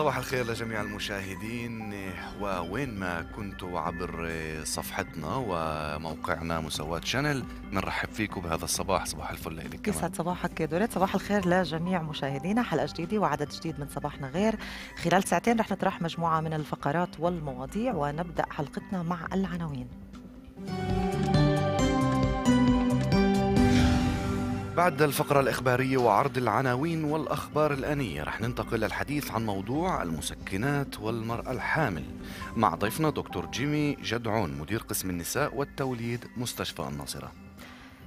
صباح الخير لجميع المشاهدين ووين ما كنتوا عبر صفحتنا وموقعنا مساواة شانل بنرحب فيكم بهذا الصباح صباح الفل لك يسعد صباحك يا دوريت صباح الخير لجميع مشاهدينا حلقة جديدة وعدد جديد من صباحنا غير خلال ساعتين رح نطرح مجموعة من الفقرات والمواضيع ونبدأ حلقتنا مع العناوين بعد الفقرة الإخبارية وعرض العناوين والأخبار الآنية رح ننتقل للحديث عن موضوع المسكنات والمرأة الحامل مع ضيفنا دكتور جيمي جدعون مدير قسم النساء والتوليد مستشفى الناصرة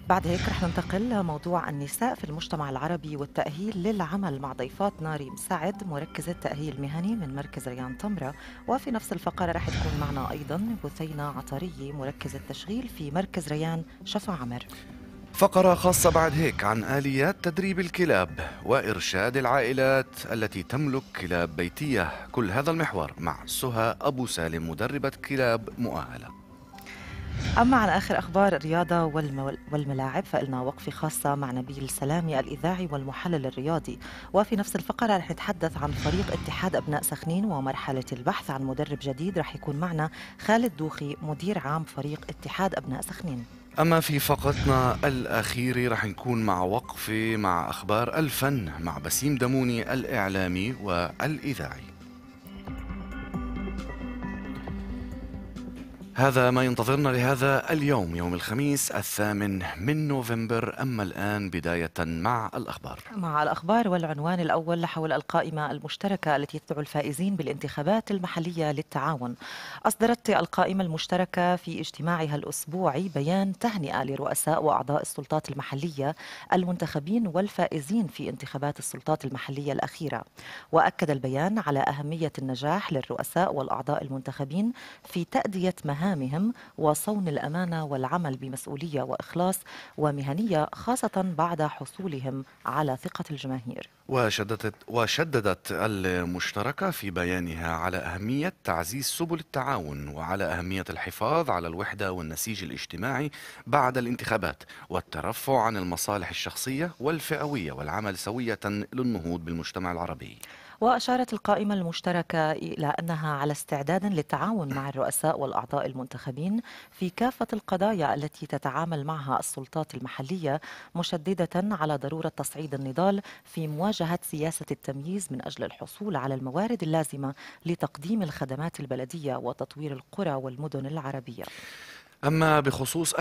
بعد هيك رح ننتقل لموضوع النساء في المجتمع العربي والتأهيل للعمل مع ضيفات ناري مساعد مركزة تأهيل مهني من مركز ريان طمرة وفي نفس الفقرة رح تكون معنا أيضا بثينة عطرية مركزة تشغيل في مركز ريان شفا عمر فقرة خاصة بعد هيك عن آليات تدريب الكلاب وإرشاد العائلات التي تملك كلاب بيتية كل هذا المحور مع سهى أبو سالم مدربة كلاب مؤهلة أما عن آخر أخبار الرياضة والملاعب فإلنا وقفة خاصة مع نبيل سلامي الإذاعي والمحلل الرياضي وفي نفس الفقرة رح نتحدث عن فريق اتحاد أبناء سخنين ومرحلة البحث عن مدرب جديد رح يكون معنا خالد دوخي مدير عام فريق اتحاد أبناء سخنين أما في فقرتنا الأخيرة رح نكون مع وقفة مع أخبار الفن مع بسيم دموني الإعلامي والإذاعي هذا ما ينتظرنا لهذا اليوم يوم الخميس الثامن من نوفمبر أما الآن بداية مع الأخبار مع الأخبار والعنوان الأول حول القائمة المشتركة التي تدعو الفائزين بالانتخابات المحلية للتعاون أصدرت القائمة المشتركة في اجتماعها الأسبوعي بيان تهنئة لرؤساء وأعضاء السلطات المحلية المنتخبين والفائزين في انتخابات السلطات المحلية الأخيرة وأكد البيان على أهمية النجاح للرؤساء والأعضاء المنتخبين في تأدية مهام مهامهم وصون الأمانة والعمل بمسؤولية وإخلاص ومهنية خاصة بعد حصولهم على ثقة الجماهير وشددت, وشددت المشتركة في بيانها على أهمية تعزيز سبل التعاون وعلى أهمية الحفاظ على الوحدة والنسيج الاجتماعي بعد الانتخابات والترفع عن المصالح الشخصية والفئوية والعمل سوية للنهوض بالمجتمع العربي وأشارت القائمة المشتركة إلى أنها على استعداد للتعاون مع الرؤساء والأعضاء المنتخبين في كافة القضايا التي تتعامل معها السلطات المحلية مشددة على ضرورة تصعيد النضال في مواجهة سياسة التمييز من أجل الحصول على الموارد اللازمة لتقديم الخدمات البلدية وتطوير القرى والمدن العربية أما بخصوص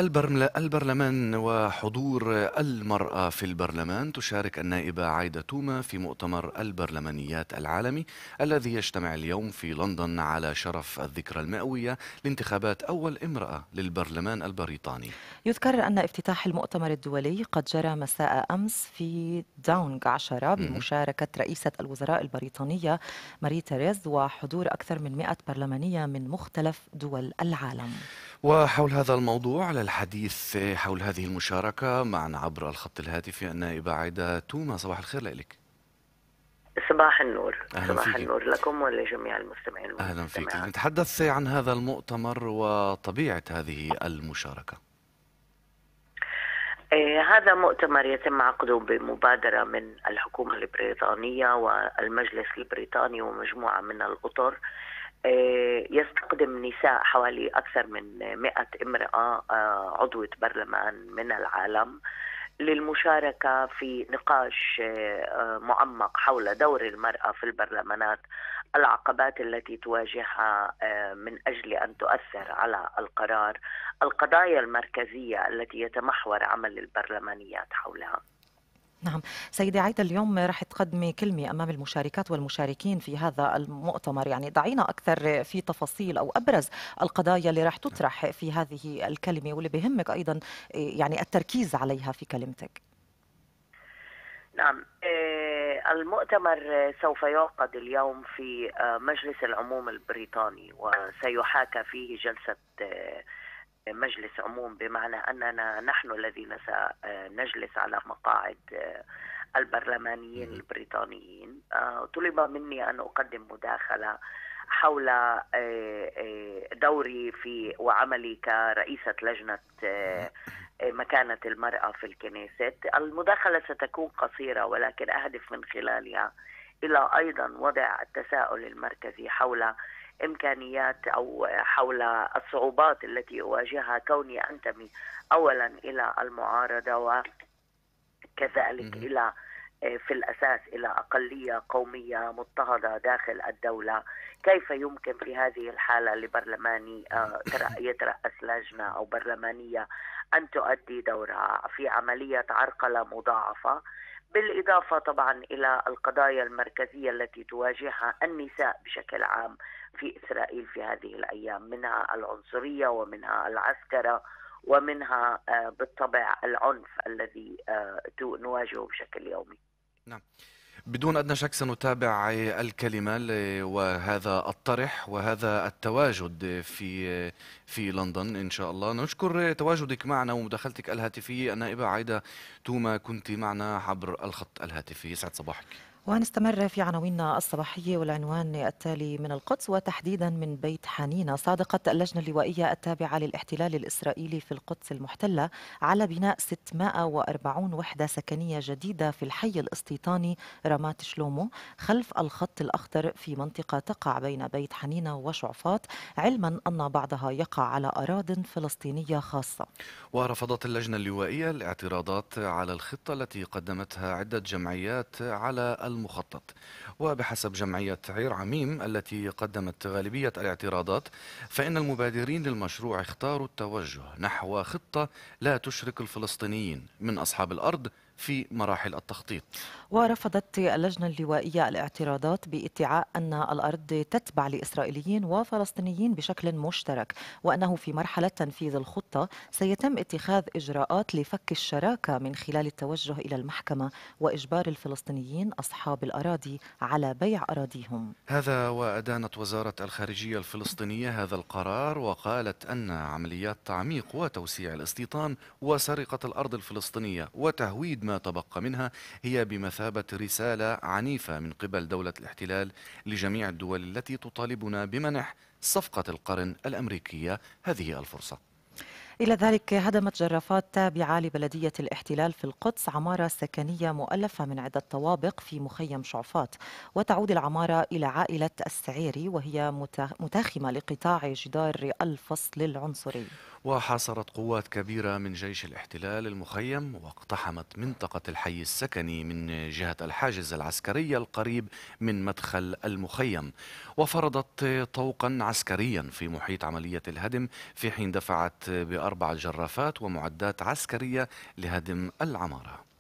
البرلمان وحضور المرأة في البرلمان تشارك النائبة عايدة توما في مؤتمر البرلمانيات العالمي الذي يجتمع اليوم في لندن على شرف الذكرى المئوية لانتخابات أول امرأة للبرلمان البريطاني يذكر أن افتتاح المؤتمر الدولي قد جرى مساء أمس في داونغ عشرة بمشاركة رئيسة الوزراء البريطانية ماري تيريز وحضور أكثر من 100 برلمانية من مختلف دول العالم وحول هذا الموضوع للحديث حول هذه المشاركة معنا عبر الخط الهاتفي النائبة عايدة توما صباح الخير لك صباح النور صباح فيك. النور لكم ولجميع المستمعين أهلا فيك نتحدث عن هذا المؤتمر وطبيعة هذه المشاركة إيه، هذا مؤتمر يتم عقده بمبادرة من الحكومة البريطانية والمجلس البريطاني ومجموعة من الأطر آه، يستقدم نساء حوالي أكثر من مئة امرأة آه، عضوة برلمان من العالم للمشاركة في نقاش آه، معمق حول دور المرأة في البرلمانات العقبات التي تواجهها من أجل أن تؤثر على القرار القضايا المركزية التي يتمحور عمل البرلمانيات حولها نعم سيدي عايدة اليوم رح تقدمي كلمة أمام المشاركات والمشاركين في هذا المؤتمر يعني ضعينا أكثر في تفاصيل أو أبرز القضايا اللي رح تطرح في هذه الكلمة واللي بهمك أيضا يعني التركيز عليها في كلمتك نعم آه، المؤتمر سوف يعقد اليوم في آه، مجلس العموم البريطاني وسيحاكى فيه جلسة آه، مجلس عموم بمعنى أننا نحن الذين سنجلس على مقاعد آه، البرلمانيين البريطانيين آه، طلب مني أن أقدم مداخلة حول آه، دوري في وعملي كرئيسة لجنة مكانة المرأة في الكنيسة المداخلة ستكون قصيرة ولكن أهدف من خلالها إلى أيضا وضع التساؤل المركزي حول امكانيات او حول الصعوبات التي اواجهها كوني انتمي اولا الى المعارضه وكذلك الى آه، في الاساس الى اقليه قوميه مضطهده داخل الدوله، كيف يمكن في هذه الحاله لبرلماني آه، يترأس لجنه او برلمانيه ان تؤدي دورها في عمليه عرقله مضاعفه؟ بالاضافه طبعا الى القضايا المركزيه التي تواجهها النساء بشكل عام في إسرائيل في هذه الأيام منها العنصرية ومنها العسكرة ومنها آه، بالطبع العنف الذي آه، نواجهه بشكل يومي نعم بدون ادنى شك سنتابع الكلمه وهذا الطرح وهذا التواجد في في لندن ان شاء الله نشكر تواجدك معنا ومداخلتك الهاتفيه النائبه عايده توما كنت معنا عبر الخط الهاتفي يسعد صباحك ونستمر في عناويننا الصباحية والعنوان التالي من القدس وتحديدا من بيت حنينة صادقت اللجنة اللوائية التابعة للاحتلال الإسرائيلي في القدس المحتلة على بناء 640 وحدة سكنية جديدة في الحي الاستيطاني رامات شلومو خلف الخط الأخضر في منطقة تقع بين بيت حنينة وشعفاط علما أن بعضها يقع على أراض فلسطينية خاصة ورفضت اللجنة اللوائية الاعتراضات على الخطة التي قدمتها عدة جمعيات على المخطط وبحسب جمعية عير عميم التي قدمت غالبية الاعتراضات فإن المبادرين للمشروع اختاروا التوجه نحو خطة لا تشرك الفلسطينيين من أصحاب الأرض في مراحل التخطيط ورفضت اللجنة اللوائية الاعتراضات بادعاء أن الأرض تتبع لإسرائيليين وفلسطينيين بشكل مشترك وأنه في مرحلة تنفيذ الخطة سيتم اتخاذ إجراءات لفك الشراكة من خلال التوجه إلى المحكمة وإجبار الفلسطينيين أصحاب الأراضي على بيع أراضيهم هذا وأدانت وزارة الخارجية الفلسطينية هذا القرار وقالت أن عمليات تعميق وتوسيع الاستيطان وسرقة الأرض الفلسطينية وتهويد ما وما تبقى منها هي بمثابة رسالة عنيفة من قبل دولة الاحتلال لجميع الدول التي تطالبنا بمنح صفقة القرن الأمريكية هذه الفرصة إلى ذلك هدمت جرافات تابعة لبلدية الاحتلال في القدس عمارة سكنية مؤلفة من عدة طوابق في مخيم شعفات وتعود العمارة إلى عائلة السعيري وهي متاخمة لقطاع جدار الفصل العنصري وحاصرت قوات كبيرة من جيش الاحتلال المخيم واقتحمت منطقة الحي السكني من جهة الحاجز العسكري القريب من مدخل المخيم وفرضت طوقا عسكريا في محيط عملية الهدم في حين دفعت بأربع جرافات ومعدات عسكرية لهدم العمارة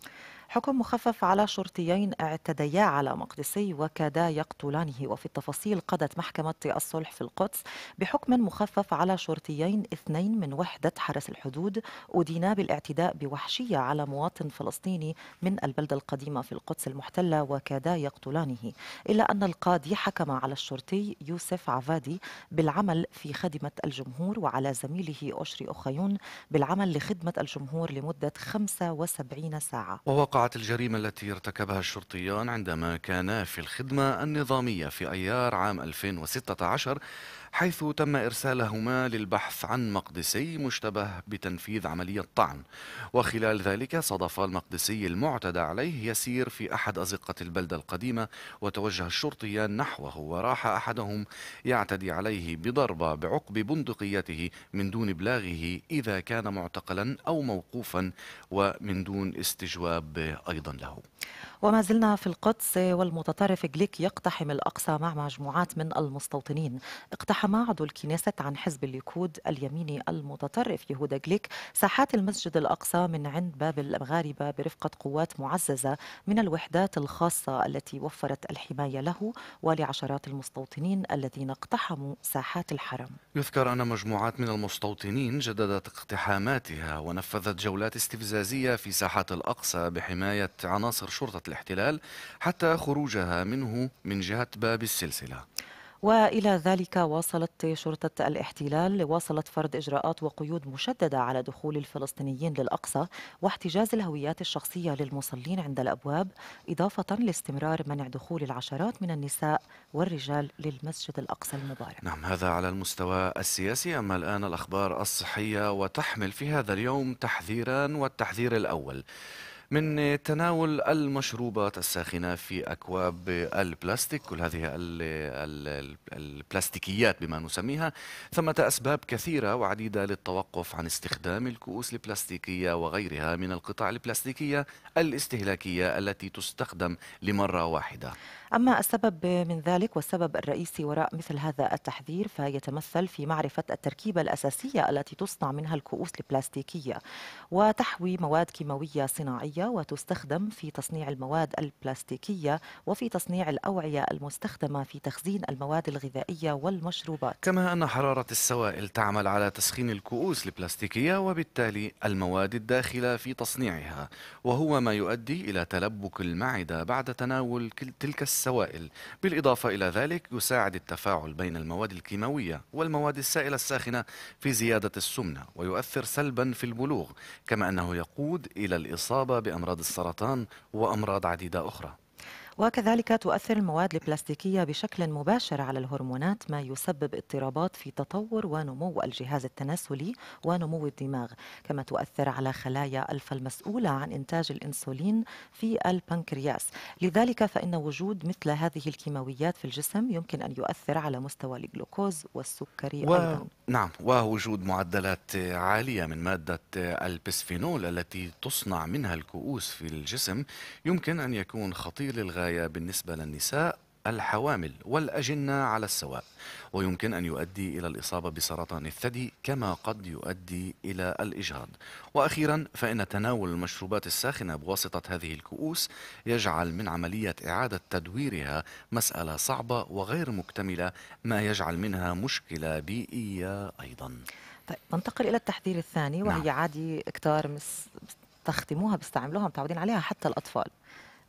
حكم مخفف على شرطيين اعتديا على مقدسي وكادا يقتلانه وفي التفاصيل قضت محكمة الصلح في القدس بحكم مخفف على شرطيين اثنين من وحدة حرس الحدود أدينا بالاعتداء بوحشية على مواطن فلسطيني من البلدة القديمة في القدس المحتلة وكادا يقتلانه إلا أن القاضي حكم على الشرطي يوسف عفادي بالعمل في خدمة الجمهور وعلى زميله أشري أخيون بالعمل لخدمة الجمهور لمدة 75 ساعة ووقع وقعت الجريمة التي ارتكبها الشرطيان عندما كانا في الخدمة النظامية في أيار عام 2016 حيث تم إرسالهما للبحث عن مقدسي مشتبه بتنفيذ عملية طعن وخلال ذلك صادف المقدسي المعتدى عليه يسير في أحد أزقة البلدة القديمة وتوجه الشرطيان نحوه وراح أحدهم يعتدي عليه بضربة بعقب بندقيته من دون بلاغه إذا كان معتقلا أو موقوفا ومن دون استجواب أيضا له وما زلنا في القدس والمتطرف جليك يقتحم الأقصى مع مجموعات من المستوطنين اقتحم عضو الكنيسة عن حزب الليكود اليميني المتطرف يهودا جليك ساحات المسجد الأقصى من عند باب المغاربة برفقة قوات معززة من الوحدات الخاصة التي وفرت الحماية له ولعشرات المستوطنين الذين اقتحموا ساحات الحرم يذكر أن مجموعات من المستوطنين جددت اقتحاماتها ونفذت جولات استفزازية في ساحات الأقصى بحماية عناصر شرطة الاحتلال حتى خروجها منه من جهة باب السلسلة والى ذلك واصلت شرطه الاحتلال واصلت فرض اجراءات وقيود مشدده على دخول الفلسطينيين للاقصى واحتجاز الهويات الشخصيه للمصلين عند الابواب اضافه لاستمرار منع دخول العشرات من النساء والرجال للمسجد الاقصى المبارك. نعم هذا على المستوى السياسي اما الان الاخبار الصحيه وتحمل في هذا اليوم تحذيرا والتحذير الاول من تناول المشروبات الساخنة في أكواب البلاستيك كل هذه البلاستيكيات بما نسميها ثمة أسباب كثيرة وعديدة للتوقف عن استخدام الكؤوس البلاستيكية وغيرها من القطع البلاستيكية الاستهلاكية التي تستخدم لمرة واحدة أما السبب من ذلك والسبب الرئيسي وراء مثل هذا التحذير فيتمثل في معرفة التركيبة الأساسية التي تصنع منها الكؤوس البلاستيكية وتحوي مواد كيماوية صناعية وتستخدم في تصنيع المواد البلاستيكية وفي تصنيع الأوعية المستخدمة في تخزين المواد الغذائية والمشروبات كما أن حرارة السوائل تعمل على تسخين الكؤوس البلاستيكية وبالتالي المواد الداخلة في تصنيعها وهو ما يؤدي إلى تلبك المعدة بعد تناول تلك السوائل السوائل بالإضافة إلى ذلك يساعد التفاعل بين المواد الكيماوية والمواد السائلة الساخنة في زيادة السمنة ويؤثر سلبا في البلوغ كما أنه يقود إلى الإصابة بأمراض السرطان وأمراض عديدة أخرى وكذلك تؤثر المواد البلاستيكية بشكل مباشر على الهرمونات ما يسبب اضطرابات في تطور ونمو الجهاز التناسلي ونمو الدماغ كما تؤثر على خلايا ألفا المسؤولة عن إنتاج الإنسولين في البنكرياس لذلك فإن وجود مثل هذه الكيماويات في الجسم يمكن أن يؤثر على مستوى الجلوكوز والسكري و... أيضا نعم ووجود معدلات عالية من مادة البسفينول التي تصنع منها الكؤوس في الجسم يمكن أن يكون خطير للغاية الكفاية بالنسبة للنساء الحوامل والأجنة على السواء ويمكن أن يؤدي إلى الإصابة بسرطان الثدي كما قد يؤدي إلى الإجهاض وأخيرا فإن تناول المشروبات الساخنة بواسطة هذه الكؤوس يجعل من عملية إعادة تدويرها مسألة صعبة وغير مكتملة ما يجعل منها مشكلة بيئية أيضا طيب ننتقل إلى التحذير الثاني وهي نعم. عادي كتار مس... بيستعملوها متعودين عليها حتى الأطفال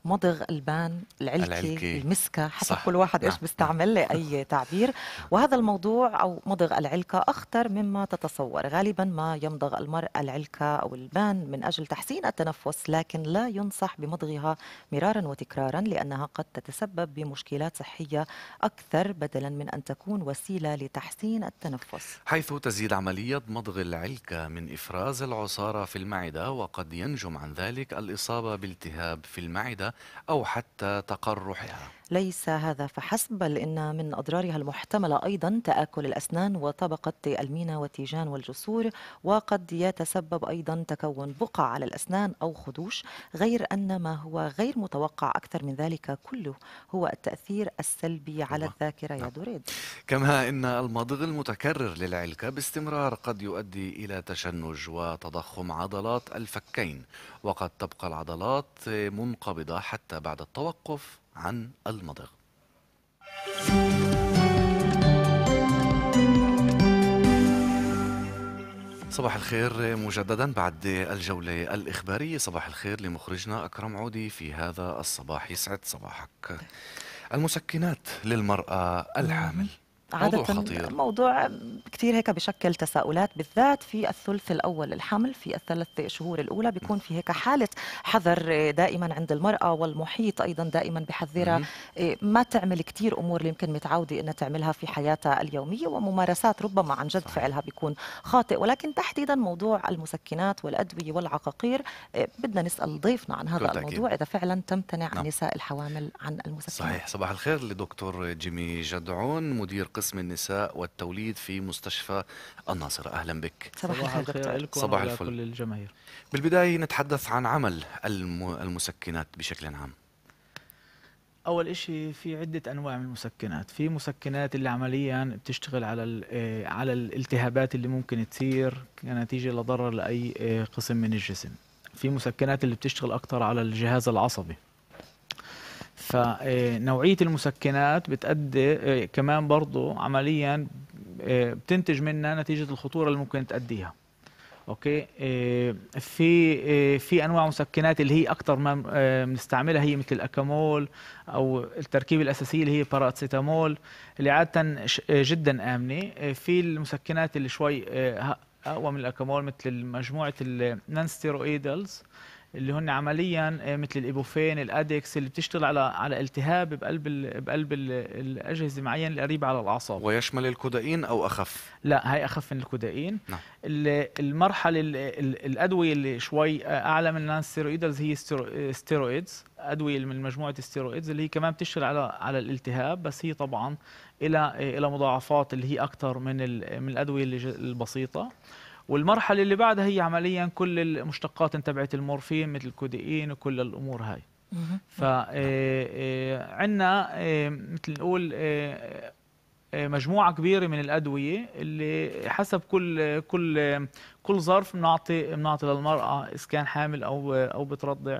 مضغ البان العلكي, العلكي. المسكة حتى صح. كل واحد ايش نعم، بيستعمل نعم. اي تعبير وهذا الموضوع او مضغ العلكة اخطر مما تتصور غالبا ما يمضغ المرء العلكة او البان من اجل تحسين التنفس لكن لا ينصح بمضغها مرارا وتكرارا لانها قد تتسبب بمشكلات صحية اكثر بدلا من ان تكون وسيلة لتحسين التنفس حيث تزيد عملية مضغ العلكة من افراز العصارة في المعدة وقد ينجم عن ذلك الاصابة بالتهاب في المعدة أو حتى تقرحها ليس هذا فحسب بل إن من أضرارها المحتملة أيضا تآكل الأسنان وطبقة المينا والتيجان والجسور وقد يتسبب أيضا تكون بقع على الأسنان أو خدوش غير أن ما هو غير متوقع أكثر من ذلك كله هو التأثير السلبي على الذاكرة يا نعم. دريد كما أن المضغ المتكرر للعلكة باستمرار قد يؤدي إلى تشنج وتضخم عضلات الفكين وقد تبقى العضلات منقبضة حتى بعد التوقف عن المضغ صباح الخير مجددا بعد الجولة الإخبارية صباح الخير لمخرجنا أكرم عودي في هذا الصباح يسعد صباحك المسكنات للمرأة الحامل عادة موضوع خطير موضوع كثير هيك بشكل تساؤلات بالذات في الثلث الأول الحمل في الثلاث شهور الأولى بيكون في هيك حالة حذر دائما عند المرأة والمحيط أيضا دائما بحذرها إيه، ما تعمل كثير أمور اللي يمكن متعودة أنها تعملها في حياتها اليومية وممارسات ربما عن جد صحيح. فعلها بيكون خاطئ ولكن تحديدا موضوع المسكنات والأدوية والعقاقير إيه، بدنا نسأل ضيفنا عن هذا الموضوع إذا فعلا تمتنع نعم. النساء الحوامل عن المسكنات صحيح صباح الخير لدكتور جيمي جدعون مدير قسم قسم النساء والتوليد في مستشفى الناصرة أهلا بك صباح الخير صباح الفل كل الجماهير بالبداية نتحدث عن عمل المسكنات بشكل عام اول شيء في عده انواع من المسكنات في مسكنات اللي عمليا بتشتغل على آه، على الالتهابات اللي ممكن تصير كنتيجه لضرر لاي آه، قسم من الجسم في مسكنات اللي بتشتغل اكثر على الجهاز العصبي فنوعيه المسكنات بتأدي آه، كمان برضه عمليا آه، بتنتج منها نتيجه الخطوره اللي ممكن تأديها اوكي آه، في في انواع مسكنات اللي هي اكثر ما بنستعملها هي مثل الاكامول او التركيبه الاساسيه اللي هي باراسيتامول اللي عاده جدا امنه في المسكنات اللي شوي اقوى من الاكامول مثل مجموعه النانستيرويدلز اللي هن عمليا آه، مثل الايبوفين الادكس اللي بتشتغل على على التهاب بقلب الـ بقلب الـ الاجهزه معين القريبه على الاعصاب ويشمل الكودائين او اخف لا هي اخف من الكودائين نعم. المرحله الادويه اللي شوي آه، اعلى من الستيرويدز هي آه، ستيرويدز ادويه من مجموعه الستيرويدز اللي هي كمان بتشتغل على على الالتهاب بس هي طبعا الى الى مضاعفات اللي هي اكثر من من الادويه البسيطه والمرحلة اللي بعدها هي عمليا كل المشتقات تبعت المورفين مثل الكودئين وكل الأمور هاي ف آه، آه، عندنا آه، مثل نقول مجموعة كبيرة من الأدوية اللي حسب كل كل كل ظرف بنعطي بنعطي للمرأة إذا كان حامل أو أو بترضع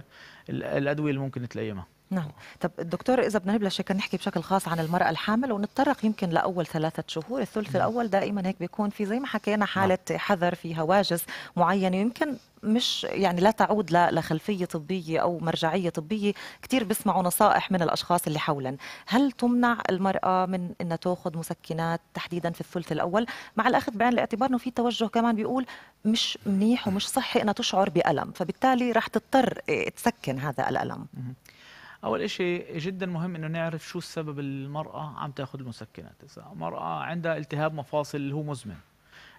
الأدوية اللي ممكن تلاقيها نعم طب الدكتور اذا بدنا نبلش هيك نحكي بشكل خاص عن المراه الحامل ونتطرق يمكن لاول ثلاثه شهور الثلث نعم. الاول دائما هيك بيكون في زي ما حكينا نعم. حاله نعم. حذر في هواجس معينه يمكن مش يعني لا تعود لخلفيه طبيه او مرجعيه طبيه كثير بيسمعوا نصائح من الاشخاص اللي حولا هل تمنع المراه من انها تاخذ مسكنات تحديدا في الثلث الاول مع الاخذ بعين الاعتبار انه في توجه كمان بيقول مش منيح ومش صحي انها تشعر بالم فبالتالي رح تضطر تسكن هذا الالم اول شيء جدا مهم انه نعرف شو السبب المراه عم تاخذ المسكنات اذا مراه عندها التهاب مفاصل اللي هو مزمن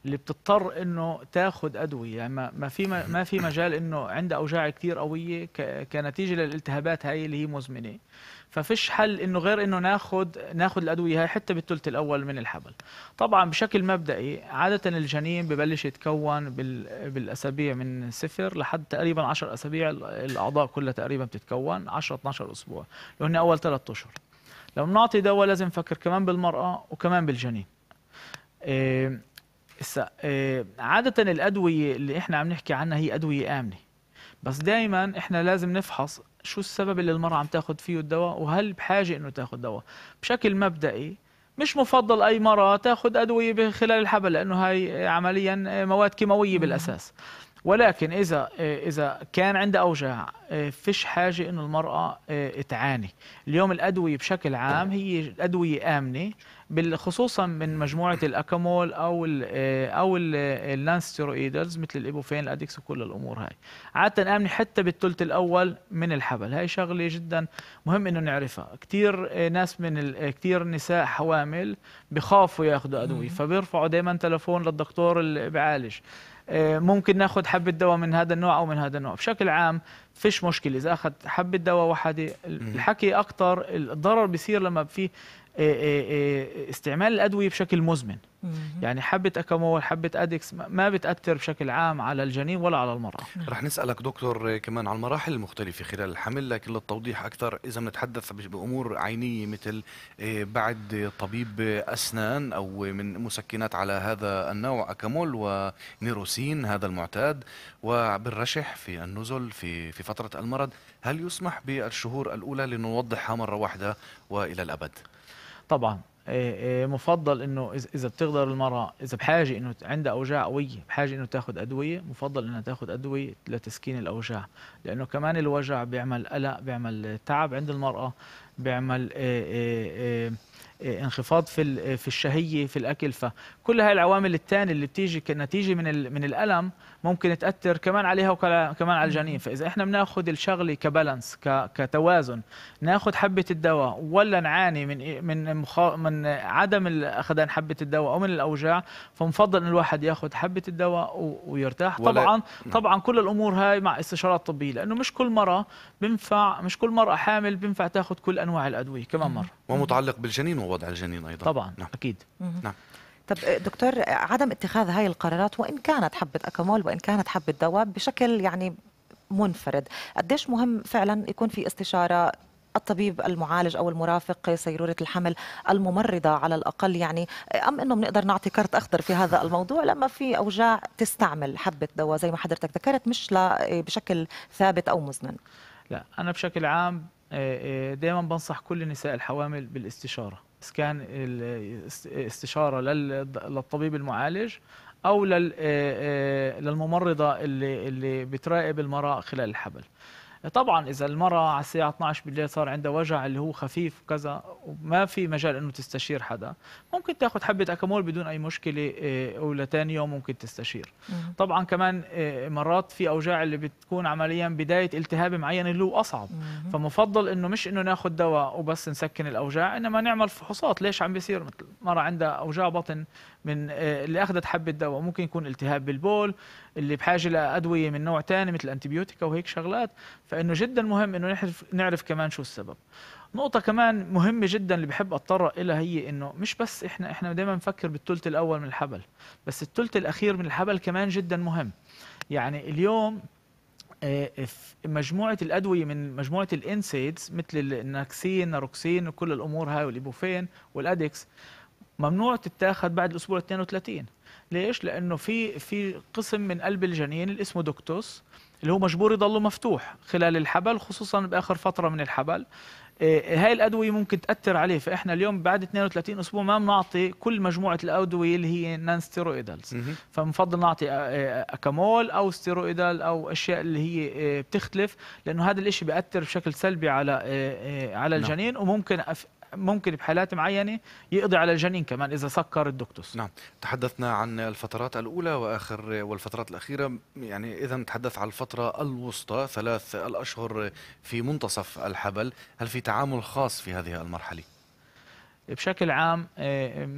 اللي بتضطر انه تاخذ ادويه يعني ما في ما في مجال انه عندها اوجاع كثير قويه كنتيجه للالتهابات هاي اللي هي مزمنه ففيش حل انه غير انه ناخذ ناخذ الادويه هاي حتى بالثلث الاول من الحبل طبعا بشكل مبدئي عاده الجنين ببلش يتكون بالاسابيع من صفر لحد تقريبا 10 اسابيع الاعضاء كلها تقريبا بتتكون 10 12 اسبوع اللي هن اول ثلاث اشهر لو بنعطي دواء لازم نفكر كمان بالمراه وكمان بالجنين إيه إيه عاده الادويه اللي احنا عم نحكي عنها هي ادويه امنه بس دائما احنا لازم نفحص شو السبب اللي المرأة عم تاخذ فيه الدواء وهل بحاجة انه تاخذ دواء بشكل مبدئي مش مفضل اي مرأة تاخذ ادوية خلال الحبل لانه هاي عمليا مواد كيماوية بالاساس ولكن اذا اذا كان عندها اوجاع فيش حاجه انه المراه آه، تعاني اليوم الادويه بشكل عام هي ادويه امنه خصوصا من مجموعه الاكامول او الـ آه، او اللانستيرويدرز آه، مثل الايبوفين الادكس وكل الامور هاي عاده امنه حتى بالثلث الاول من الحبل هاي شغله جدا مهم انه نعرفها كثير آه، ناس من كثير نساء حوامل بخافوا ياخذوا ادويه فبيرفعوا دائما تلفون للدكتور اللي بيعالج ممكن ناخذ حبه دواء من هذا النوع او من هذا النوع بشكل عام فيش مشكله اذا اخذ حبه دواء وحده الحكي اكثر الضرر بيصير لما في آه، آه، آه، استعمال الادويه بشكل مزمن يعني حبه اكامول حبه ادكس ما بتاثر بشكل عام على الجنين ولا على المراه نعم. رح نسالك دكتور كمان عن المراحل المختلفه خلال الحمل لكن للتوضيح اكثر اذا بنتحدث بامور عينيه مثل بعد طبيب اسنان او من مسكنات على هذا النوع اكامول ونيروسين هذا المعتاد وبالرشح في النزل في في فتره المرض هل يسمح بالشهور الاولى لنوضحها مره واحده والى الابد طبعا إيه، إيه، مفضل انه اذا بتقدر المراه اذا بحاجه انه عندها اوجاع قويه بحاجه انه تاخذ ادويه مفضل انها تاخذ ادويه لتسكين الاوجاع لانه كمان الوجع بيعمل قلق بيعمل تعب عند المراه بيعمل إيه، آه، انخفاض في آه، في الشهيه في الاكل فكل هاي العوامل الثانيه اللي بتيجي كنتيجه من من الالم ممكن تاثر كمان عليها وكمان على الجنين فاذا احنا بناخذ الشغله كبالانس كتوازن ناخذ حبه الدواء ولا نعاني من من من عدم اخذان حبه الدواء او من الاوجاع فمفضل ان الواحد ياخذ حبه الدواء و... ويرتاح طبعا نعم. طبعا كل الامور هاي مع استشارات طبيه لانه مش كل مره بنفع مش كل مره حامل بنفع تاخذ كل انواع الادويه كمان مره ومتعلق بالجنين وضع الجنين ايضا طبعا نعم. اكيد نعم طب آه، دكتور آه، عدم اتخاذ هاي القرارات وان كانت حبه اكامول وان كانت حبه دواء بشكل يعني منفرد قديش مهم فعلا يكون في استشاره الطبيب المعالج او المرافق سيروره الحمل الممرضه على الاقل يعني آه، ام انه بنقدر نعطي كرت اخضر في هذا الموضوع لما في اوجاع تستعمل حبه دواء زي ما حضرتك ذكرت مش بشكل ثابت او مزمن لا انا بشكل عام دائما بنصح كل نساء الحوامل بالاستشاره سكان استشاره للطبيب المعالج او آه، آه، للممرضه اللي اللي بتراقب المراه خلال الحمل طبعا اذا المراه على الساعه 12 بالليل صار عندها وجع اللي هو خفيف وكذا وما في مجال انه تستشير حدا ممكن تاخذ حبه اكامول بدون اي مشكله آه، لثاني يوم ممكن تستشير طبعا كمان آه، مرات في اوجاع اللي بتكون عمليا بدايه التهاب معين اللي هو اصعب فمفضل انه مش انه ناخذ دواء وبس نسكن الاوجاع انما نعمل فحوصات ليش عم بيصير مثل مره عندها اوجاع بطن من آه، اللي اخذت حبه دواء ممكن يكون التهاب بالبول اللي بحاجه لادويه من نوع ثاني مثل انتبيوتيكا وهيك شغلات فانه جدا مهم انه نعرف نعرف كمان شو السبب نقطه كمان مهمه جدا اللي بحب اتطرق لها هي انه مش بس احنا احنا دائما نفكر بالثلث الاول من الحبل بس الثلث الاخير من الحبل كمان جدا مهم يعني اليوم آه، مجموعه الادويه من مجموعه الانسيدز مثل الناكسين ناروكسين وكل الامور هاي والايبوفين والادكس ممنوع تتاخد بعد الاسبوع 32 ليش لانه في في قسم من قلب الجنين اللي اسمه دكتوس اللي هو مجبور يضله مفتوح خلال الحبل خصوصا باخر فتره من الحبل إيه، هاي الادويه ممكن تاثر عليه فاحنا اليوم بعد 32 اسبوع ما بنعطي كل مجموعه الادويه اللي هي نان ستيرويدلز فبنفضل نعطي إيه، اكامول او ستيرويدال او اشياء اللي هي إيه، بتختلف لانه هذا الشيء بياثر بشكل سلبي على على نعم. الجنين وممكن ممكن بحالات معينه يقضي على الجنين كمان اذا سكر الدكتوس نعم تحدثنا عن الفترات الاولى واخر والفترات الاخيره يعني اذا نتحدث عن الفتره الوسطى ثلاث الاشهر في منتصف الحبل هل في تعامل خاص في هذه المرحله بشكل عام آه،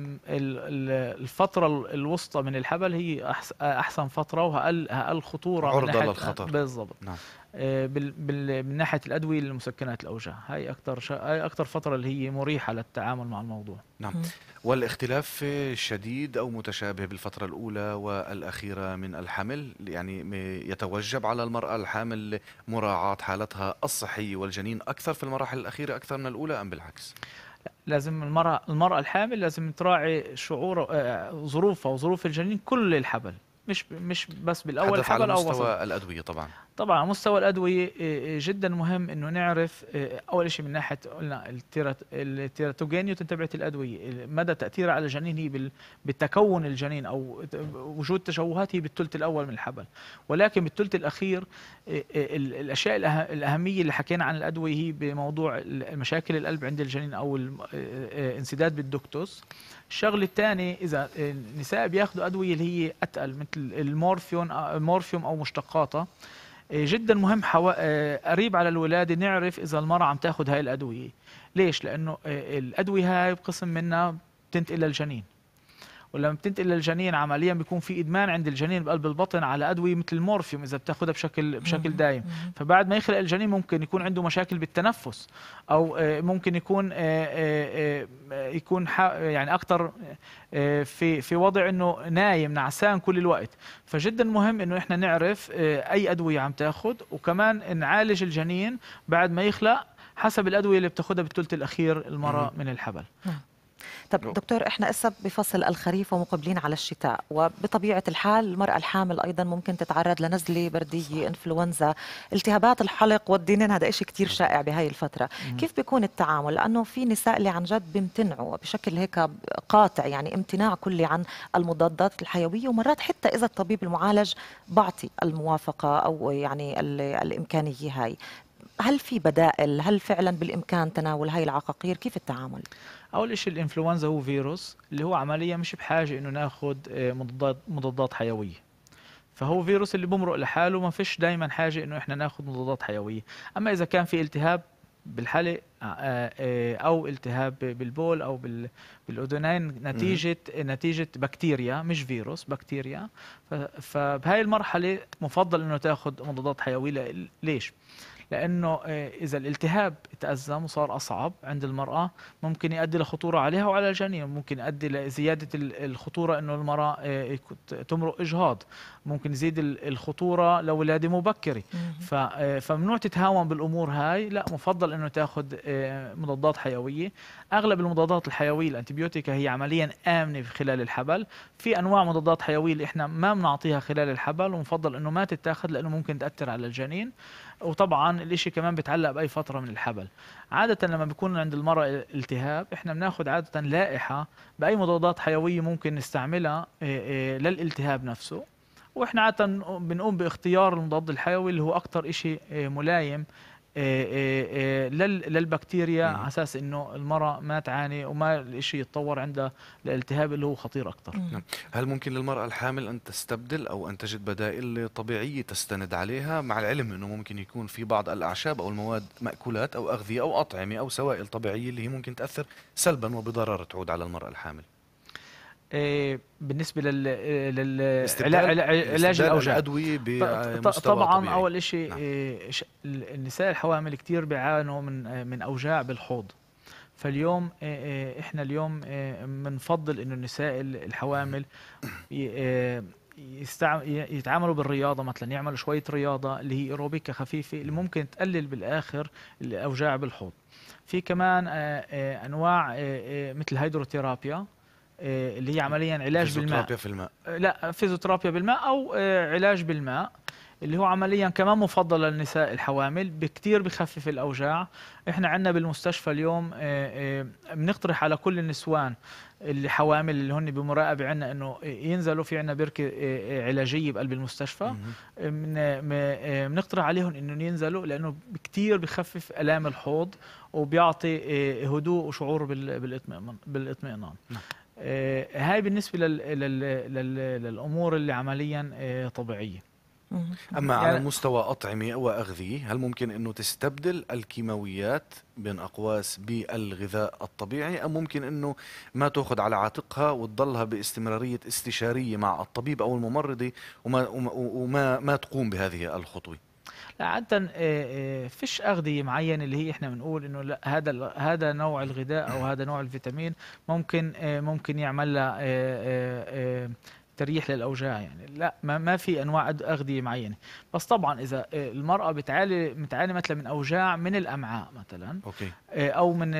الفترة الوسطى من الحبل هي أحسن فترة وأقل خطورة عرضة للخطر بالضبط نعم. آه، من ناحيه الادويه لمسكنات الاوجاع هاي اكثر شا... هاي اكثر فتره اللي هي مريحه للتعامل مع الموضوع نعم والاختلاف شديد او متشابه بالفتره الاولى والاخيره من الحمل يعني يتوجب على المراه الحامل مراعاه حالتها الصحيه والجنين اكثر في المراحل الاخيره اكثر من الاولى ام بالعكس لازم المرأة المرأة الحامل لازم تراعي شعور آه، ظروفها وظروف الجنين كل الحبل مش مش بس بالاول حبل على مستوى الادويه طبعا آه، طبعا مستوى الادويه جدا مهم انه نعرف آه، اول شيء من ناحيه قلنا التيراتوجينيو تبعت الادويه مدى تاثيرها على الجنين هي بالتكون الجنين او وجود تشوهات هي بالثلث الاول من الحبل ولكن بالثلث الاخير آه، الاشياء الاهميه اللي حكينا عن الادويه هي بموضوع مشاكل القلب عند الجنين او الانسداد بالدكتوس الشغل الثاني اذا النساء بياخذوا ادويه اللي هي اتقل مثل المورفيون مورفيوم او مشتقاته إيه، جدا مهم حو... إيه، قريب على الولاده نعرف اذا المراه عم تاخذ هاي الادويه ليش لانه إيه، الادويه هاي بقسم منها بتنتقل للجنين ولما بتنتقل للجنين عمليا بيكون في ادمان عند الجنين بقلب البطن على ادويه مثل المورفيوم اذا بتاخذها بشكل بشكل دايم فبعد ما يخلق الجنين ممكن يكون عنده مشاكل بالتنفس او آه، ممكن يكون آه، آه، يكون يعني اكثر في في وضع انه نايم نعسان كل الوقت فجدا مهم انه احنا نعرف اي ادويه عم تاخذ وكمان نعالج الجنين بعد ما يخلق حسب الادويه اللي بتاخذها بالثلث الاخير المراه من الحبل نعم. طب دكتور احنا هسه بفصل الخريف ومقبلين على الشتاء وبطبيعه الحال المراه الحامل ايضا ممكن تتعرض لنزله برديه انفلونزا التهابات الحلق والدينين هذا شيء كثير شائع بهاي الفتره مم. كيف بيكون التعامل لانه في نساء اللي عن جد بيمتنعوا بشكل هيك قاطع يعني امتناع كلي عن المضادات الحيويه ومرات حتى اذا الطبيب المعالج بعطي الموافقه او يعني الامكانيه هاي هل في بدائل هل فعلا بالامكان تناول هاي العقاقير كيف التعامل اول شيء الانفلونزا هو فيروس اللي هو عمليا مش بحاجه انه ناخذ آه، مضادات مضادات حيويه فهو فيروس اللي بمرق لحاله ما فيش دائما حاجه انه احنا ناخذ مضادات حيويه اما اذا كان في التهاب بالحلق آه، آه، او التهاب بالبول او بالاذنين نتيجه نتيجه بكتيريا مش فيروس بكتيريا فبهاي المرحله مفضل انه تاخذ مضادات حيويه ليش لانه آه، اذا الالتهاب تازم وصار اصعب عند المراه ممكن يؤدي لخطوره عليها وعلى الجنين ممكن يؤدي لزياده الخطوره انه المراه آه، تمرق اجهاض ممكن يزيد الخطوره لولاده مبكره آه، فممنوع تتهاون بالامور هاي لا مفضل انه تاخذ مضادات حيويه اغلب المضادات الحيويه الانتبيوتيكا هي عمليا امنه خلال الحبل في انواع مضادات حيويه اللي احنا ما بنعطيها خلال الحبل ومفضل انه ما تتاخذ لانه ممكن تاثر على الجنين وطبعا الإشي كمان بيتعلق باي فتره من الحبل عاده لما بيكون عند المراه التهاب احنا بناخد عاده لائحه باي مضادات حيويه ممكن نستعملها إيه، إيه، للالتهاب نفسه واحنا عاده بنقوم باختيار المضاد الحيوي اللي هو اكتر إشي إيه، ملايم إيه، إيه، إيه، للبكتيريا على اساس انه المراه ما تعاني وما الشيء يتطور عندها لالتهاب اللي هو خطير اكثر نعم. هل ممكن للمراه الحامل ان تستبدل او ان تجد بدائل طبيعيه تستند عليها مع العلم انه ممكن يكون في بعض الاعشاب او المواد ماكولات او اغذيه او اطعمه او سوائل طبيعيه اللي هي ممكن تاثر سلبا وبضرر تعود على المراه الحامل آه، بالنسبه لل علاج الاوجاع الادويه طبعا اول شيء نعم. آه، النساء الحوامل كثير بيعانوا من آه، من اوجاع بالحوض فاليوم احنا اليوم بنفضل انه النساء الحوامل يتعاملوا بالرياضه مثلا يعملوا شويه رياضه اللي هي ايروبيكا خفيفه اللي ممكن تقلل بالاخر الاوجاع بالحوض في كمان انواع مثل هيدروثيرابيا آه، اللي هي عمليا علاج بالماء فيزيوترابيا في الماء آه، لا فيزيوترابيا بالماء او آه، علاج بالماء اللي هو عمليا كمان مفضل للنساء الحوامل بكثير بخفف الأوجاع إحنا عندنا بالمستشفى اليوم بنقترح على كل النسوان اللي حوامل اللي هن بمراقبة عنا أنه ينزلوا في عنا بركة علاجية بقلب المستشفى بنقترح عليهم أنهم ينزلوا لأنه كثير بخفف ألام الحوض وبيعطي هدوء وشعور بالإطمئنان نعم. آه، هاي بالنسبة للأمور اللي عمليا آه، طبيعية أما يعني على مستوى أطعمة وأغذية هل ممكن أنه تستبدل الكيماويات بين أقواس بالغذاء الطبيعي أم ممكن أنه ما تأخذ على عاتقها وتضلها باستمرارية استشارية مع الطبيب أو الممرضة وما, وما, وما ما تقوم بهذه الخطوة عاده آه، آه، فيش اغذيه معينه اللي هي احنا بنقول انه لا هذا هذا نوع الغذاء او هذا نوع الفيتامين ممكن آه، ممكن يعمل لها تريح للاوجاع يعني لا ما, ما في انواع اغذيه معينه بس طبعا اذا المراه بتعاني متعاني مثلا من اوجاع من الامعاء مثلا أوكي. او من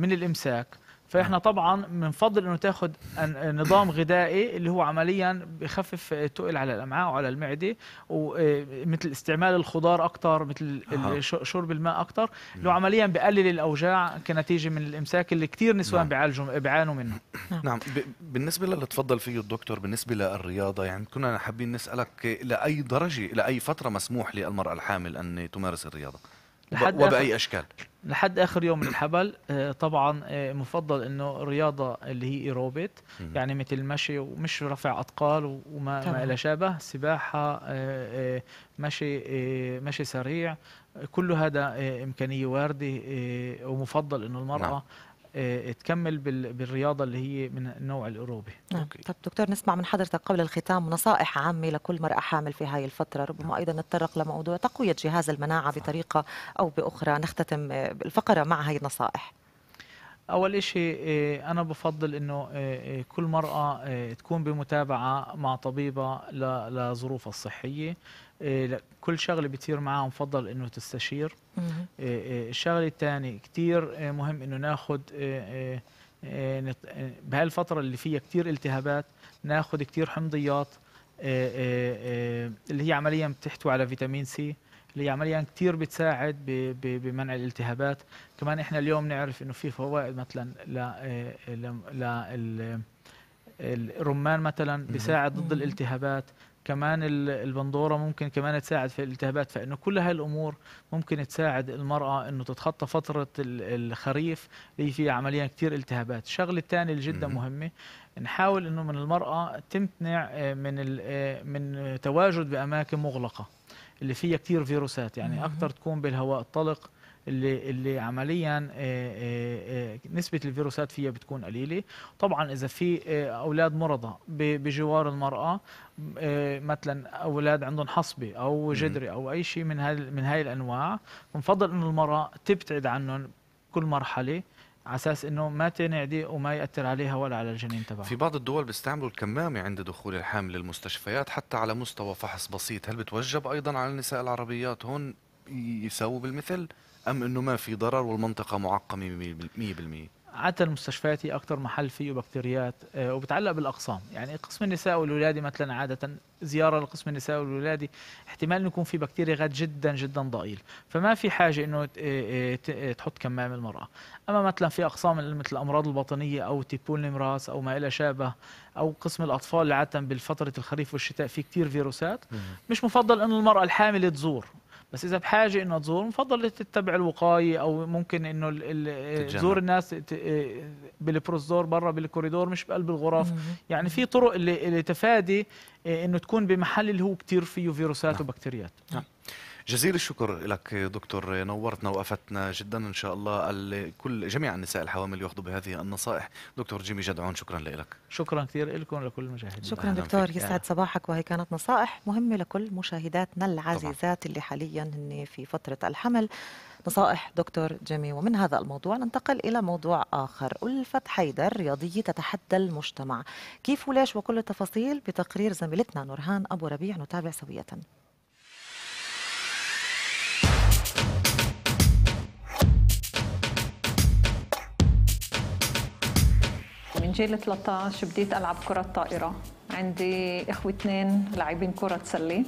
من الامساك فاحنا طبعا بنفضل انه تاخد نظام غذائي اللي هو عمليا بخفف تقل على الامعاء وعلى المعده ومثل آه، استعمال الخضار اكثر مثل شرب الماء اكثر اللي هو عمليا بقلل الاوجاع كنتيجه من الامساك اللي كثير نسوان نعم. بيعانوا منه نعم, نعم. بالنسبه للي تفضل فيه الدكتور بالنسبه للرياضه يعني كنا حابين نسالك لاي درجه لاي فتره مسموح للمراه الحامل ان تمارس الرياضه لحد وباي اشكال لحد اخر يوم من الحبل آه، طبعا آه، مفضل انه الرياضه اللي هي ايروبيت يعني مثل المشي ومش رفع اثقال وما ما الى شابه سباحه آه، مشي مشي سريع كل هذا امكانيه وارده ومفضل انه المراه نعم. آه، تكمل بالرياضه اللي هي من النوع الاوروبي. نعم. أوكي. طب دكتور نسمع من حضرتك قبل الختام نصائح عامه لكل مراه حامل في هاي الفتره، ربما ايضا نتطرق لموضوع تقويه جهاز المناعه بطريقه او باخرى، نختتم آه، الفقره مع هاي النصائح. اول إشي آه، انا بفضل انه آه، آه، كل مرأة تكون بمتابعة مع طبيبة لظروفها الصحية كل شغله بتصير معها مفضل انه تستشير الشغله الثانيه كثير مهم انه ناخذ بهالفتره اللي فيها كثير التهابات ناخذ كثير حمضيات اللي هي عمليا بتحتوي على فيتامين سي اللي هي عمليا كثير بتساعد بمنع الالتهابات كمان احنا اليوم نعرف انه في فوائد مثلا ل الرمان مثلا بيساعد ضد الالتهابات كمان البندوره ممكن كمان تساعد في الالتهابات فانه كل هاي الامور ممكن تساعد المراه انه تتخطى فتره الخريف اللي فيها عمليا كثير التهابات الشغله الثانيه اللي جدا مهمه نحاول انه من المراه تمتنع آه، من آه، من تواجد باماكن مغلقه اللي فيها كتير فيروسات يعني اكثر تكون بالهواء الطلق اللي اللي عمليا آه، آه، آه، نسبه الفيروسات فيها بتكون قليله طبعا اذا في اولاد مرضى بجوار المراه مثلا اولاد عندهم حصبه او جدري او اي شيء من هال من هاي الانواع بنفضل انه المراه تبتعد عنهم كل مرحله على اساس انه ما تنعدي وما ياثر عليها ولا على الجنين تبعها في بعض الدول بيستعملوا الكمامه عند دخول الحامل للمستشفيات حتى على مستوى فحص بسيط هل بتوجب ايضا على النساء العربيات هون يساووا بالمثل ام انه ما في ضرر والمنطقه معقمه 100% عاده المستشفيات هي اكثر محل فيه بكتيريات آه، وبتعلق بالاقسام يعني قسم النساء والولادي مثلا عاده زياره لقسم النساء والولادي احتمال انه يكون في بكتيريا غاد جدا جدا ضئيل فما في حاجه انه آه، آه، تحط كمام المراه اما مثلا في اقسام مثل الامراض البطنيه او تيبول نمراس او ما الى شابه او قسم الاطفال عاده بالفتره الخريف والشتاء في كثير فيروسات مش مفضل انه المراه الحامل تزور بس اذا بحاجه انه تزور مفضل تتبع الوقايه او ممكن انه تزور الناس بالبروزدور برا بالكوريدور مش بقلب الغرف يعني في طرق لتفادي آه، انه تكون بمحل اللي هو كثير فيه فيروسات نعم. وبكتيريات نعم. جزيل الشكر لك دكتور نورتنا وافدتنا جدا ان شاء الله كل جميع النساء الحوامل ياخذوا بهذه النصائح دكتور جيمي جدعون شكرا لك شكرا كثير لكم لكل المشاهدين شكرا دكتور فيك. يسعد صباحك وهي كانت نصائح مهمه لكل مشاهداتنا العزيزات طبعا. اللي حاليا هن في فتره الحمل نصائح دكتور جيمي ومن هذا الموضوع ننتقل إلى موضوع آخر ألفة حيدر رياضية تتحدى المجتمع كيف وليش وكل التفاصيل بتقرير زميلتنا نورهان أبو ربيع نتابع سوية من جيل 13 بديت ألعب كرة طائرة عندي إخوة اثنين لاعبين كرة سلة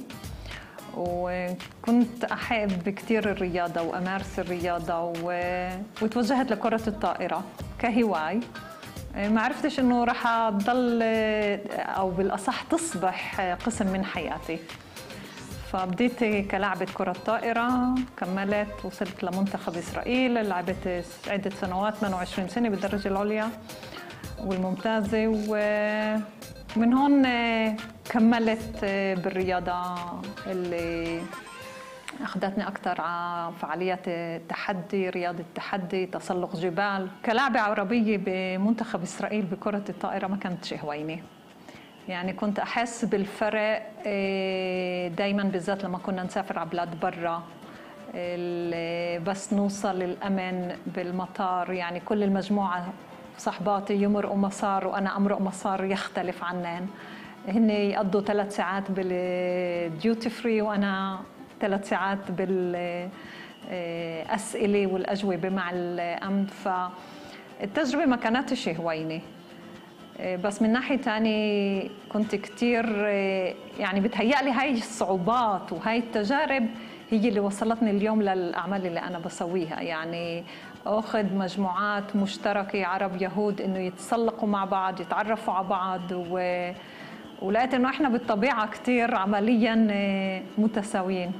وكنت أحب كثير الرياضة وأمارس الرياضة و... وتوجهت لكرة الطائرة كهواية ما عرفتش انه راح اضل او بالاصح تصبح قسم من حياتي فبديت كلاعبة كرة طائرة كملت وصلت لمنتخب إسرائيل لعبت عدة سنوات 28 سنة بالدرجة العليا والممتازة ومن هون آه، كملت آه، بالرياضة اللي أخذتني أكثر على فعاليات التحدي رياضة التحدي تسلق جبال كلاعبة عربية بمنتخب إسرائيل بكرة الطائرة ما كانت هويني يعني كنت أحس بالفرق آه، دايما بالذات لما كنا نسافر على بلاد برا بس نوصل الأمن بالمطار يعني كل المجموعة صحباتي يمرقوا مسار وانا امرق مسار يختلف عنن هن يقضوا ثلاث ساعات بالديوتي فري وانا ثلاث ساعات بالاسئله آه، والاجوبه مع الامن فالتجربه ما كانتش هوينه آه، بس من ناحيه ثانيه كنت كثير آه، يعني بتهيألي هاي الصعوبات وهاي التجارب هي اللي وصلتني اليوم للاعمال اللي انا بسويها يعني اخذ مجموعات مشتركه عرب يهود انه يتسلقوا مع بعض يتعرفوا على بعض و... ولقيت انه احنا بالطبيعه كثير عمليا آه، متساويين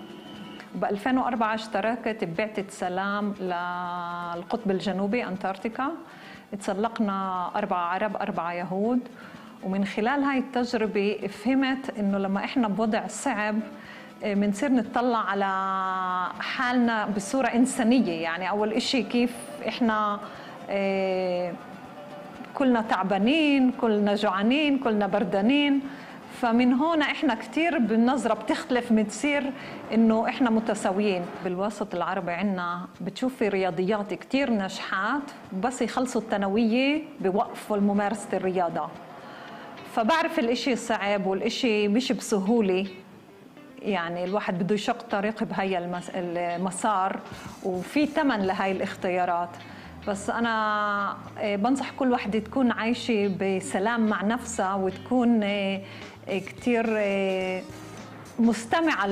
ب 2004 اشتركت ببعثة سلام للقطب الجنوبي أنتاركتيكا تسلقنا أربعة عرب أربعة يهود ومن خلال هاي التجربة فهمت إنه لما إحنا بوضع صعب بنصير إيه، نطلع على حالنا بصورة إنسانية يعني أول إشي كيف إحنا إيه، كلنا تعبانين كلنا جوعانين كلنا بردانين فمن هون احنا كثير بالنظره بتختلف بتصير انه احنا متساويين بالوسط العربي عندنا بتشوفي رياضيات كثير ناجحات بس يخلصوا الثانويه بوقفوا ممارسه الرياضه فبعرف الاشي صعب والاشي مش بسهوله يعني الواحد بده يشق طريق بهي المسار وفي ثمن لهي الاختيارات بس انا آه، بنصح كل وحده تكون عايشه بسلام مع نفسها وتكون آه، كثير آه، مستمع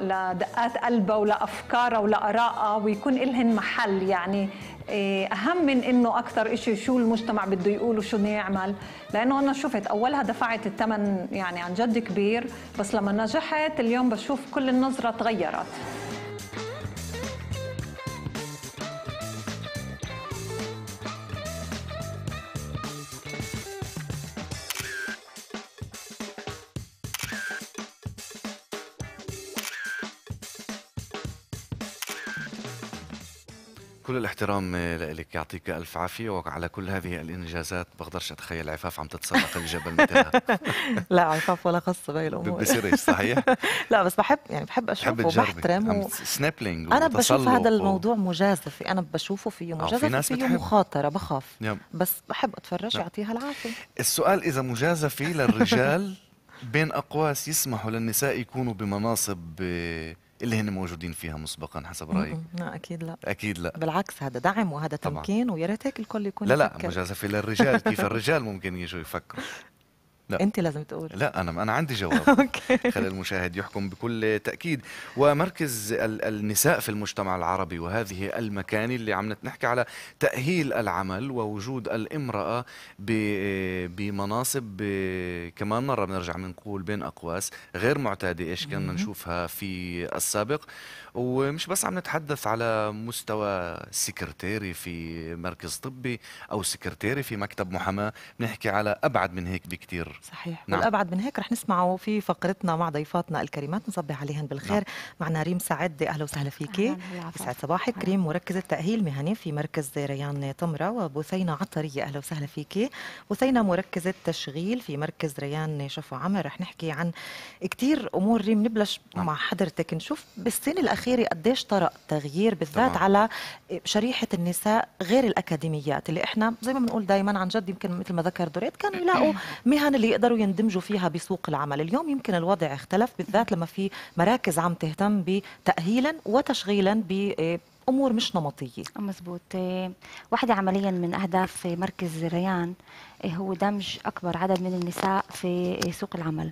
لدقات قلبه ولافكاره ولاراءه ويكون إلهن محل يعني إيه، اهم من انه اكثر إشي شو المجتمع بده يقول وشو بده يعمل لانه انا شفت اولها دفعت الثمن يعني عن جد كبير بس لما نجحت اليوم بشوف كل النظره تغيرت كل الاحترام لك يعطيك الف عافيه وعلى كل هذه الانجازات بقدرش اتخيل عفاف عم تتسلق الجبل لا عفاف ولا خص بهي الامور بصيرش صحيح لا بس بحب يعني بحب اشوفه وبحترم و... سنابلينج انا بشوف هذا الموضوع و... مجازفه انا بشوفه فيه آه، مجازفه في فيه مخاطره بخاف يب. بس بحب اتفرج نعم. يعطيها العافيه السؤال اذا مجازفه للرجال بين اقواس يسمحوا للنساء يكونوا بمناصب آه، اللي هن موجودين فيها مسبقا حسب رايك لا اكيد لا اكيد لا بالعكس هذا دعم وهذا تمكين ويا ريت هيك الكل يكون لا لا مجازفه للرجال كيف الرجال ممكن يجوا يفكروا لا انت لازم تقول لا انا انا عندي جواب خلي المشاهد يحكم بكل تاكيد ومركز النساء في المجتمع العربي وهذه المكانه اللي عم نحكي على تاهيل العمل ووجود الامراه بمناصب كمان مره بنرجع بنقول بين اقواس غير معتاده ايش كنا نشوفها في السابق ومش بس عم نتحدث على مستوى سكرتيري في مركز طبي او سكرتيري في مكتب محاماه بنحكي على ابعد من هيك بكثير صحيح نعم. والابعد من هيك رح نسمعه في فقرتنا مع ضيفاتنا الكريمات نصبح عليهن بالخير نعم. معنا ريم سعد اهلا وسهلا فيكي يسعد صباحك أهلا. ريم مركزه تاهيل مهني في مركز ريان طمره وبثينه عطريه اهلا وسهلا فيكي بثينه مركزه تشغيل في مركز ريان شفا عمر رح نحكي عن كثير امور ريم نبلش نعم. مع حضرتك نشوف بالسنه الاخيره الأخيرة قديش طرأ تغيير بالذات طبعا. على شريحة النساء غير الأكاديميات اللي إحنا زي ما بنقول دايما عن جد يمكن مثل ما ذكر دوريت كانوا يلاقوا مهن اللي يقدروا يندمجوا فيها بسوق العمل اليوم يمكن الوضع اختلف بالذات لما في مراكز عم تهتم بتأهيلا وتشغيلا ب امور مش نمطيه مزبوط واحده عمليا من اهداف مركز ريان إيه، هو دمج اكبر عدد من النساء في سوق العمل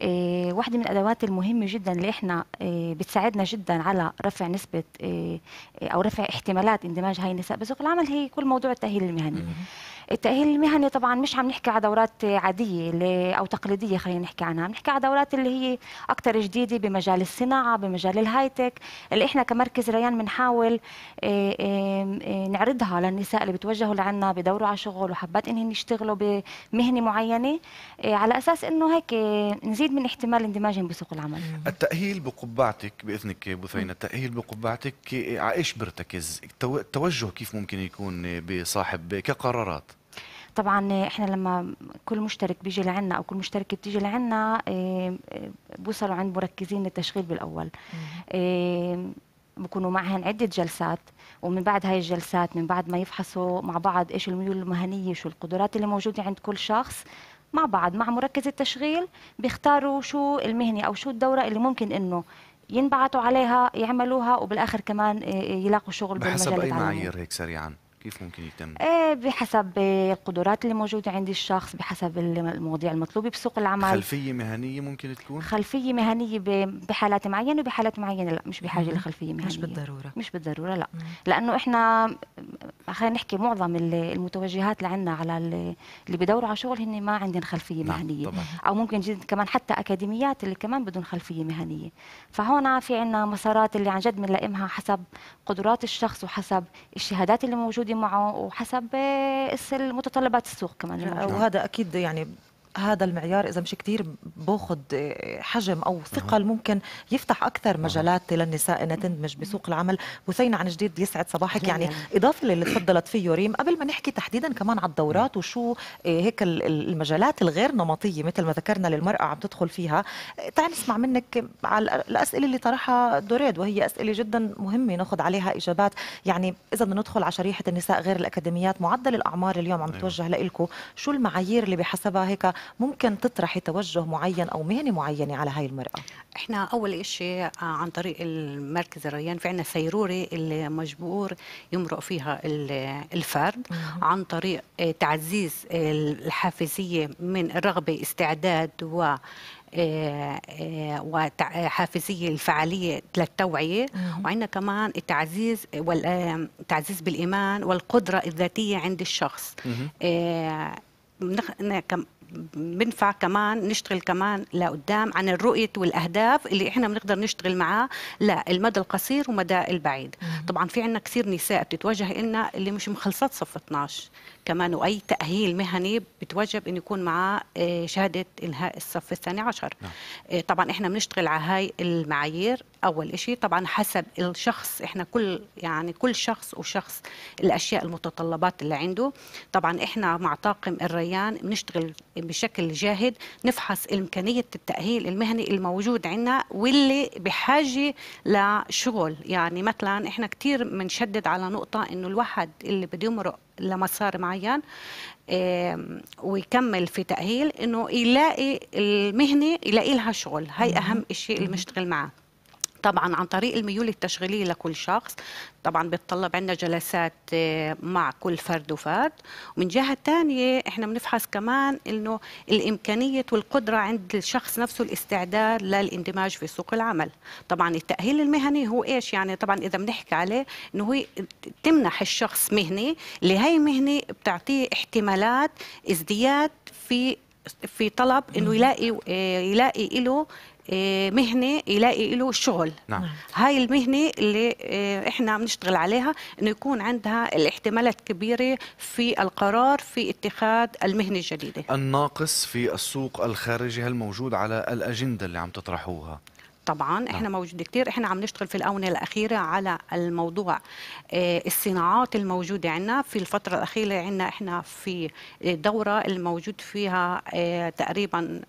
آه، واحدة من الأدوات المهمة جدا اللي إحنا آه، بتساعدنا جدا على رفع نسبة آه، أو رفع احتمالات اندماج هاي النساء بسوق العمل هي كل موضوع التأهيل المهني التاهيل المهني طبعا مش عم نحكي على دورات عاديه او تقليديه خلينا نحكي عنها نحكي على دورات اللي هي اكثر جديده بمجال الصناعه بمجال الهايتك اللي احنا كمركز ريان بنحاول آه، آه، نعرضها للنساء اللي بتوجهوا لعنا بدوروا على شغل وحبات انهم يشتغلوا بمهنه معينه آه، على اساس انه هيك نزيد من احتمال اندماجهم بسوق العمل التاهيل بقبعتك باذنك بثينه التاهيل بقبعتك على ايش بيرتكز التوجه كيف ممكن يكون بصاحب كقرارات طبعا احنا لما كل مشترك بيجي لعنا او كل مشتركه بتيجي لعنا إيه، بوصلوا عند مركزين التشغيل بالاول إيه، بكونوا معهن عده جلسات ومن بعد هاي الجلسات من بعد ما يفحصوا مع بعض ايش الميول المهنيه شو القدرات اللي موجوده عند كل شخص مع بعض مع مركز التشغيل بيختاروا شو المهنه او شو الدوره اللي ممكن انه ينبعثوا عليها يعملوها وبالاخر كمان إيه، يلاقوا شغل بالمجال اي معايير هيك سريعا كيف ممكن يتم؟ ايه بحسب القدرات اللي موجودة عند الشخص بحسب المواضيع المطلوبة بسوق العمل خلفية مهنية ممكن تكون؟ خلفية مهنية بحالات معينة وبحالات معينة لا مش بحاجة لخلفية مهنية مش بالضرورة مش بالضرورة لا مم. لأنه إحنا خلينا نحكي معظم المتوجهات اللي عندنا على اللي بدوروا على شغل هن ما عندهم خلفية نعم، مهنية طبعا. أو ممكن جدا كمان حتى أكاديميات اللي كمان بدون خلفية مهنية فهون في عندنا مسارات اللي عن جد بنلائمها حسب قدرات الشخص وحسب الشهادات اللي موجودة معه وحسب المتطلبات السوق كمان وهذا اكيد يعني هذا المعيار اذا مش كثير باخذ آه، حجم او ثقل ممكن يفتح اكثر مجالات للنساء انها تندمج بسوق العمل بثينة عن جديد يسعد صباحك يعني اضافه للي تفضلت فيه ريم قبل ما نحكي تحديدا كمان على الدورات وشو آه، هيك المجالات الغير نمطيه مثل ما ذكرنا للمراه عم تدخل فيها آه، تعال نسمع منك على الاسئله اللي طرحها دوريد وهي اسئله جدا مهمه ناخذ عليها اجابات يعني اذا بدنا ندخل على شريحه النساء غير الاكاديميات معدل الاعمار اليوم عم أيوة. توجه لكم شو المعايير اللي بحسبها هيك ممكن تطرحي توجه معين او مهنه معينه على هاي المراه احنا اول شيء آه، عن طريق المركز الريان في عندنا سيروره اللي مجبور يمرق فيها الفرد عن طريق آه، تعزيز الحافزيه من الرغبه استعداد و آه، وحافزية الفعالية للتوعية وعندنا كمان التعزيز والتعزيز بالإيمان والقدرة الذاتية عند الشخص بنفع كمان نشتغل كمان لقدام عن الرؤية والأهداف اللي إحنا بنقدر نشتغل معاه للمدى القصير ومدى البعيد طبعا في عنا كثير نساء بتتوجه إلنا اللي مش مخلصات صف 12 كمان واي تاهيل مهني بتوجب انه يكون معاه آه، شهاده انهاء الصف الثاني عشر نعم. آه، طبعا احنا بنشتغل على هاي المعايير اول شيء طبعا حسب الشخص احنا كل يعني كل شخص وشخص الاشياء المتطلبات اللي عنده طبعا احنا مع طاقم الريان بنشتغل بشكل جاهد نفحص امكانيه التاهيل المهني الموجود عندنا واللي بحاجه لشغل يعني مثلا احنا كثير بنشدد على نقطه انه الواحد اللي بده يمرق لمسار معين ويكمل في تأهيل إنه يلاقي المهنة يلاقي لها شغل هاي أهم شيء اللي بنشتغل معاه طبعا عن طريق الميول التشغيلية لكل شخص طبعا بتطلب عندنا جلسات آه، مع كل فرد وفرد ومن جهة ثانية احنا بنفحص كمان انه الامكانية والقدرة عند الشخص نفسه الاستعداد للاندماج في سوق العمل طبعا التأهيل المهني هو ايش يعني طبعا اذا بنحكي عليه انه هو تمنح الشخص مهنة لهي مهنة بتعطيه احتمالات ازدياد في في طلب انه يلاقي آه، يلاقي له آه، مهنه يلاقي له شغل نعم. نعم. هاي المهنه اللي آه، احنا عم نشتغل عليها انه يكون عندها الاحتمالات كبيره في القرار في اتخاذ المهنه الجديده الناقص في السوق الخارجي هل موجود على الاجنده اللي عم تطرحوها طبعا نعم. احنا موجود كتير احنا عم نشتغل في الاونه الاخيره على الموضوع آه، الصناعات الموجوده عندنا في الفتره الاخيره عندنا احنا في دوره الموجود فيها آه، تقريبا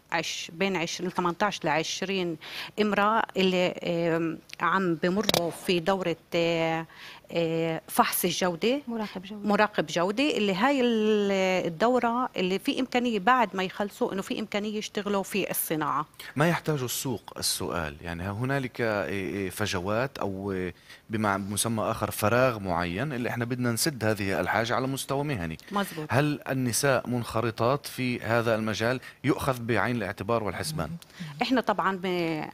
بين 20 18 ل 20 امراه اللي عم بمروا في دوره آه، آه، فحص الجوده مراقب جوده مراقب جوده اللي هاي الدوره اللي في امكانيه بعد ما يخلصوا انه في امكانيه يشتغلوا في الصناعه ما يحتاج السوق السؤال يعني هنالك آه، آه، فجوات او بمسمى اخر فراغ معين اللي احنا بدنا نسد هذه الحاجه على مستوى مهني مزبوط. هل النساء منخرطات في هذا المجال يؤخذ بعين الاعتبار والحسبان احنا طبعا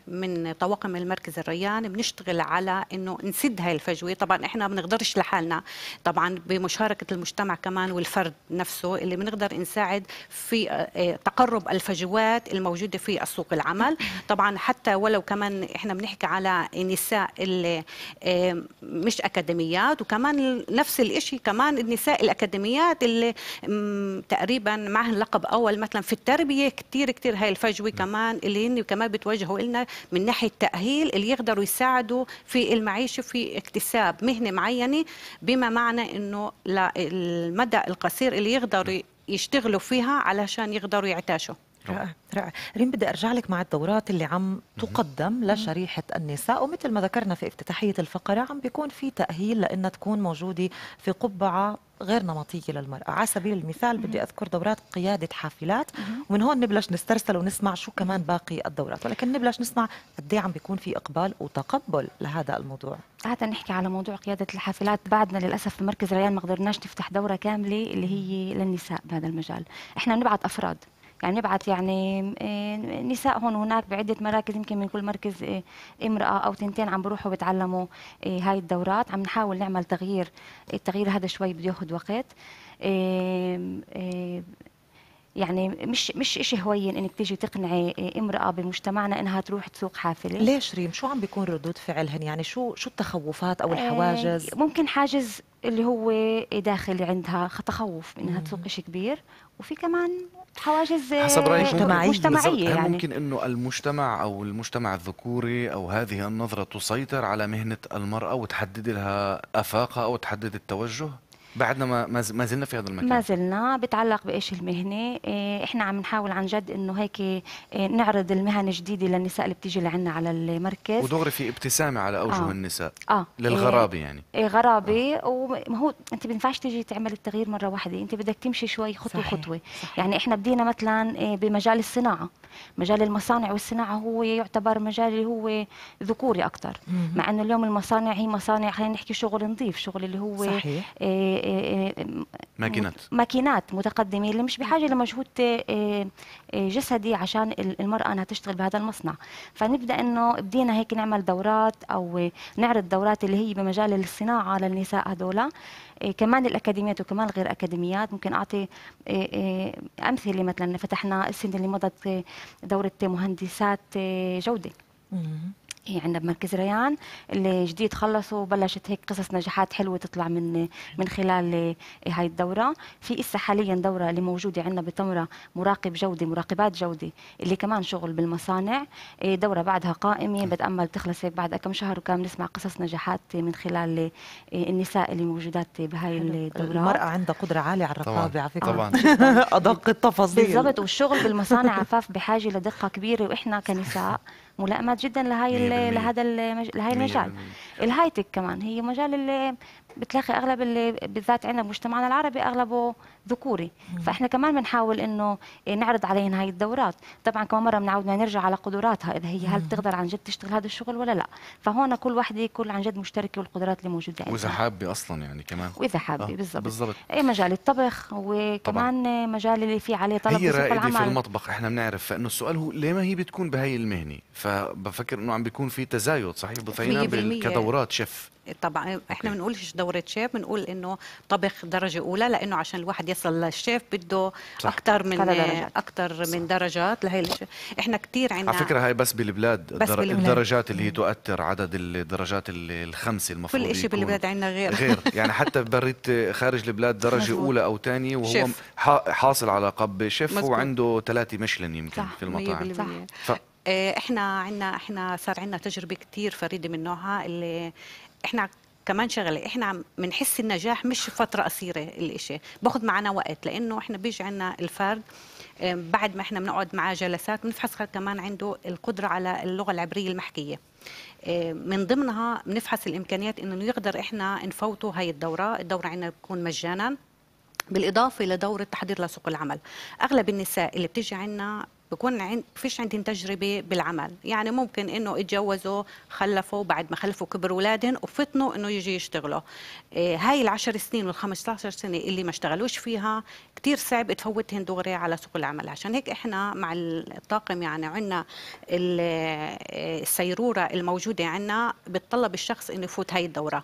من طواقم المركز الريان بنشتغل على انه نسد هاي الفجوه طبعا احنا احنا ما بنقدرش لحالنا طبعا بمشاركه المجتمع كمان والفرد نفسه اللي بنقدر نساعد في آه، آه، تقرب الفجوات الموجوده في سوق العمل طبعا حتى ولو كمان احنا بنحكي على النساء اللي آه، مش اكاديميات وكمان نفس الشيء كمان النساء الاكاديميات اللي تقريبا معهن لقب اول مثلا في التربيه كثير كثير هاي الفجوه كمان اللي هن كمان بتوجهوا لنا من ناحيه تاهيل اللي يقدروا يساعدوا في المعيشه في اكتساب مهنه معينه بما معنى انه المدى القصير اللي يقدروا يشتغلوا فيها علشان يقدروا يعتاشوا رائع رائع ريم بدي ارجع لك مع الدورات اللي عم تقدم لشريحه النساء ومثل ما ذكرنا في افتتاحيه الفقره عم بيكون في تاهيل لانها تكون موجوده في قبعه غير نمطيه للمراه على سبيل المثال بدي اذكر دورات قياده حافلات ومن هون نبلش نسترسل ونسمع شو كمان باقي الدورات ولكن نبلش نسمع قد إيه عم بيكون في اقبال وتقبل لهذا الموضوع تعال نحكي على موضوع قياده الحافلات بعدنا للاسف في مركز ريان ما قدرناش نفتح دوره كامله اللي هي للنساء بهذا المجال احنا بنبعث افراد يعني نبعث يعني آه، نساء هون وهناك بعده مراكز يمكن من كل مركز آه، امراه او تنتين عم بروحوا بتعلموا آه، هاي الدورات عم نحاول نعمل تغيير التغيير هذا شوي بده ياخذ وقت يعني مش مش شيء هوين انك تيجي تقنعي امراه بمجتمعنا انها تروح تسوق حافله ليش ريم شو عم بيكون ردود فعلهن يعني شو شو التخوفات او الحواجز ممكن حاجز اللي هو إيه داخلي عندها تخوف انها تسوق شيء كبير وفي كمان حواجز حسب رأيك مجتمعية, مجتمعية يعني هل ممكن انه المجتمع او المجتمع الذكوري او هذه النظرة تسيطر على مهنة المرأة وتحدد لها افاقها او تحدد التوجه؟ بعدنا ما ما زلنا في هذا المكان ما زلنا بتعلق بايش المهنه إيه، احنا عم نحاول عن جد انه هيك إيه، نعرض المهن الجديده للنساء اللي بتيجي لعنا على المركز ودغري في ابتسامه على اوجه آه. النساء آه. للغرابه إيه، يعني إيه غرابه آه. وما هو انت ما بينفعش تيجي تعمل التغيير مره واحده انت بدك تمشي شوي خطوه صحيح. خطوه صحيح. يعني احنا بدينا مثلا بمجال الصناعه مجال المصانع والصناعه هو يعتبر مجال اللي هو ذكوري اكثر مع انه اليوم المصانع هي مصانع خلينا نحكي شغل نظيف شغل اللي هو صحيح. آه، آه، آه، ماكينات ماكينات متقدمه اللي مش بحاجه لمجهود جسدي عشان المراه انها تشتغل بهذا المصنع فنبدا انه بدينا هيك نعمل دورات او نعرض دورات اللي هي بمجال الصناعه للنساء هذولا إيه، كمان الاكاديميات وكمان غير اكاديميات ممكن اعطي إيه، إيه، امثله مثلا فتحنا السنه اللي مضت دوره مهندسات جوده هي إيه، عندنا بمركز ريان اللي جديد خلصوا وبلشت هيك قصص نجاحات حلوه تطلع من من خلال إيه، هاي الدوره في اسا حاليا دوره اللي موجوده عندنا بتمره مراقب جوده مراقبات جوده اللي كمان شغل بالمصانع إيه، دوره بعدها قائمه بتامل تخلص هيك بعد كم شهر وكان بنسمع قصص نجاحات من خلال النساء اللي موجودات بهاي الدورات المراه عندها قدره عاليه على الرقابه على فكره طبعا ادق التفاصيل بالضبط والشغل بالمصانع عفاف بحاجه لدقه كبيره واحنا كنساء ملائمات جدا لهي لهذا لهي المجال الهايتك كمان هي مجال اللي بتلاقي اغلب اللي بالذات عندنا بمجتمعنا العربي اغلبه ذكوري فاحنا كمان بنحاول انه إيه، نعرض عليهم هاي الدورات طبعا كمان مره بنعود نرجع على قدراتها اذا هي هل بتقدر عن جد تشتغل هذا الشغل ولا لا فهون كل وحده كل عن جد مشتركه والقدرات اللي موجوده عندها واذا حابه اصلا يعني كمان واذا حابه آه بالضبط بالضبط اي مجال الطبخ وكمان طبعا. مجال اللي فيه عليه طلب هي رائده في المطبخ احنا بنعرف فانه السؤال هو ليه ما هي بتكون بهي المهنه فبفكر انه عم بيكون في تزايد صحيح ضفينا كدورات شيف طبعا احنا ما بنقولش دوره شيف بنقول انه طبخ درجه اولى لانه عشان الواحد يصل للشيف بده اكثر من اكثر من درجات لهي احنا كثير عندنا على فكره هاي بس بالبلاد بس بالبلاد. الدرجات اللي هي تؤثر عدد الدرجات الخمسه المفروض كل شيء بالبلاد عندنا غير غير يعني حتى بريت خارج البلاد درجه اولى او ثانيه وهو شيف. حاصل على قب شيف مزبوط. وعنده ثلاثه مشلن يمكن صح. في المطاعم صح. ف... إيه، احنا عندنا احنا صار عندنا تجربه كثير فريده من نوعها اللي احنا كمان شغله احنا عم بنحس النجاح مش فتره قصيره الاشي باخذ معنا وقت لانه احنا بيجي عندنا الفرد آه، بعد ما احنا بنقعد معاه جلسات بنفحص كمان عنده القدره على اللغه العبريه المحكيه آه، من ضمنها بنفحص الامكانيات انه يقدر احنا نفوته هاي الدوره الدوره عندنا بتكون مجانا بالإضافة لدورة تحضير لسوق العمل أغلب النساء اللي بتيجي عندنا بكون عند فيش عندهم تجربه بالعمل يعني ممكن انه اتجوزوا خلفوا بعد ما خلفوا كبروا اولادهم وفطنوا انه يجي يشتغلوا إيه هاي العشر سنين وال15 سنه اللي ما اشتغلوش فيها كثير صعب تفوتهم دغري على سوق العمل عشان هيك احنا مع الطاقم يعني عندنا إيه، السيروره الموجوده عندنا بتطلب الشخص انه يفوت هاي الدوره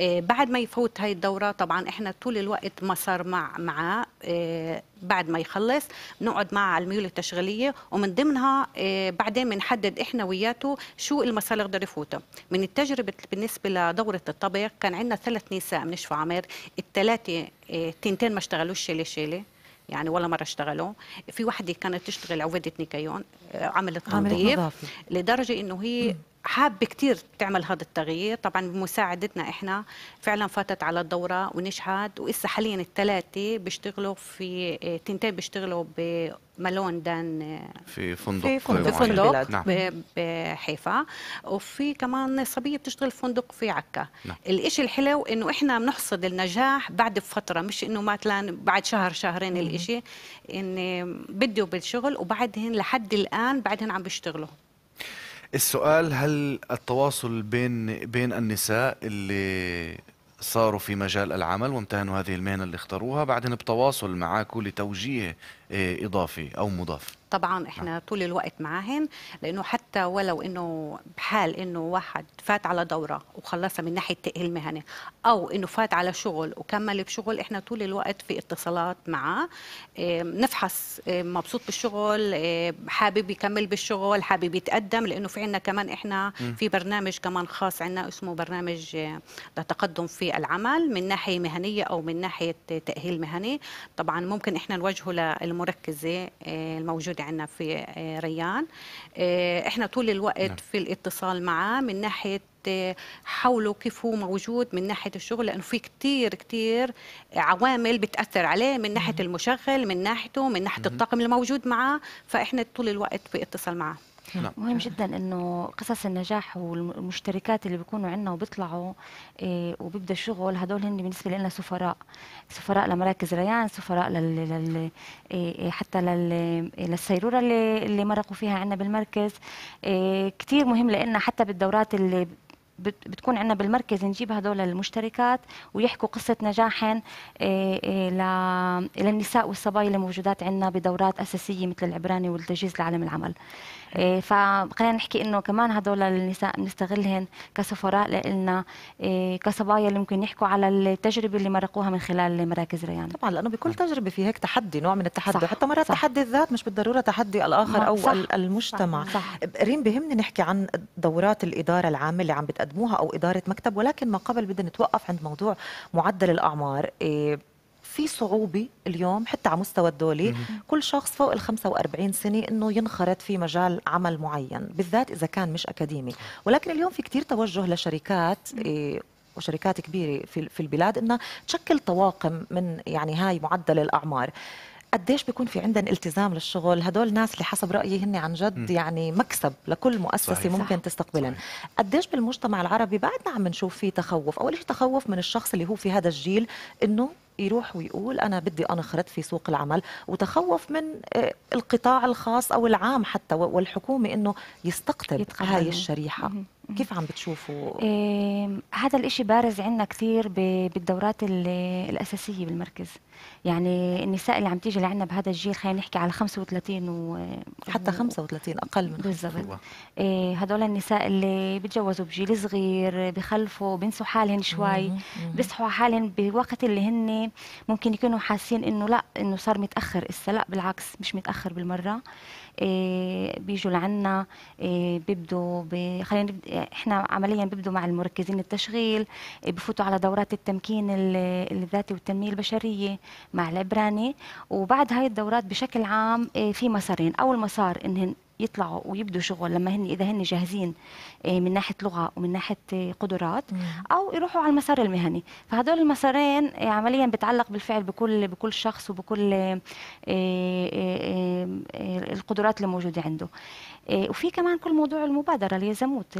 آه، بعد ما يفوت هاي الدوره طبعا احنا طول الوقت مسار مع معاه بعد ما يخلص بنقعد معه على الميول التشغيليه ومن ضمنها آه، بعدين بنحدد احنا وياته شو المسار اللي يقدر يفوته من التجربه بالنسبه لدوره الطبخ كان عندنا ثلاث نساء بنشفى عمير الثلاثه آه، تنتين ما اشتغلوش شيله شيله يعني ولا مره اشتغلوا في وحده كانت تشتغل عوده نيكايون عملت تنظيف لدرجه انه هي حابه كثير تعمل هذا التغيير طبعا بمساعدتنا احنا فعلا فاتت على الدوره ونشهد وإسا حاليا الثلاثه بيشتغلوا في إيه، تنتين بيشتغلوا بملون دان إيه، في فندق في فندق, في فندق نعم. بحيفا وفي كمان صبيه بتشتغل في فندق في عكا نعم. الإشي الحلو انه احنا بنحصد النجاح بعد بفتره مش انه مثلا بعد شهر شهرين الإشي ان بدوا بالشغل وبعدهن لحد الان بعدهن عم بيشتغلوا السؤال هل التواصل بين بين النساء اللي صاروا في مجال العمل وامتهنوا هذه المهنة اللي اختاروها بعدين بتواصل معاكم لتوجيه آه، اضافي او مضاف طبعا نعم. احنا نعم. طول الوقت معاهن لانه حتى ولو انه بحال انه واحد فات على دوره وخلصها من ناحيه تاهيل مهني او انه فات على شغل وكمل بشغل احنا طول الوقت في اتصالات معاه آه، نفحص آه، مبسوط بالشغل حابب يكمل بالشغل حابب يتقدم لانه في عندنا كمان احنا م. في برنامج كمان خاص عندنا اسمه برنامج لتقدم في العمل من ناحيه مهنيه او من ناحيه تاهيل مهني طبعا ممكن احنا نوجهه للم المركزه آه، الموجوده عندنا في آه، ريان آه، احنا طول الوقت نعم. في الاتصال معه من ناحيه حوله كيف هو موجود من ناحيه الشغل لانه في كثير كثير عوامل بتاثر عليه من ناحيه المشغل من ناحيته من ناحيه الطاقم الموجود معه فاحنا طول الوقت في اتصال معه نعم. مهم جدا انه قصص النجاح والمشتركات اللي بيكونوا عندنا وبيطلعوا إيه وبيبدا الشغل هدول هن بالنسبه لنا سفراء سفراء لمراكز ريان سفراء لل, لل... إيه, إيه، حتى لل... للسيروره اللي اللي مرقوا فيها عندنا بالمركز إيه كثير مهم لنا حتى بالدورات اللي بتكون عندنا بالمركز نجيب هدول المشتركات ويحكوا قصة نجاحهم إيه، إيه، للنساء والصبايا اللي موجودات عندنا بدورات أساسية مثل العبراني والتجهيز لعالم العمل. إيه، فخلينا نحكي انه كمان هدول النساء بنستغلهن كسفراء لنا إيه، كصبايا اللي ممكن يحكوا على التجربه اللي مرقوها من خلال مراكز ريان طبعا لانه بكل نعم. تجربه في هيك تحدي نوع من التحدي صح حتى مرات صح تحدي الذات مش بالضروره تحدي الاخر او صح المجتمع صح صح ريم بهمني نحكي عن دورات الاداره العامه اللي عم بتقدموها او اداره مكتب ولكن ما قبل بدنا نتوقف عند موضوع معدل الاعمار إيه، في صعوبة اليوم حتى على مستوى الدولي كل شخص فوق ال 45 سنة أنه ينخرط في مجال عمل معين بالذات إذا كان مش أكاديمي ولكن اليوم في كتير توجه لشركات إيه، وشركات كبيرة في البلاد أنها تشكل طواقم من يعني هاي معدل الأعمار قديش بيكون في عندنا التزام للشغل هدول الناس اللي حسب رايي هن عن جد يعني مكسب لكل مؤسسه صحيح. ممكن تستقبلن قديش بالمجتمع العربي بعدنا عم نشوف فيه تخوف اول شيء تخوف من الشخص اللي هو في هذا الجيل انه يروح ويقول انا بدي انخرط في سوق العمل وتخوف من آه، القطاع الخاص او العام حتى والحكومه انه يستقطب هاي الشريحه كيف عم بتشوفوا؟ إيه هذا الإشي بارز عندنا كثير بالدورات الأساسية بالمركز يعني النساء اللي عم تيجي لعنا بهذا الجيل خلينا نحكي على 35 و حتى 35 أقل من بالضبط إيه آه، هدول النساء اللي بتجوزوا بجيل صغير بخلفوا بنسوا حالهم شوي بيصحوا حالهم بوقت اللي هن ممكن يكونوا حاسين إنه لا إنه صار متأخر إسا لا بالعكس مش متأخر بالمرة آه، بيجوا لعنا آه، بيبدوا خلينا احنا عمليا بيبدوا مع المركزين التشغيل آه، بفوتوا على دورات التمكين الذاتي والتنميه البشريه مع العبراني وبعد هاي الدورات بشكل عام في مسارين اول مسار انهم يطلعوا ويبدوا شغل لما هن اذا هن جاهزين آه، من ناحيه لغه ومن ناحيه آه، قدرات او يروحوا على المسار المهني فهدول المسارين آه، عمليا بتعلق بالفعل بكل بكل شخص وبكل القدرات اللي موجوده عنده وفي كمان كل موضوع المبادره اليزموت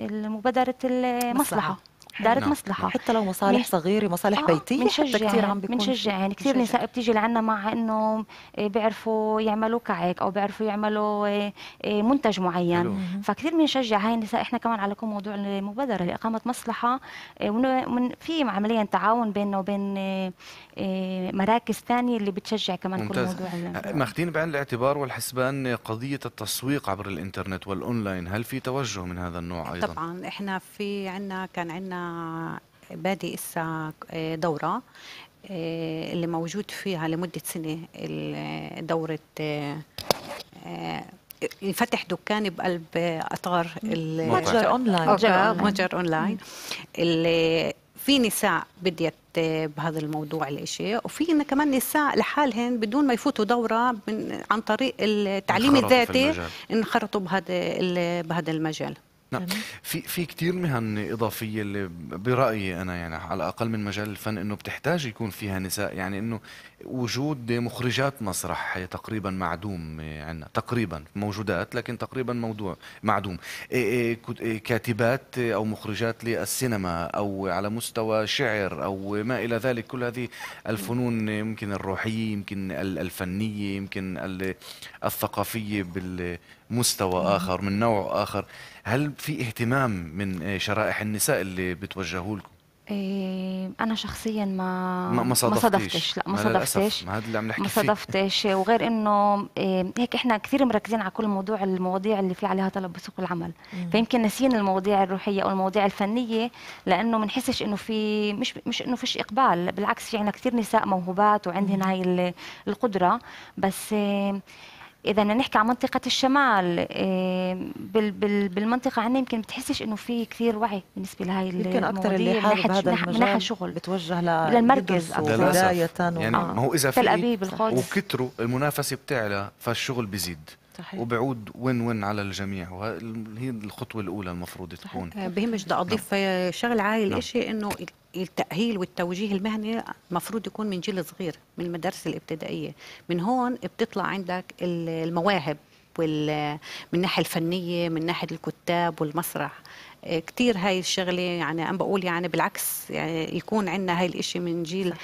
مبادره المصلحه دارت نعم. مصلحه نعم. حتى لو مصالح صغيره مصالح آه بيتيه بنشجع يعني كثير عم بيكون بنشجع كثير نساء بتيجي لعنا مع انه آه، بيعرفوا يعملوا كعك او بيعرفوا يعملوا آه، آه، منتج معين فكثير بنشجع هاي النساء احنا كمان على كل موضوع المبادره لاقامه مصلحه ومن في عمليا تعاون بيننا وبين مراكز ثانيه اللي بتشجع كمان ممتاز. كل موضوع ماخذين بعين الاعتبار والحسبان قضيه التسويق عبر الانترنت والاونلاين هل في توجه من هذا النوع ايضا طبعا احنا في عندنا كان عندنا بادي اسا دوره آه، اللي موجود فيها لمده سنه دوره آه، آه، يفتح دكان بقلب اطار متجر اونلاين متجر اونلاين اللي في نساء بديت بهذا الموضوع الاشي وفينا كمان نساء لحالهن بدون ما يفوتوا دوره من عن طريق التعليم الذاتي انخرطوا بهذا بهذا المجال نعم في في كثير مهن اضافيه اللي برايي انا يعني على الاقل من مجال الفن انه بتحتاج يكون فيها نساء يعني انه وجود مخرجات مسرح تقريبا معدوم عندنا تقريبا موجودات لكن تقريبا موضوع معدوم إيه، إيه، إيه، كاتبات او مخرجات للسينما او على مستوى شعر او ما الى ذلك كل هذه الفنون يمكن الروحيه يمكن الفنيه يمكن الثقافيه بالمستوى اخر من نوع اخر هل في اهتمام من آه، شرائح النساء اللي بتوجهوا لكم؟ إيه انا شخصيا ما ما صادفتش, ما صادفتش. لا ما صادفتش ما هذا اللي عم نحكي ما صادفتش وغير انه إيه هيك احنا كثير مركزين على كل موضوع المواضيع اللي في عليها طلب بسوق العمل مم. فيمكن نسينا المواضيع الروحيه او المواضيع الفنيه لانه بنحسش انه في مش مش انه فيش اقبال بالعكس في عندنا كثير نساء موهوبات وعندهن هاي القدره بس إيه اذا نحكي عن منطقه الشمال آه، بالمنطقه عندنا يمكن بتحسش انه في كثير وعي بالنسبه لهي يمكن اكثر اللي حابب هذا المجال شغل بتوجه للمركز بدايه يعني آه. ما هو اذا في وكثروا وكتروا المنافسه بتعلى فالشغل بيزيد صحيح. وبعود وين وين على الجميع وهي الخطوه الاولى المفروض تكون آه، بهمش بدي نعم. اضيف نعم. شغل عايل نعم. شيء انه التأهيل والتوجيه المهني المفروض يكون من جيل صغير من المدارس الابتدائية من هون بتطلع عندك المواهب وال من الناحية الفنية من ناحية الكتاب والمسرح آه، كثير هاي الشغلة يعني عم بقول يعني بالعكس يعني يكون عندنا هاي الشيء من جيل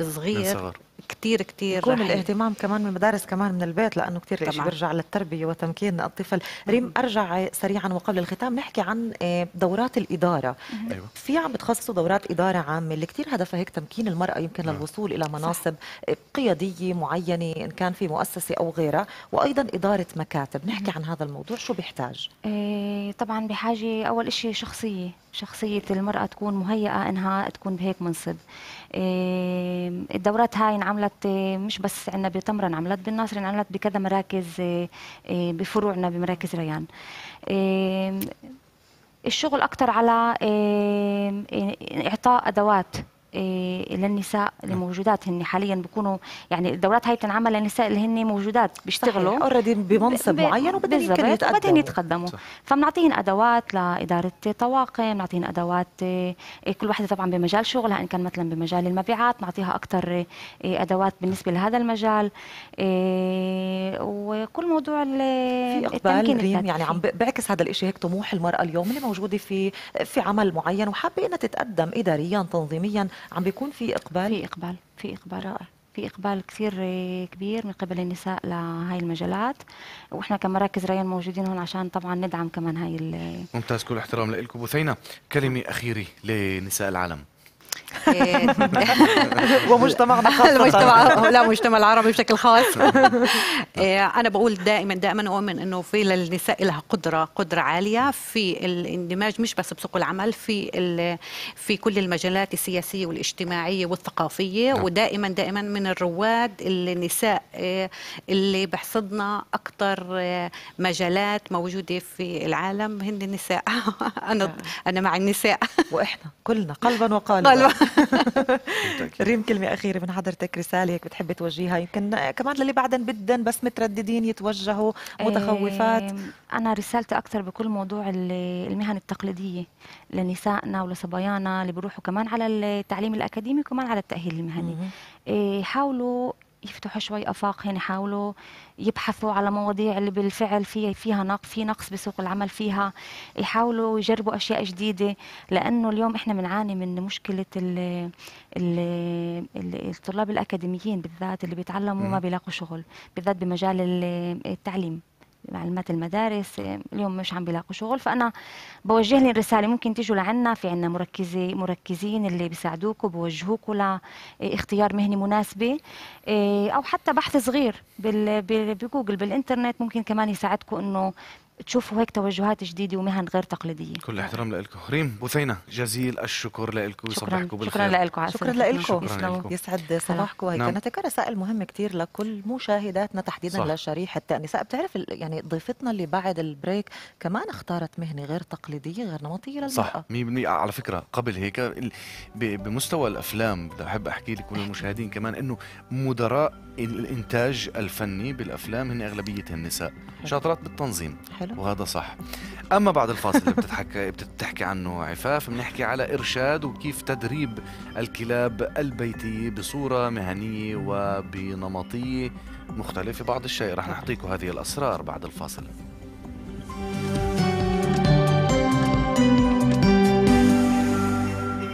صحيح. صغير كثير كثير يكون رحيم. الاهتمام كمان من المدارس كمان من البيت لانه كثير الشيء بيرجع للتربيه وتمكين الطفل ريم ارجع سريعا وقبل الختام نحكي عن آه، دورات الاداره أيوة. في عم بتخصصوا دورات اداره عامه اللي كثير هدفها هيك تمكين المراه يمكن نعم. للوصول الى مناصب صح. آه، قياديه معينه ان كان في مؤسسه او غيرها وايضا اداره مكاتب نحكي عن هذا الموضوع شو بيحتاج إيه طبعا بحاجه اول شيء شخصيه شخصيه المراه تكون مهيئه انها تكون بهيك منصب آه، الدورات هاي انعملت مش بس عنا بتمرة انعملت بالناصر انعملت يعني بكذا مراكز آه، آه، بفروعنا بمراكز ريان الشغل اكثر على اعطاء ادوات آه، للنساء اللي نعم. موجودات هن حاليا بيكونوا يعني الدورات هاي بتنعمل للنساء اللي هن موجودات بيشتغلوا اوريدي بمنصب معين وبدهم يتقدموا بدهم يتقدموا فبنعطيهم ادوات لاداره طواقم نعطيهم ادوات آه، كل وحده طبعا بمجال شغلها ان كان مثلا بمجال المبيعات نعطيها اكثر آه، ادوات بالنسبه لهذا المجال وكل موضوع في اقبال ريم يعني عم بعكس هذا الشيء هيك طموح المراه اليوم اللي موجوده في في عمل معين وحابه انها تتقدم اداريا تنظيميا عم بيكون في اقبال في اقبال في اقبال رائع في اقبال كثير آه، كبير من قبل النساء لهي المجالات واحنا كمراكز ريان موجودين هون عشان طبعا ندعم كمان هاي ممتاز كل احترام لكم بثينه كلمه اخيره لنساء العالم إيه، ومجتمعنا خاصة المجتمع لا المجتمع العربي بشكل خاص إيه، أنا بقول دائما دائما أؤمن إنه في للنساء لها قدرة قدرة عالية في الاندماج مش بس بسوق العمل في في كل المجالات السياسية والاجتماعية والثقافية نعم. ودائما دائما من الرواد النساء إيه، اللي بحصدنا أكثر مجالات موجودة في العالم هن النساء أنا نعم. أنا مع النساء وإحنا كلنا قلبا وقالبا أيوة. ريم كلمه اخيره من حضرتك رساله هيك بتحبي توجهيها يمكن كمان للي بعدين بدهم بس مترددين يتوجهوا متخوفات إيه، انا رسالتي اكثر بكل موضوع المهن التقليديه لنسائنا ولصبايانا اللي بيروحوا كمان على التعليم الاكاديمي وكمان على التاهيل المهني إيه، حاولوا يفتحوا شوي افاق يعني يحاولوا يبحثوا على مواضيع اللي بالفعل في فيها نقص في نقص بسوق العمل فيها يحاولوا يجربوا اشياء جديده لانه اليوم احنا بنعاني من مشكله الـ الـ الطلاب الاكاديميين بالذات اللي بيتعلموا ما بيلاقوا شغل بالذات بمجال التعليم معلمات المدارس اليوم مش عم بيلاقوا شغل فانا بوجه لي رساله ممكن تيجوا لعنا في عنا مركزي مركزين اللي بيساعدوكم بوجهوكم لاختيار مهنه مناسبه إيه، او حتى بحث صغير بجوجل بالانترنت ممكن كمان يساعدكم انه تشوفوا هيك توجهات جديده ومهن غير تقليديه كل احترام لكم ريم بثينه جزيل الشكر لكم يصبحكم بالخير شكرا لكم شكرا لكم يسعد صباحكم وهي نعم. كانت رسائل مهمه كثير لكل مشاهداتنا تحديدا صح. لشريحه النساء بتعرف يعني ضيفتنا اللي بعد البريك كمان اختارت مهنه غير تقليديه غير نمطيه للمراه صح 100% على فكره قبل هيك بمستوى الافلام بدي احب احكي لكل نعم. المشاهدين كمان انه مدراء الانتاج الفني بالافلام هن أغلبية النساء شاطرات بالتنظيم حلو. حلو وهذا صح اما بعد الفاصل اللي بتتحكي بتحكي عنه عفاف بنحكي على ارشاد وكيف تدريب الكلاب البيتيه بصوره مهنيه وبنمطيه مختلفه بعض الشيء رح نعطيكم هذه الاسرار بعد الفاصل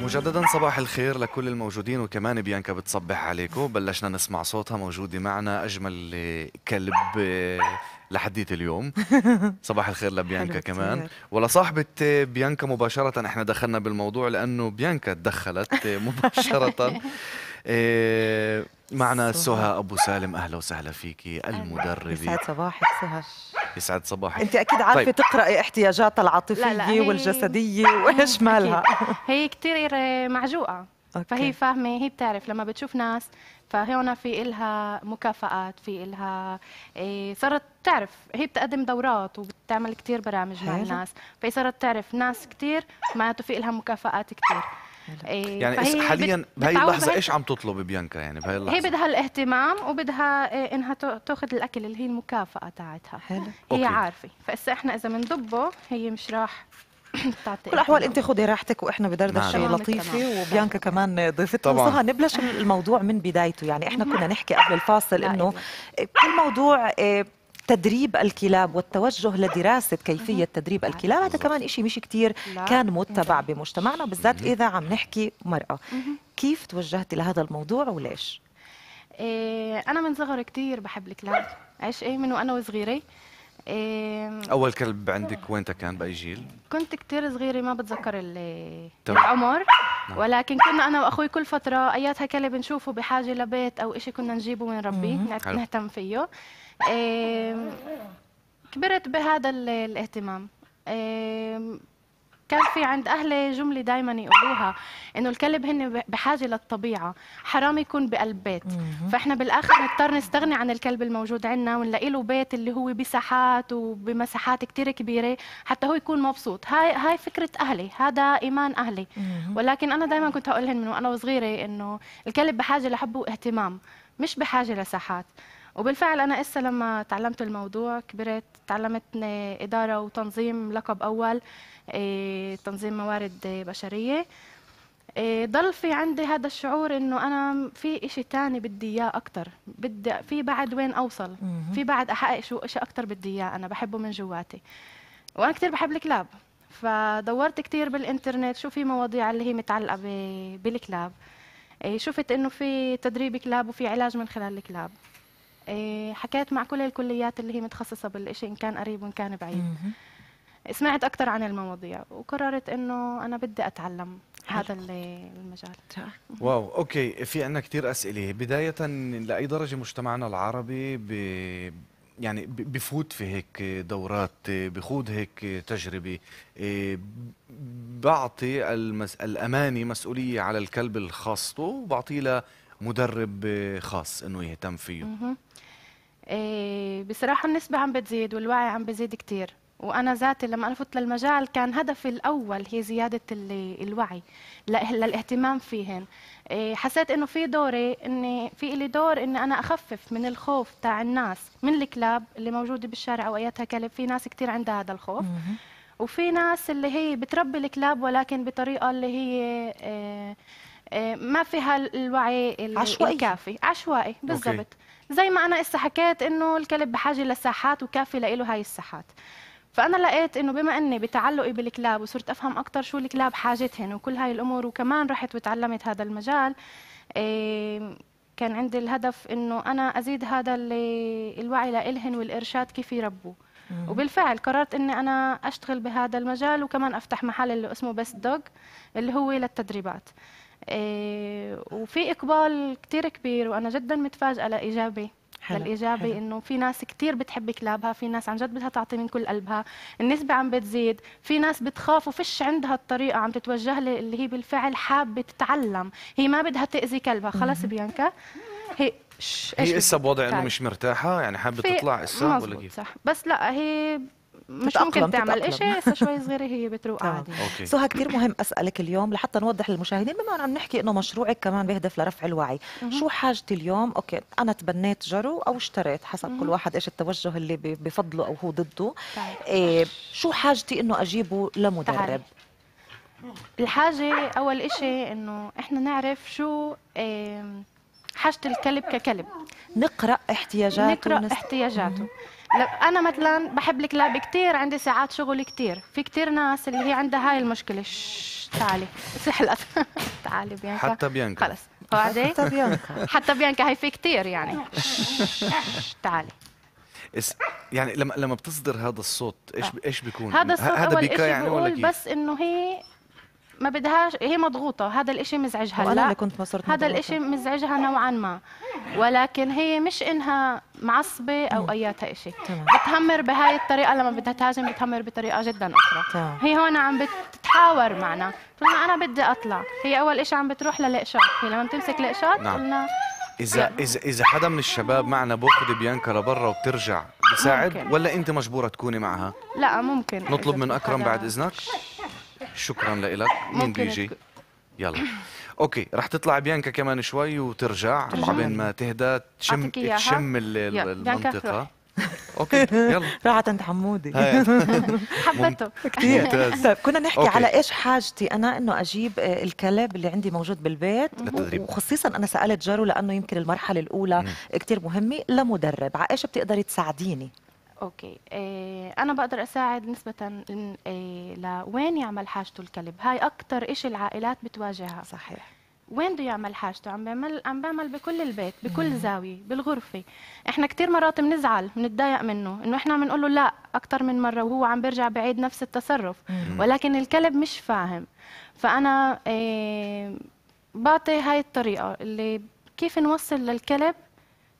مجددا صباح الخير لكل الموجودين وكمان بيانكا بتصبح عليكم بلشنا نسمع صوتها موجودة معنا أجمل كلب لحديت اليوم صباح الخير لبيانكا كمان ولصاحبة بيانكا مباشرة احنا دخلنا بالموضوع لأنه بيانكا تدخلت مباشرة آه، معنا سهى أبو سالم أهلا وسهلا فيكي المدربة يسعد صباحك سهى يسعد صباحك انت اكيد عارفه طيب. تقراي احتياجاتها العاطفيه لا لا هي... والجسديه وايش مالها هي كثير معجوقه أوكي. فهي فاهمه هي بتعرف لما بتشوف ناس فهنا في إلها مكافآت في إلها إيه صارت تعرف هي بتقدم دورات وبتعمل كثير برامج مع الناس فهي صارت تعرف ناس كثير معناته في إلها مكافآت كثير إيه، يعني يعني حاليا بهي اللحظه ايش عم تطلب بيانكا يعني بهي اللحظه هي بدها الاهتمام وبدها إيه انها تاخذ الاكل اللي هي المكافاه تاعتها حلو. هي أوكي. عارفه فهسه احنا اذا بنضبه هي مش راح كل الاحوال انت خذي راحتك واحنا بدردشه نعم. لطيفه وبيانكا كمان ضيفتنا طبعا نبلش الموضوع من بدايته يعني احنا كنا نعم. نحكي قبل الفاصل انه كل موضوع آه، تدريب الكلاب والتوجه لدراسة كيفية تدريب نعم. الكلاب هذا كمان شيء مش كثير كان متبع بمجتمعنا بالذات إذا عم نحكي مرأة كيف توجهتي لهذا الموضوع وليش؟ آه، أنا من صغر كثير بحب الكلاب عشقي إيه من وأنا وصغيرة إيه، اول كلب عندك وين كان باي جيل؟ كنت كثير صغيره ما بتذكر العمر نعم. ولكن كنا انا واخوي كل فتره اياتها كلب نشوفه بحاجه لبيت او شيء كنا نجيبه ونربيه نهتم فيه إيه، كبرت بهذا الاهتمام إيه، كان في عند اهلي جمله دائما يقولوها انه الكلب هن بحاجه للطبيعه حرام يكون بقلب بيت فاحنا بالاخر نضطر نستغني عن الكلب الموجود عندنا ونلاقي له بيت اللي هو بساحات وبمساحات كثير كبيره حتى هو يكون مبسوط هاي هاي فكره اهلي هذا ايمان اهلي ولكن انا دائما كنت اقول لهم من وانا صغيره انه الكلب بحاجه لحب واهتمام مش بحاجه لساحات وبالفعل انا اسا لما تعلمت الموضوع كبرت تعلمت اداره وتنظيم لقب اول إيه، تنظيم موارد بشريه إيه، ضل في عندي هذا الشعور انه انا في إشي تاني بدي اياه اكثر بدي في بعد وين اوصل في بعد احقق شو إشي اكثر بدي اياه انا بحبه من جواتي وانا كثير بحب الكلاب فدورت كثير بالانترنت شو في مواضيع اللي هي متعلقه بالكلاب إيه، شفت انه في تدريب كلاب وفي علاج من خلال الكلاب إيه، حكيت مع كل الكليات اللي هي متخصصه بالشيء ان كان قريب وان كان بعيد سمعت اكثر عن المواضيع وقررت انه انا بدي اتعلم هذا المجال طيب. واو اوكي في عندنا كثير اسئله بدايه لاي درجه مجتمعنا العربي ب... يعني بفوت في هيك دورات بخوض هيك تجربة إيه، بعطي المس... الأمانة مسؤولية على الكلب الخاص وبعطيه لمدرب خاص أنه يهتم فيه إيه، بصراحة النسبة عم بتزيد والوعي عم بزيد كتير وأنا ذاتي لما أنا فت للمجال كان هدفي الأول هي زيادة الوعي للاهتمام فيهن إيه، حسيت إنه في دوري إني في إلي دور إني أنا أخفف من الخوف تاع الناس من الكلاب اللي موجودة بالشارع أو أيتها كلب في ناس كتير عندها هذا الخوف وفي ناس اللي هي بتربي الكلاب ولكن بطريقة اللي هي إيه، ما فيها الوعي عشوائي. الكافي عشوائي بالضبط زي ما انا اسا حكيت انه الكلب بحاجه لساحات وكافي لإله هاي الساحات فانا لقيت انه بما اني بتعلقي بالكلاب وصرت افهم اكثر شو الكلاب حاجتهن وكل هاي الامور وكمان رحت وتعلمت هذا المجال إيه، كان عندي الهدف انه انا ازيد هذا الوعي لإلهن والارشاد كيف يربوا وبالفعل قررت اني انا اشتغل بهذا المجال وكمان افتح محل اللي اسمه بيست دوغ اللي هو للتدريبات آه، وفي اقبال كثير كبير وانا جدا متفاجئه لايجابي حلو. انه في ناس كثير بتحب كلابها في ناس عن جد بدها تعطي من كل قلبها النسبه عم بتزيد في ناس بتخاف وفش عندها الطريقه عم تتوجه لي اللي هي بالفعل حابه تتعلم هي ما بدها تاذي كلبها خلص بيانكا هي هي هسه بوضع انه مش مرتاحه يعني حابه تطلع هسه ولا كيف صح بس لا هي مش ممكن تعمل شيء هسه شوي صغيرة هي بتروق آه. عادي ها كثير مهم أسألك اليوم لحتى نوضح للمشاهدين بما انه عم نحكي إنه مشروعك كمان بيهدف لرفع الوعي شو حاجتي اليوم أوكي أنا تبنيت جرو أو اشتريت حسب كل واحد إيش التوجه اللي بفضله أو هو ضده طيب. إيه شو حاجتي إنه أجيبه لمدرب الحاجة أول شيء إنه إحنا نعرف شو إيه، حاجة الكلب ككلب نقرأ احتياجاته نقرأ احتياجاته انا مثلا بحب الكلاب كثير عندي ساعات شغل كثير في كثير ناس اللي هي عندها هاي المشكله شش تعالي سحلت تعالي بيانكا حتى بيانكا خلص قاعده حتى بيانكا حتى بيانكا هي في كثير يعني تعالي اس يعني لما لما بتصدر هذا الصوت ايش آه. ايش بيكون هذا الصوت هذا بيكون يعني بس انه هي ما بدهاش هي مضغوطه هذا الشيء مزعجها لا كنت مصرت هذا الشيء مزعجها نوعا ما ولكن هي مش انها معصبه او اياتها شيء بتهمر بهاي الطريقه لما بدها تهاجم بتهمر بطريقه جدا اخرى طبعا. هي هون عم بتتحاور معنا قلنا انا بدي اطلع هي اول شيء عم بتروح للقشاط هي لما بتمسك القشاط نعم. قلنا اذا اذا اذا حدا من الشباب معنا باخذ بيانكا لبرا وبترجع بساعد ممكن. ولا انت مجبوره تكوني معها لا ممكن نطلب من اكرم بعد اذنك شكرا لك مين بيجي؟ يلا اوكي رح تطلع بيانكا كمان شوي وترجع عبين ما تهدى تشم تشم المنطقه اوكي يلا راحت عند حمودي حبته كثير طيب كنا نحكي على ايش حاجتي انا انه اجيب آه، الكلب اللي عندي موجود بالبيت للتدريب وخصيصا انا سالت جارو لانه يمكن المرحله الاولى كثير مهمه لمدرب على ايش بتقدري تساعديني اوكي إيه انا بقدر اساعد نسبه إيه لوين يعمل حاجته الكلب هاي اكثر شيء العائلات بتواجهها صحيح وين بده يعمل حاجته عم بعمل عم بعمل بكل البيت بكل مم. زاويه بالغرفه احنا كثير مرات بنزعل بنتضايق منه انه احنا بنقول له لا اكثر من مره وهو عم بيرجع بعيد نفس التصرف مم. ولكن الكلب مش فاهم فانا إيه بعطي هاي الطريقه اللي كيف نوصل للكلب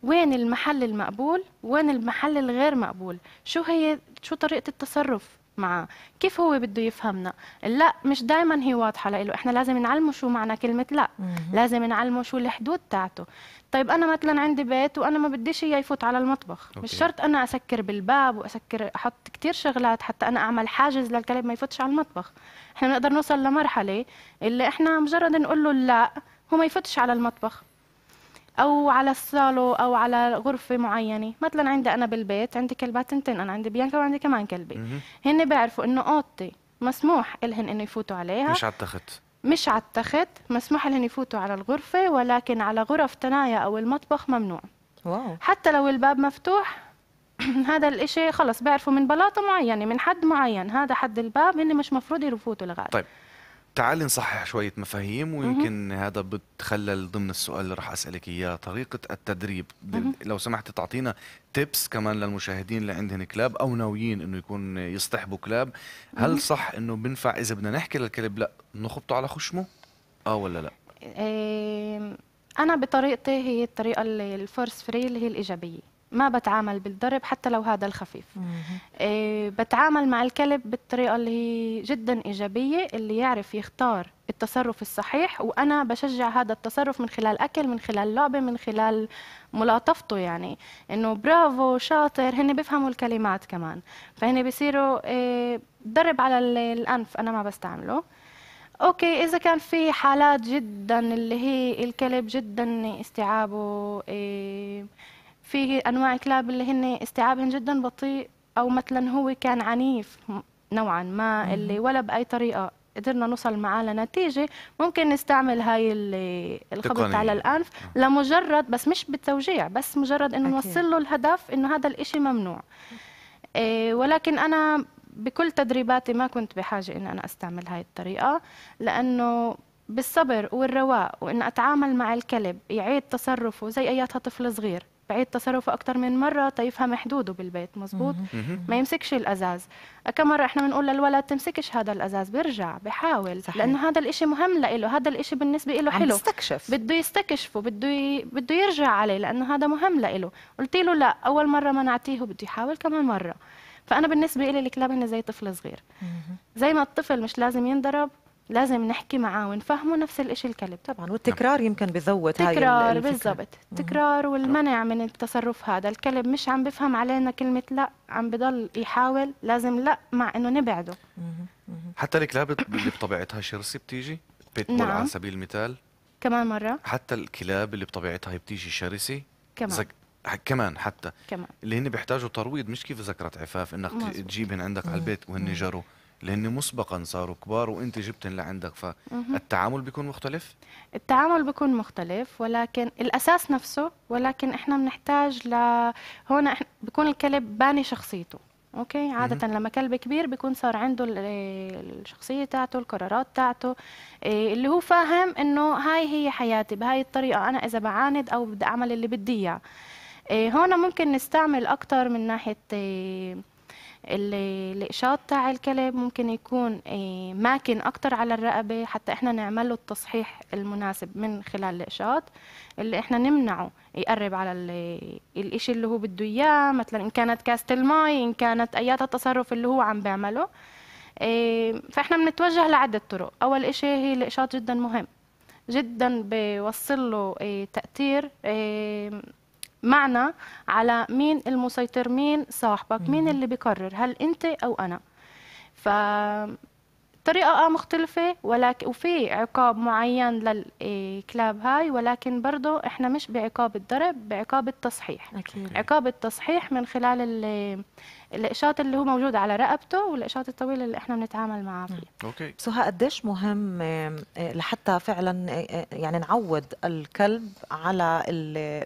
وين المحل المقبول وين المحل الغير مقبول شو هي شو طريقة التصرف معاه كيف هو بده يفهمنا لا مش دائما هي واضحه لإله احنا لازم نعلمه شو معنى كلمه لا لازم نعلمه شو الحدود تاعته طيب انا مثلا عندي بيت وانا ما بديش اياه يفوت على المطبخ أوكي. مش شرط انا اسكر بالباب واسكر احط كثير شغلات حتى انا اعمل حاجز للكلب ما يفوتش على المطبخ احنا بنقدر نوصل لمرحله اللي احنا مجرد نقول له لا هو ما يفوتش على المطبخ او على الصالو او على غرفه معينه مثلا عندي انا بالبيت عندي كلبات تنتين انا عندي بيانكا وعندي كمان كلبي هن بيعرفوا انه اوضتي مسموح لهم انه يفوتوا عليها مش على التخت مش على التخت مسموح لهم يفوتوا على الغرفه ولكن على غرف تنايا او المطبخ ممنوع واو. حتى لو الباب مفتوح هذا الإشي خلص بيعرفوا من بلاطة معينة من حد معين هذا حد الباب هن مش مفروض يفوتوا لغاية طيب تعالي نصحح شوية مفاهيم ويمكن مهم. هذا بتخلل ضمن السؤال اللي راح أسألك إياه طريقة التدريب مهم. لو سمحت تعطينا تيبس كمان للمشاهدين اللي عندهم كلاب أو ناويين إنه يكون يصطحبوا كلاب هل مهم. صح إنه بنفع إذا بدنا نحكي للكلب لا نخبطه على خشمه آه ولا لا إيه، أنا بطريقتي هي الطريقة الفورس فري اللي هي الإيجابية ما بتعامل بالضرب حتى لو هذا الخفيف إيه بتعامل مع الكلب بالطريقة اللي هي جدا إيجابية اللي يعرف يختار التصرف الصحيح وأنا بشجع هذا التصرف من خلال أكل من خلال لعبة من خلال ملاطفته يعني إنه برافو شاطر هن بيفهموا الكلمات كمان فهن بيصيروا إيه ضرب على الأنف أنا ما بستعمله اوكي اذا كان في حالات جدا اللي هي الكلب جدا استيعابه إيه في انواع كلاب اللي هن استيعابهم جدا بطيء او مثلا هو كان عنيف نوعا ما اللي ولا باي طريقه قدرنا نوصل معاه لنتيجة ممكن نستعمل هاي الخبط على الأنف آه. لمجرد بس مش بالتوجيع بس مجرد إنه نوصل له الهدف إنه هذا الإشي ممنوع إيه ولكن أنا بكل تدريباتي ما كنت بحاجة إن أنا أستعمل هاي الطريقة لأنه بالصبر والرواء وإن أتعامل مع الكلب يعيد تصرفه زي أياتها طفل صغير يعيد تصرفه أكثر من مرة تيفهم حدوده بالبيت مزبوط ما يمسكش الأزاز كم مرة إحنا بنقول للولد تمسكش هذا الأزاز بيرجع بحاول صحيح. لأنه هذا الإشي مهم لإله هذا الإشي بالنسبة له حلو يستكشف بده يستكشفه بده ي... بده يرجع عليه لأنه هذا مهم لإله قلت له لا أول مرة منعتيه بده يحاول كمان مرة فأنا بالنسبة لي الكلاب هن زي طفل صغير زي ما الطفل مش لازم ينضرب لازم نحكي معاه ونفهمه نفس الشيء الكلب طبعا نعم. والتكرار نعم. يمكن بذوت هاي التكرار بالضبط التكرار والمنع من التصرف هذا الكلب مش عم بفهم علينا كلمة لا عم بضل يحاول لازم لا مع انه نبعده حتى الكلاب اللي بطبيعتها شرسه بتيجي بيتبول نعم. على سبيل المثال كمان مرة حتى الكلاب اللي بطبيعتها هي بتيجي شرسه كمان زك... كمان حتى كمان اللي هن بيحتاجوا ترويض مش كيف ذكرت عفاف انك مزبوط. تجيبهن عندك مم. على البيت وهن جروا لان مسبقا صاروا كبار وانت جبتن لعندك فالتعامل بيكون مختلف التعامل بيكون مختلف ولكن الاساس نفسه ولكن احنا بنحتاج احنا بيكون الكلب باني شخصيته اوكي عاده لما كلب كبير بيكون صار عنده الشخصيه تاعته القرارات تاعته إيه، اللي هو فاهم انه هاي هي حياتي بهاي الطريقه انا اذا بعاند او بدي اعمل اللي بدي اياه إيه، هون ممكن نستعمل اكثر من ناحيه إيه، الإقشاط تاع الكلب ممكن يكون آه، ماكن أكتر على الرقبة حتى إحنا نعمل له التصحيح المناسب من خلال الإقشاط اللي إحنا نمنعه يقرب على الشيء اللي هو بده إياه مثلا إن كانت كاسة المي إن كانت أيات التصرف اللي هو عم بيعمله آه، فإحنا بنتوجه لعدة طرق أول إشي هي الإقشاط جدا مهم جدا بيوصل له آه، تأثير معنا على مين المسيطر مين صاحبك مين اللي بيقرر هل انت او انا ف طريقة آه مختلفة ولكن وفي عقاب معين للكلاب هاي ولكن برضه احنا مش بعقاب الضرب بعقاب التصحيح أكيد. عقاب التصحيح من خلال الاشاط اللي هو موجود على رقبته والاشاط الطويل اللي احنا بنتعامل معاه فيه اوكي سهى قديش مهم آه، لحتى فعلا آه، آه، يعني نعود الكلب على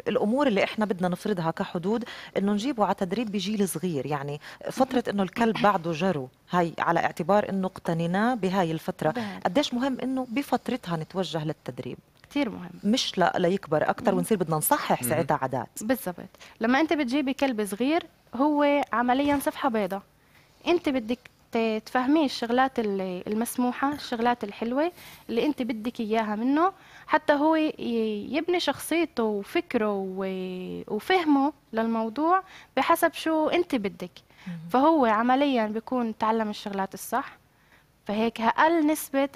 الامور اللي احنا بدنا نفرضها كحدود انه نجيبه على تدريب بجيل صغير يعني فتره انه الكلب بعده جرو هاي على اعتبار انه اقتنيناه بهاي الفتره قديش مهم انه بفترتها نتوجه للتدريب كثير مهم مش لا ليكبر اكثر ونصير بدنا نصحح ساعتها عادات بالضبط لما انت بتجيبي كلب صغير هو عمليا صفحه بيضاء انت بدك تفهميه الشغلات المسموحه الشغلات الحلوه اللي انت بدك اياها منه حتى هو يبني شخصيته وفكره وفهمه للموضوع بحسب شو انت بدك فهو عمليا بيكون تعلم الشغلات الصح فهيك اقل نسبه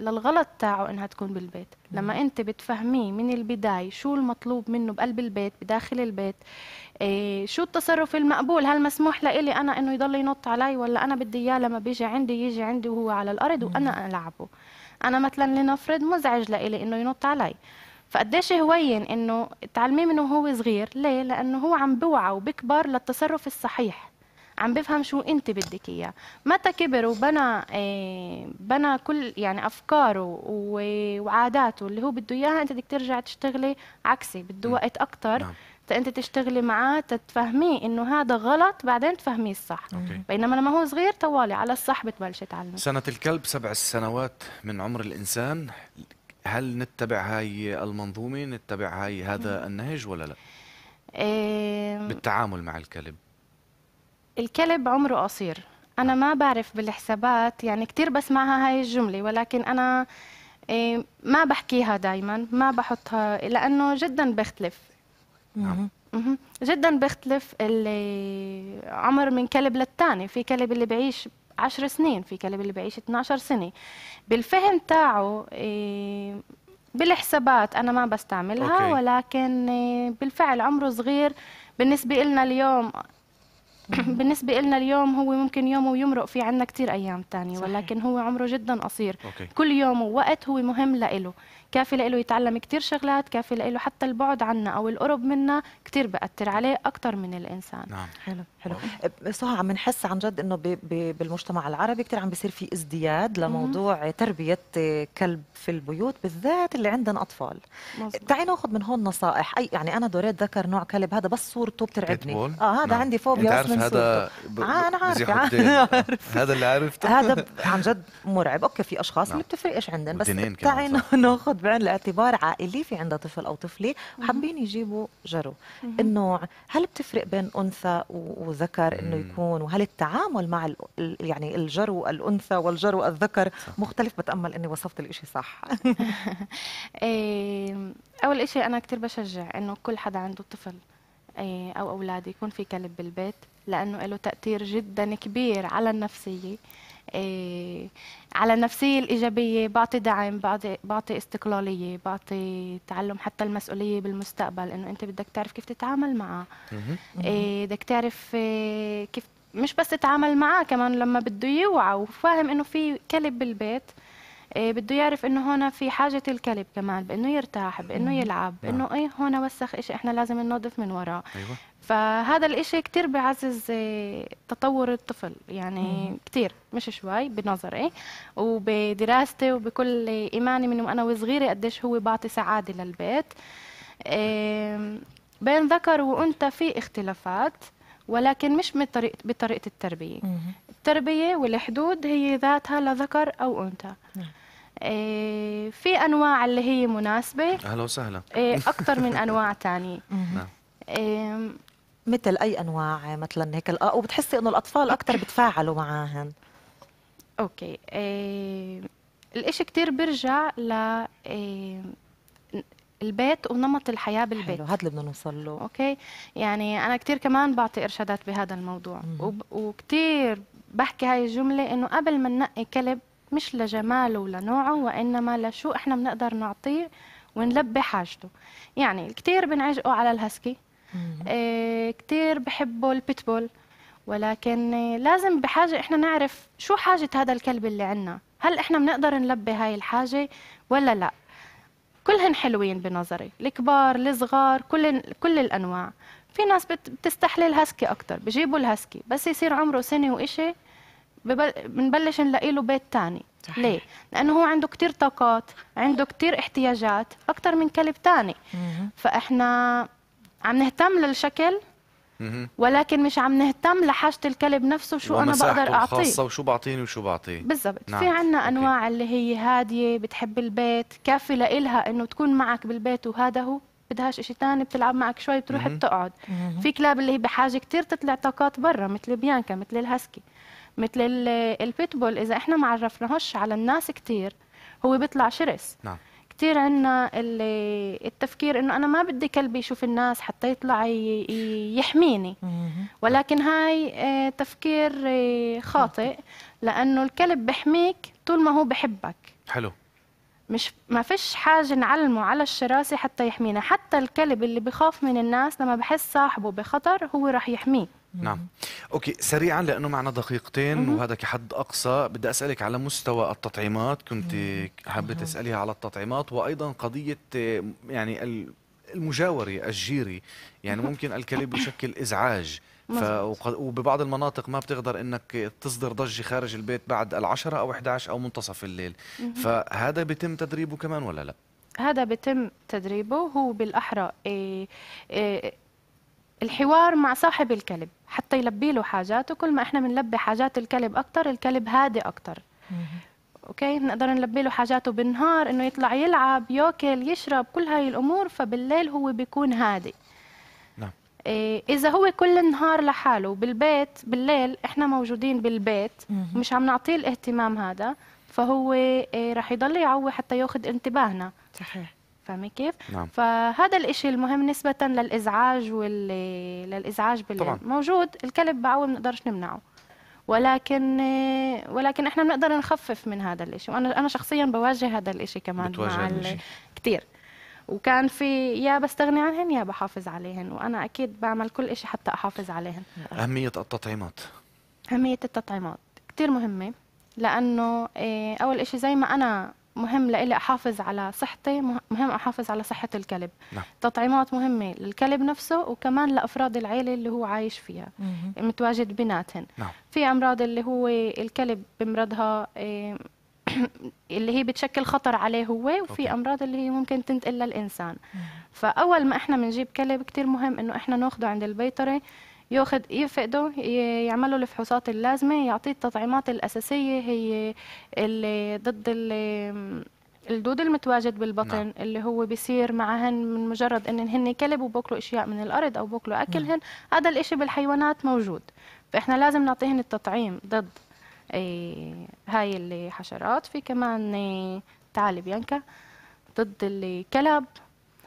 للغلط تاعه انها تكون بالبيت لما انت بتفهميه من البدايه شو المطلوب منه بقلب البيت بداخل البيت إيه، شو التصرف المقبول هل مسموح لي أنا أنه يضل ينط علي ولا أنا بدي إياه لما بيجي عندي يجي عندي وهو على الأرض وأنا ألعبه أنا مثلا لنفرض مزعج لإلي أنه ينط علي فقديش هوين انه تعلميه من وهو صغير ليه لانه هو عم بوعى وبكبر للتصرف الصحيح عم بفهم شو انت بدك اياه متى كبر وبنى إيه بنى كل يعني افكاره وعاداته اللي هو بده اياها انت بدك ترجع تشتغلي عكسي بده وقت اكثر نعم. فانت تشتغلي معاه تتفهميه انه هذا غلط بعدين تفهميه الصح أوكي. بينما لما هو صغير طوالي على الصح بتبلش تعلمي سنه الكلب سبع سنوات من عمر الانسان هل نتبع هاي المنظومه نتبع هاي هذا النهج ولا لا إيه بالتعامل مع الكلب الكلب عمره قصير انا نعم. ما بعرف بالحسابات يعني كثير بسمعها هاي الجمله ولكن انا إيه، ما بحكيها دائما ما بحطها لانه جدا بختلف نعم. جدا بيختلف اللي عمر من كلب للتاني في كلب اللي بعيش عشر سنين في كلب اللي بعيش 12 سنة بالفهم تاعه إيه، بالحسابات أنا ما بستعملها أوكي. ولكن إيه، بالفعل عمره صغير بالنسبة لنا اليوم بالنسبة لنا اليوم هو ممكن يومه ويمرق في عنا كتير أيام تانية ولكن هو عمره جدا قصير أوكي. كل يوم ووقت هو مهم لإله كافي لإله يتعلم كثير شغلات كافي لإله حتى البعد عنا أو القرب منا كثير بأثر عليه أكثر من الإنسان نعم حلو حلو صح عم نحس عن جد إنه بالمجتمع العربي كثير عم بيصير في ازدياد لموضوع تربية كلب في البيوت بالذات اللي عندنا أطفال تعي ناخذ من هون نصائح أي يعني أنا دوريت ذكر نوع كلب هذا بس صورته بترعبني اه هذا نعم. عندي فوبيا بس من هذا ب... آه، أنا عارف, هذا اللي عرفته هذا عن جد مرعب أوكي في أشخاص نعم. اللي بتفرقش عندن بس تعي ناخذ بعين الاعتبار عائلي في عندها طفل او طفله وحابين يجيبوا جرو انه هل بتفرق بين انثى وذكر انه يكون وهل التعامل مع يعني الجرو الانثى والجرو الذكر مختلف بتامل اني وصفت الإشي صح إيه، اول إشي انا كثير بشجع انه كل حدا عنده طفل إيه، او اولاد يكون في كلب بالبيت لانه له تاثير جدا كبير على النفسيه إيه، على النفسية الإيجابية بعطي دعم بعطي, بعطي استقلالية بعطي تعلم حتى المسؤولية بالمستقبل إنه أنت بدك تعرف كيف تتعامل معه إيه، بدك تعرف إيه، كيف مش بس تتعامل معاه كمان لما بده يوعى وفاهم انه في كلب بالبيت بده يعرف انه هنا في حاجه الكلب كمان بانه يرتاح بانه يلعب آه. بانه ايه هنا وسخ شيء احنا لازم ننظف من وراه أيوة. فهذا الإشي كتير بيعزز آه، تطور الطفل يعني كتير مش شوي بنظري وبدراستي وبكل إيماني من وأنا وصغيرة قديش هو بعطي سعادة للبيت بين ذكر وأنثى في اختلافات ولكن مش بطريقة, بطريقة التربية التربية والحدود هي ذاتها لذكر أو أنثى نعم. آه، في أنواع اللي هي مناسبة أهلا وسهلا آه، أكثر من أنواع تانية مثل اي انواع مثلا هيك وبتحسي انه الاطفال اكثر بتفاعلوا معاهن اوكي إيه الاشي كثير بيرجع ل إيه البيت ونمط الحياه بالبيت حلو هذا اللي بدنا نوصل له اوكي يعني انا كثير كمان بعطي ارشادات بهذا الموضوع وب... وكثير بحكي هاي الجمله انه قبل ما ننقي كلب مش لجماله ولنوعه وانما لشو احنا بنقدر نعطيه ونلبي حاجته يعني كثير بنعجقوا على الهسكي آه، كثير بحبوا البيتبول ولكن آه، لازم بحاجة إحنا نعرف شو حاجة هذا الكلب اللي عندنا هل إحنا بنقدر نلبي هاي الحاجة ولا لا كلهن حلوين بنظري الكبار الصغار كل كل الانواع في ناس بتستحلي الهاسكي اكثر بجيبوا الهاسكي بس يصير عمره سنه وإشي بنبلش نلاقي له بيت ثاني ليه لانه هو عنده كثير طاقات عنده كثير احتياجات اكثر من كلب ثاني فاحنا عم نهتم للشكل ولكن مش عم نهتم لحاجه الكلب نفسه شو انا بقدر اعطيه خاصه وشو بعطيني وشو بعطيه بالضبط نعم. في عنا انواع اللي هي هاديه بتحب البيت كافي لإلها انه تكون معك بالبيت وهذا هو بدهاش شيء ثاني بتلعب معك شوي بتروح بتقعد في كلاب اللي هي بحاجه كثير تطلع طاقات برا مثل بيانكا مثل الهاسكي مثل البيتبول اذا احنا ما عرفناهوش على الناس كثير هو بيطلع شرس نعم كثير عنا اللي التفكير انه انا ما بدي كلبي يشوف الناس حتى يطلع يحميني ولكن هاي آه، تفكير آه، خاطئ لانه الكلب بحميك طول ما هو بحبك حلو مش ما فيش حاجة نعلمه على الشراسة حتى يحمينا حتى الكلب اللي بخاف من الناس لما بحس صاحبه بخطر هو راح يحميه نعم اوكي سريعا لانه معنا دقيقتين وهذا كحد اقصى بدي اسالك على مستوى التطعيمات كنت حابه تسالي على التطعيمات وايضا قضيه يعني المجاوري الجيري يعني ممكن الكلب يشكل ازعاج وببعض المناطق ما بتقدر انك تصدر ضجه خارج البيت بعد العشرة او 11 او منتصف الليل فهذا بيتم تدريبه كمان ولا لا هذا بيتم تدريبه هو بالاحرى إيه إيه الحوار مع صاحب الكلب حتى يلبي له حاجاته كل ما احنا بنلبي حاجات الكلب اكثر الكلب هادي اكثر اوكي نقدر نلبي له حاجاته بالنهار انه يطلع يلعب ياكل يشرب كل هاي الامور فبالليل هو بيكون هادي نعم إيه اذا هو كل النهار لحاله بالبيت بالليل احنا موجودين بالبيت مش عم نعطيه الاهتمام هذا فهو إيه رح يضل يعوي حتى ياخذ انتباهنا صحيح فاهمه كيف؟ نعم. فهذا الإشي المهم نسبة للإزعاج وال للإزعاج بال طبعا. موجود الكلب بعول ما بنقدرش نمنعه ولكن ولكن احنا بنقدر نخفف من هذا الإشي وأنا أنا شخصيا بواجه هذا الإشي كمان مع ال... كثير وكان في يا بستغني عنهن يا بحافظ عليهن وأنا أكيد بعمل كل إشي حتى أحافظ عليهن أهمية التطعيمات أهمية التطعيمات كثير مهمة لأنه إيه، أول إشي زي ما أنا مهم لإلي أحافظ على صحتي مهم أحافظ على صحة الكلب نعم. تطعيمات مهمة للكلب نفسه وكمان لأفراد العيلة اللي هو عايش فيها مم. متواجد بيناتهم نعم. في أمراض اللي هو الكلب بمرضها إيه، اللي هي بتشكل خطر عليه هو وفي أوكي. أمراض اللي هي ممكن تنتقل للإنسان مم. فأول ما إحنا بنجيب كلب كتير مهم إنه إحنا ناخده عند البيطري ياخذ يفقده يعملوا الفحوصات اللازمه يعطيه التطعيمات الاساسيه هي اللي ضد اللي الدود المتواجد بالبطن نعم. اللي هو بيصير معهن من مجرد ان هن كلب وباكلوا اشياء من الارض او باكلوا اكلهن نعم. هذا الاشي بالحيوانات موجود فاحنا لازم نعطيهن التطعيم ضد إيه، هاي الحشرات في كمان تعالي إيه، بيانكا ضد الكلب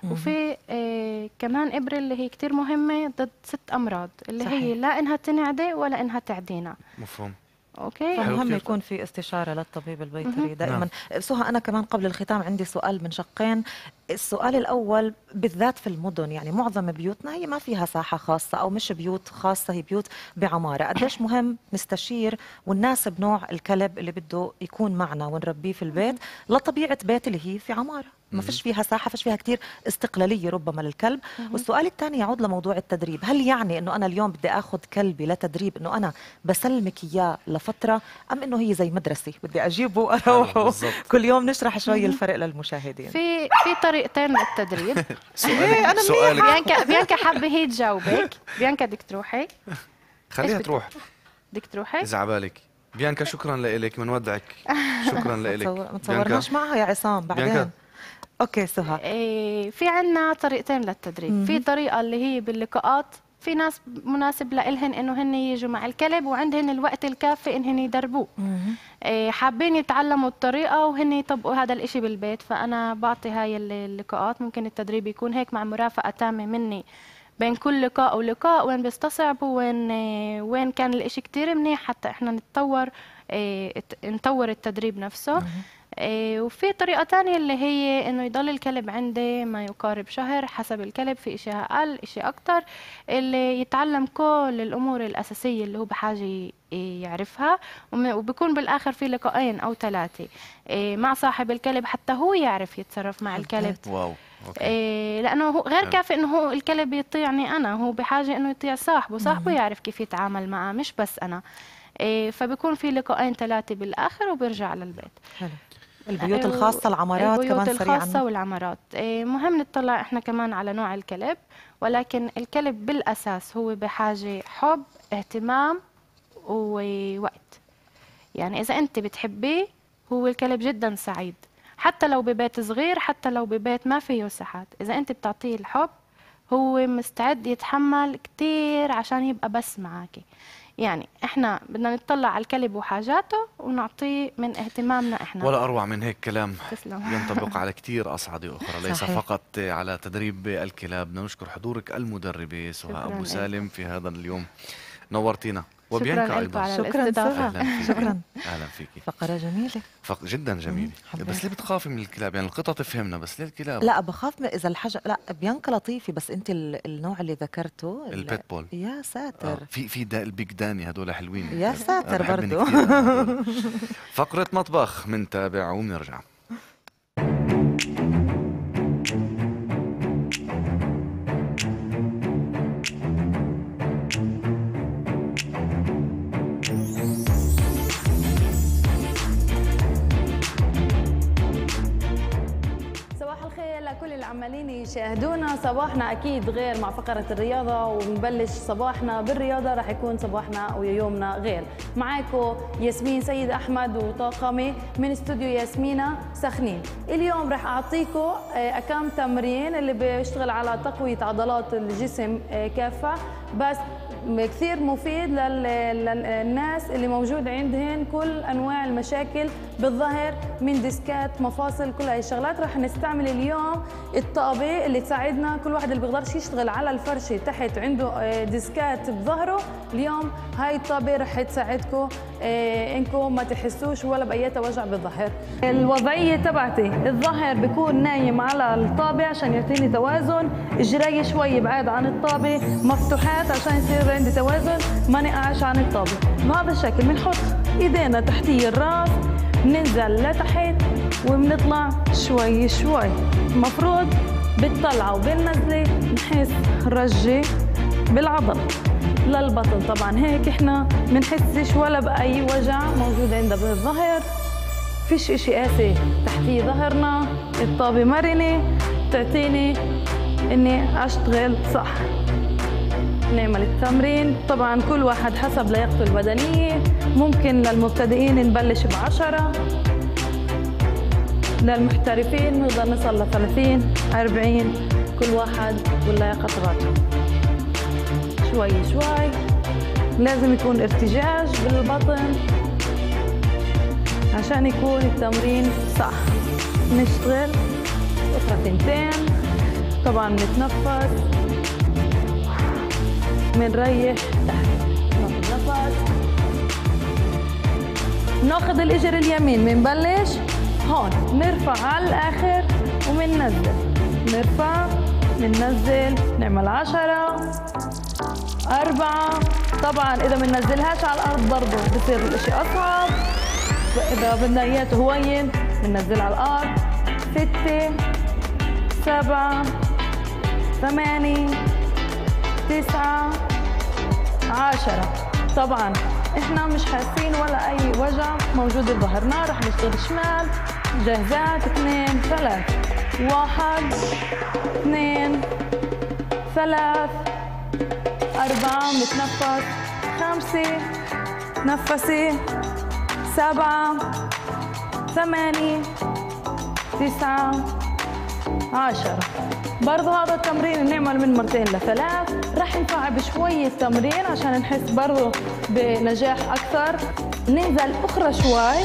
وفي آه كمان إبرة اللي هي كتير مهمة ضد ست أمراض اللي صحيح. هي لا إنها تنعدي ولا إنها تعدينا مفهوم اوكي فمهم يكون في استشاره للطبيب البيطري دائما نعم. سهى انا كمان قبل الختام عندي سؤال من شقين السؤال الأول بالذات في المدن يعني معظم بيوتنا هي ما فيها ساحة خاصة أو مش بيوت خاصة هي بيوت بعمارة قديش مهم نستشير ونناسب نوع الكلب اللي بده يكون معنا ونربيه في البيت لطبيعة بيت اللي هي في عمارة ما فيش فيها ساحه فيش فيها كثير استقلاليه ربما للكلب والسؤال الثاني يعود لموضوع التدريب هل يعني انه انا اليوم بدي اخذ كلبي لتدريب انه انا بسلمك اياه لفتره ام انه هي زي مدرسه بدي اجيبه واروحه أيوة، كل يوم نشرح شوي الفرق للمشاهدين في في طريقة طريقتين للتدريب ايه انا سؤالك بيانكا بيانكا حابه هي تجاوبك بيانكا بدك تروحي خليها تروح بدك تروحي اذا عبالك بيانكا شكرا لك بنودعك شكرا لك ما تصورناش معها يا عصام بعدين اوكي سهى إيه في عندنا طريقتين للتدريب في طريقه اللي هي باللقاءات في ناس مناسب لإلهن انه هن يجوا مع الكلب وعندهن الوقت الكافي انهن يدربوه إيه، حابين يتعلموا الطريقه وهن يطبقوا هذا الشيء بالبيت فانا بعطي هاي اللقاءات ممكن التدريب يكون هيك مع مرافقه تامه مني بين كل لقاء ولقاء وين بيستصعبوا وين إيه، وين كان الشيء كثير منيح حتى احنا نتطور إيه، نطور التدريب نفسه آه، وفي طريقة تانية اللي هي انه يضل الكلب عندي ما يقارب شهر حسب الكلب في اشي اقل اشي اكتر اللي يتعلم كل الامور الاساسية اللي هو بحاجة يعرفها وبكون بالاخر في لقاءين او ثلاثة آه، مع صاحب الكلب حتى هو يعرف يتصرف مع الكلب واو أوكي. آه، لانه هو غير كافي انه هو الكلب يطيعني انا هو بحاجه انه يطيع صاحبه صاحبه يعرف كيف يتعامل معه مش بس انا فبكون في لقاءين ثلاثه بالاخر وبرجع للبيت حلو. البيوت آه، الخاصة العمارات البيوت كمان الخاصة سريعا. والعمارات آه، مهم نطلع احنا كمان على نوع الكلب ولكن الكلب بالأساس هو بحاجة حب اهتمام ووقت يعني إذا أنت بتحبيه هو الكلب جدا سعيد حتى لو ببيت صغير حتى لو ببيت ما فيه ساحات إذا أنت بتعطيه الحب هو مستعد يتحمل كتير عشان يبقى بس معاكي يعني احنا بدنا نطلع على الكلب وحاجاته ونعطيه من اهتمامنا احنا ولا اروع من هيك كلام تسلم. ينطبق على كثير اصعده اخرى ليس صحيح. فقط على تدريب الكلاب نشكر حضورك المدربه سهى ابو سالم في هذا اليوم نورتينا وبيانكا ايضا على شكرا شكرا اهلا فيكي فقره جميله فق... جدا جميله بس ليه بتخافي من الكلاب يعني القطط فهمنا بس ليه الكلاب لا بخاف من اذا الحجر لا بيانكا لطيفه بس انت النوع اللي ذكرته ال... البيت بول يا آه، ساتر آه. في في دا البيج داني هدول حلوين يا ساتر برضه فقره مطبخ منتابع ومنرجع كل العمالين يشاهدونا صباحنا اكيد غير مع فقره الرياضه ونبلش صباحنا بالرياضه راح يكون صباحنا ويومنا غير معاكم ياسمين سيد احمد وطاقمي من استوديو ياسمينه سخنين اليوم راح اعطيكم آه، كم تمرين اللي بيشتغل على تقويه عضلات الجسم آه، كافه بس كثير مفيد للناس اللي موجود عندهن كل انواع المشاكل بالظهر من ديسكات مفاصل كل هاي الشغلات رح نستعمل اليوم الطابه اللي تساعدنا كل واحد اللي بيقدرش يشتغل على الفرشه تحت عنده آه، ديسكات بظهره اليوم هاي الطابه رح تساعدكم آه، انكم ما تحسوش ولا باي وجع بالظهر الوضعيه تبعتي الظهر بكون نايم على الطابه عشان يعطيني توازن اجري شوي بعاد عن الطابه مفتوحات عشان يصير عندي توازن ماني قاعش عن الطابة بهذا الشكل بنحط ايدينا تحتي الراس بننزل لتحت وبنطلع شوي شوي المفروض بالطلعة وبالنزلة نحس رجة بالعضل للبطن طبعا هيك احنا منحسش ولا بأي وجع موجود عندنا بالظهر فيش اشي قاسي تحتيه ظهرنا الطابة مرنة بتعطيني اني اشتغل صح نعمل التمرين طبعا كل واحد حسب لياقته البدنية ممكن للمبتدئين نبلش ب10 للمحترفين نقدر نصل 30 40 كل واحد واللياقة تبعته شوي شوي لازم يكون ارتجاج بالبطن عشان يكون التمرين صح نشتغل فترة تنتين طبعا نتنفس بنريح تحت نفس ناخذ الاجر اليمين بنبلش هون نرفع على الاخر وبننزل نرفع بننزل نعمل عشرة أربعة طبعا إذا بننزلهاش على الأرض برضه بصير الإشي أصعب إذا بدنا إياه هوين بننزل على الأرض ستة سبعة ثمانية تسعة عشرة طبعا احنا مش حاسين ولا اي وجع موجود بظهرنا رح نشتغل شمال جاهزات اثنين ثلاث واحد اثنين ثلاث أربعة متنفس خمسة تنفسي سبعة ثمانية تسعة عشرة برضو هذا التمرين نعمل من مرتين لثلاث رح نصعب شوي التمرين عشان نحس برضو بنجاح أكثر ننزل أخرى شوي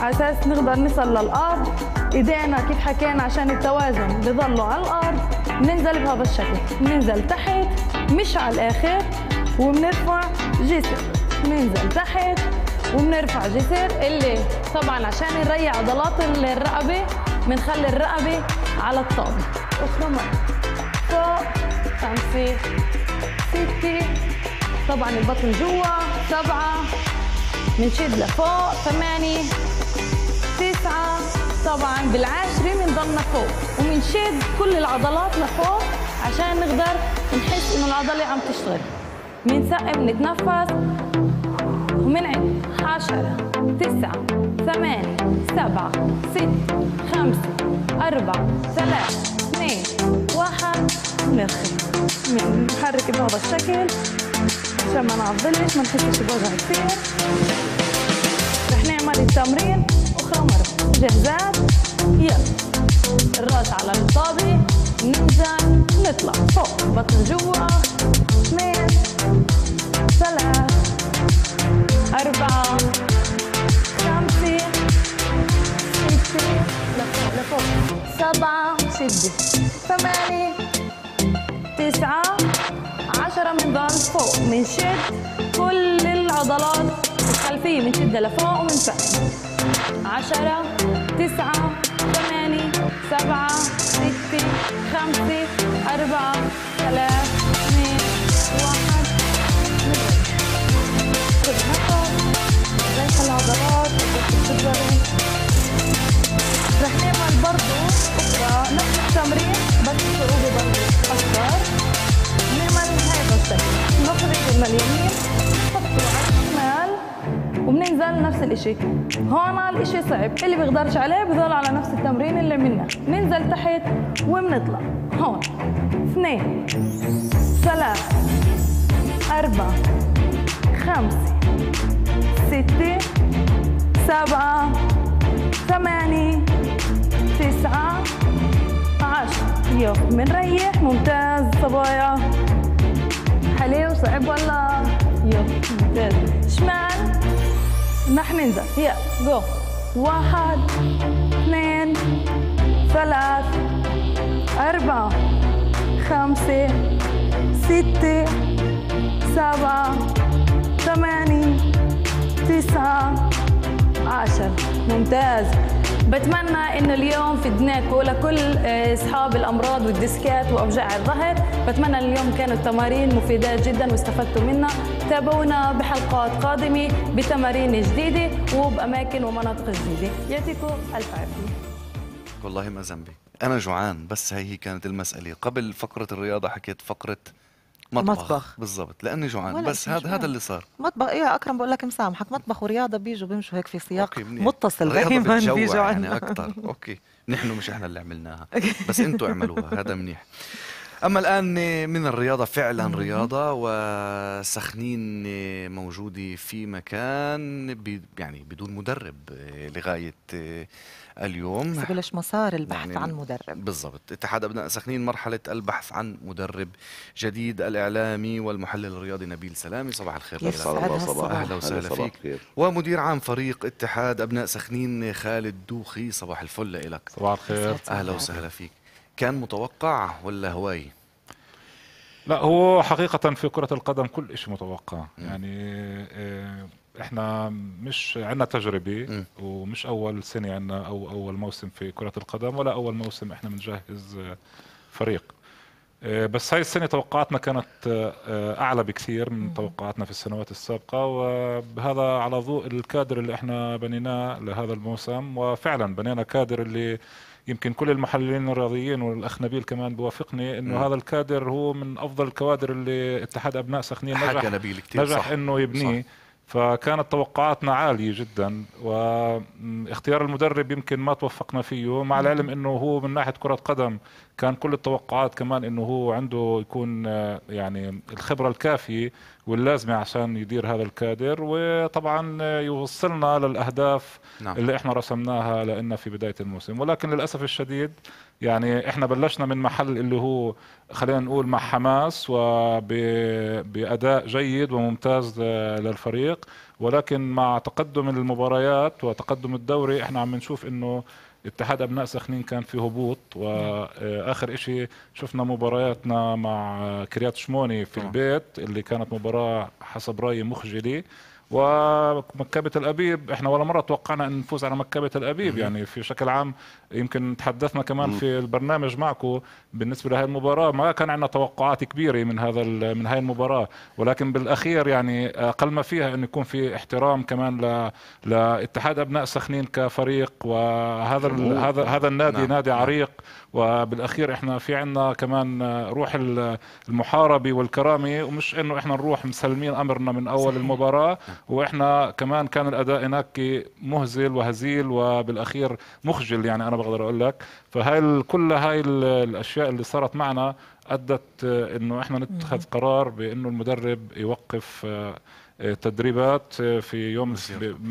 على أساس نقدر نصل للأرض إيدينا كيف حكينا عشان التوازن بضلوا على الأرض ننزل بهذا الشكل ننزل تحت مش على الآخر وبنرفع جسر ننزل تحت وبنرفع جسر اللي طبعا عشان نريح عضلات الرقبة بنخلي الرقبة على الطاولة أخرى مرة فوق خمسة ستة طبعا البطن جوا سبعة بنشد لفوق ثمانية تسعة طبعا بالعاشرة بنضلنا فوق وبنشد كل العضلات لفوق عشان نقدر نحس إنه العضلة عم تشتغل بنسقم نتنفس ومنعد عشرة تسعة ثمانية سبعة ست خمسة أربعة ثلاثة اثنين واحد نخرج من نحرك بهذا الشكل عشان ما نعضلش ما نحسش بوجع كثير رح نعمل التمرين أخرى مرة جاهزات يلا الراس على الطابة ننزل نطلع فوق بطن جوا اثنين ثلاث أربعة سبعة شدة ثمانية تسعة عشرة بنضل فوق بنشد كل العضلات الخلفية من شدة لفوق فوق عشرة تسعة ثمانية سبعة ستة خمسة أربعة ثلاثة الإشي هون الإشي صعب اللي بيقدرش عليه بضل على نفس التمرين اللي منه ننزل تحت وبنطلع هون اثنين ثلاثة أربعة خمسة ستة سبعة ثمانية تسعة عشرة يو بنريح ممتاز صبايا حلو صعب والله يو ممتاز شمال نحن ننزل يلا جو واحد اثنين ثلاث أربعة خمسة ستة سبعة ثمانية تسعة عشر ممتاز بتمنى انه اليوم فدناكم لكل آه، اصحاب الامراض والديسكات واوجاع الظهر بتمنى اليوم كانت التمارين مفيده جدا واستفدتوا منها تابعونا بحلقات قادمه بتمارين جديده وباماكن ومناطق جديده يعطيكم الف عافيه والله ما ذنبي انا جوعان بس هي هي كانت المساله قبل فقره الرياضه حكيت فقره مطبخ, مطبخ. بالضبط لاني جوعان بس هذا هذا اللي صار مطبخ ايه اكرم بقول لك مسامحك مطبخ ورياضه بيجوا بيمشوا هيك في سياق متصل دائما بيجوا يعني اكثر اوكي نحن مش احنا اللي عملناها بس انتم اعملوها هذا منيح اما الان من الرياضه فعلا رياضه وسخنين موجوده في مكان يعني بدون مدرب لغايه اليوم بلش مسار البحث يعني عن مدرب بالضبط اتحاد ابناء سخنين مرحله البحث عن مدرب جديد الاعلامي والمحلل الرياضي نبيل سلامي صباح الخير نبيل طيب. صباح صباح اهلا وسهلا فيك خير. ومدير عام فريق اتحاد ابناء سخنين خالد دوخي صباح الفل لك صباح الخير اهلا وسهلا فيك كان متوقع ولا هواي لا هو حقيقة في كرة القدم كل شيء متوقع يعني آه، احنا مش عندنا تجربه ومش اول سنه عندنا او اول موسم في كره القدم ولا اول موسم احنا بنجهز آه، فريق آه، بس هاي السنه توقعاتنا كانت آه، اعلى بكثير من توقعاتنا في السنوات السابقه وهذا على ضوء الكادر اللي احنا بنيناه لهذا الموسم وفعلا بنينا كادر اللي يمكن كل المحللين الرياضيين والاخ نبيل كمان بوافقني انه هذا الكادر هو من افضل الكوادر اللي اتحاد ابناء سخنين نجح نبيل كتير نجح انه يبنيه صح. فكانت توقعاتنا عاليه جدا واختيار المدرب يمكن ما توفقنا فيه مع العلم انه هو من ناحيه كره قدم كان كل التوقعات كمان انه هو عنده يكون آه، يعني الخبره الكافيه واللازمه عشان يدير هذا الكادر وطبعا آه، يوصلنا للاهداف نعم. اللي احنا رسمناها لنا في بدايه الموسم ولكن للاسف الشديد يعني احنا بلشنا من محل اللي هو خلينا نقول مع حماس وباداء جيد وممتاز آه، للفريق ولكن مع تقدم المباريات وتقدم الدوري احنا عم نشوف انه اتحاد ابناء سخنين كان في هبوط واخر نعم. شيء شفنا مبارياتنا مع كريات شموني في نعم. البيت اللي كانت مباراه حسب رايي مخجله ومكابة الأبيب احنا ولا مرة توقعنا أن نفوز على مكابة الأبيب يعني في شكل عام يمكن تحدثنا كمان في البرنامج معكم بالنسبة لهذه المباراة ما كان عندنا توقعات كبيرة من هذا من هذه المباراة ولكن بالأخير يعني أقل ما فيها أن يكون في احترام كمان ل... لاتحاد أبناء سخنين كفريق وهذا هذا هذا النادي نعم. نادي نعم. عريق وبالاخير احنا في عندنا كمان روح المحاربه والكرامه ومش انه احنا نروح مسلمين امرنا من اول صحيح. المباراه نعم. واحنا كمان كان الاداء هناك مهزل وهزيل وبالاخير مخجل يعني انا بقدر اقول لك فهي كل هاي الاشياء اللي صارت معنا ادت آه، انه احنا نتخذ قرار بانه المدرب يوقف آه، تدريبات في يوم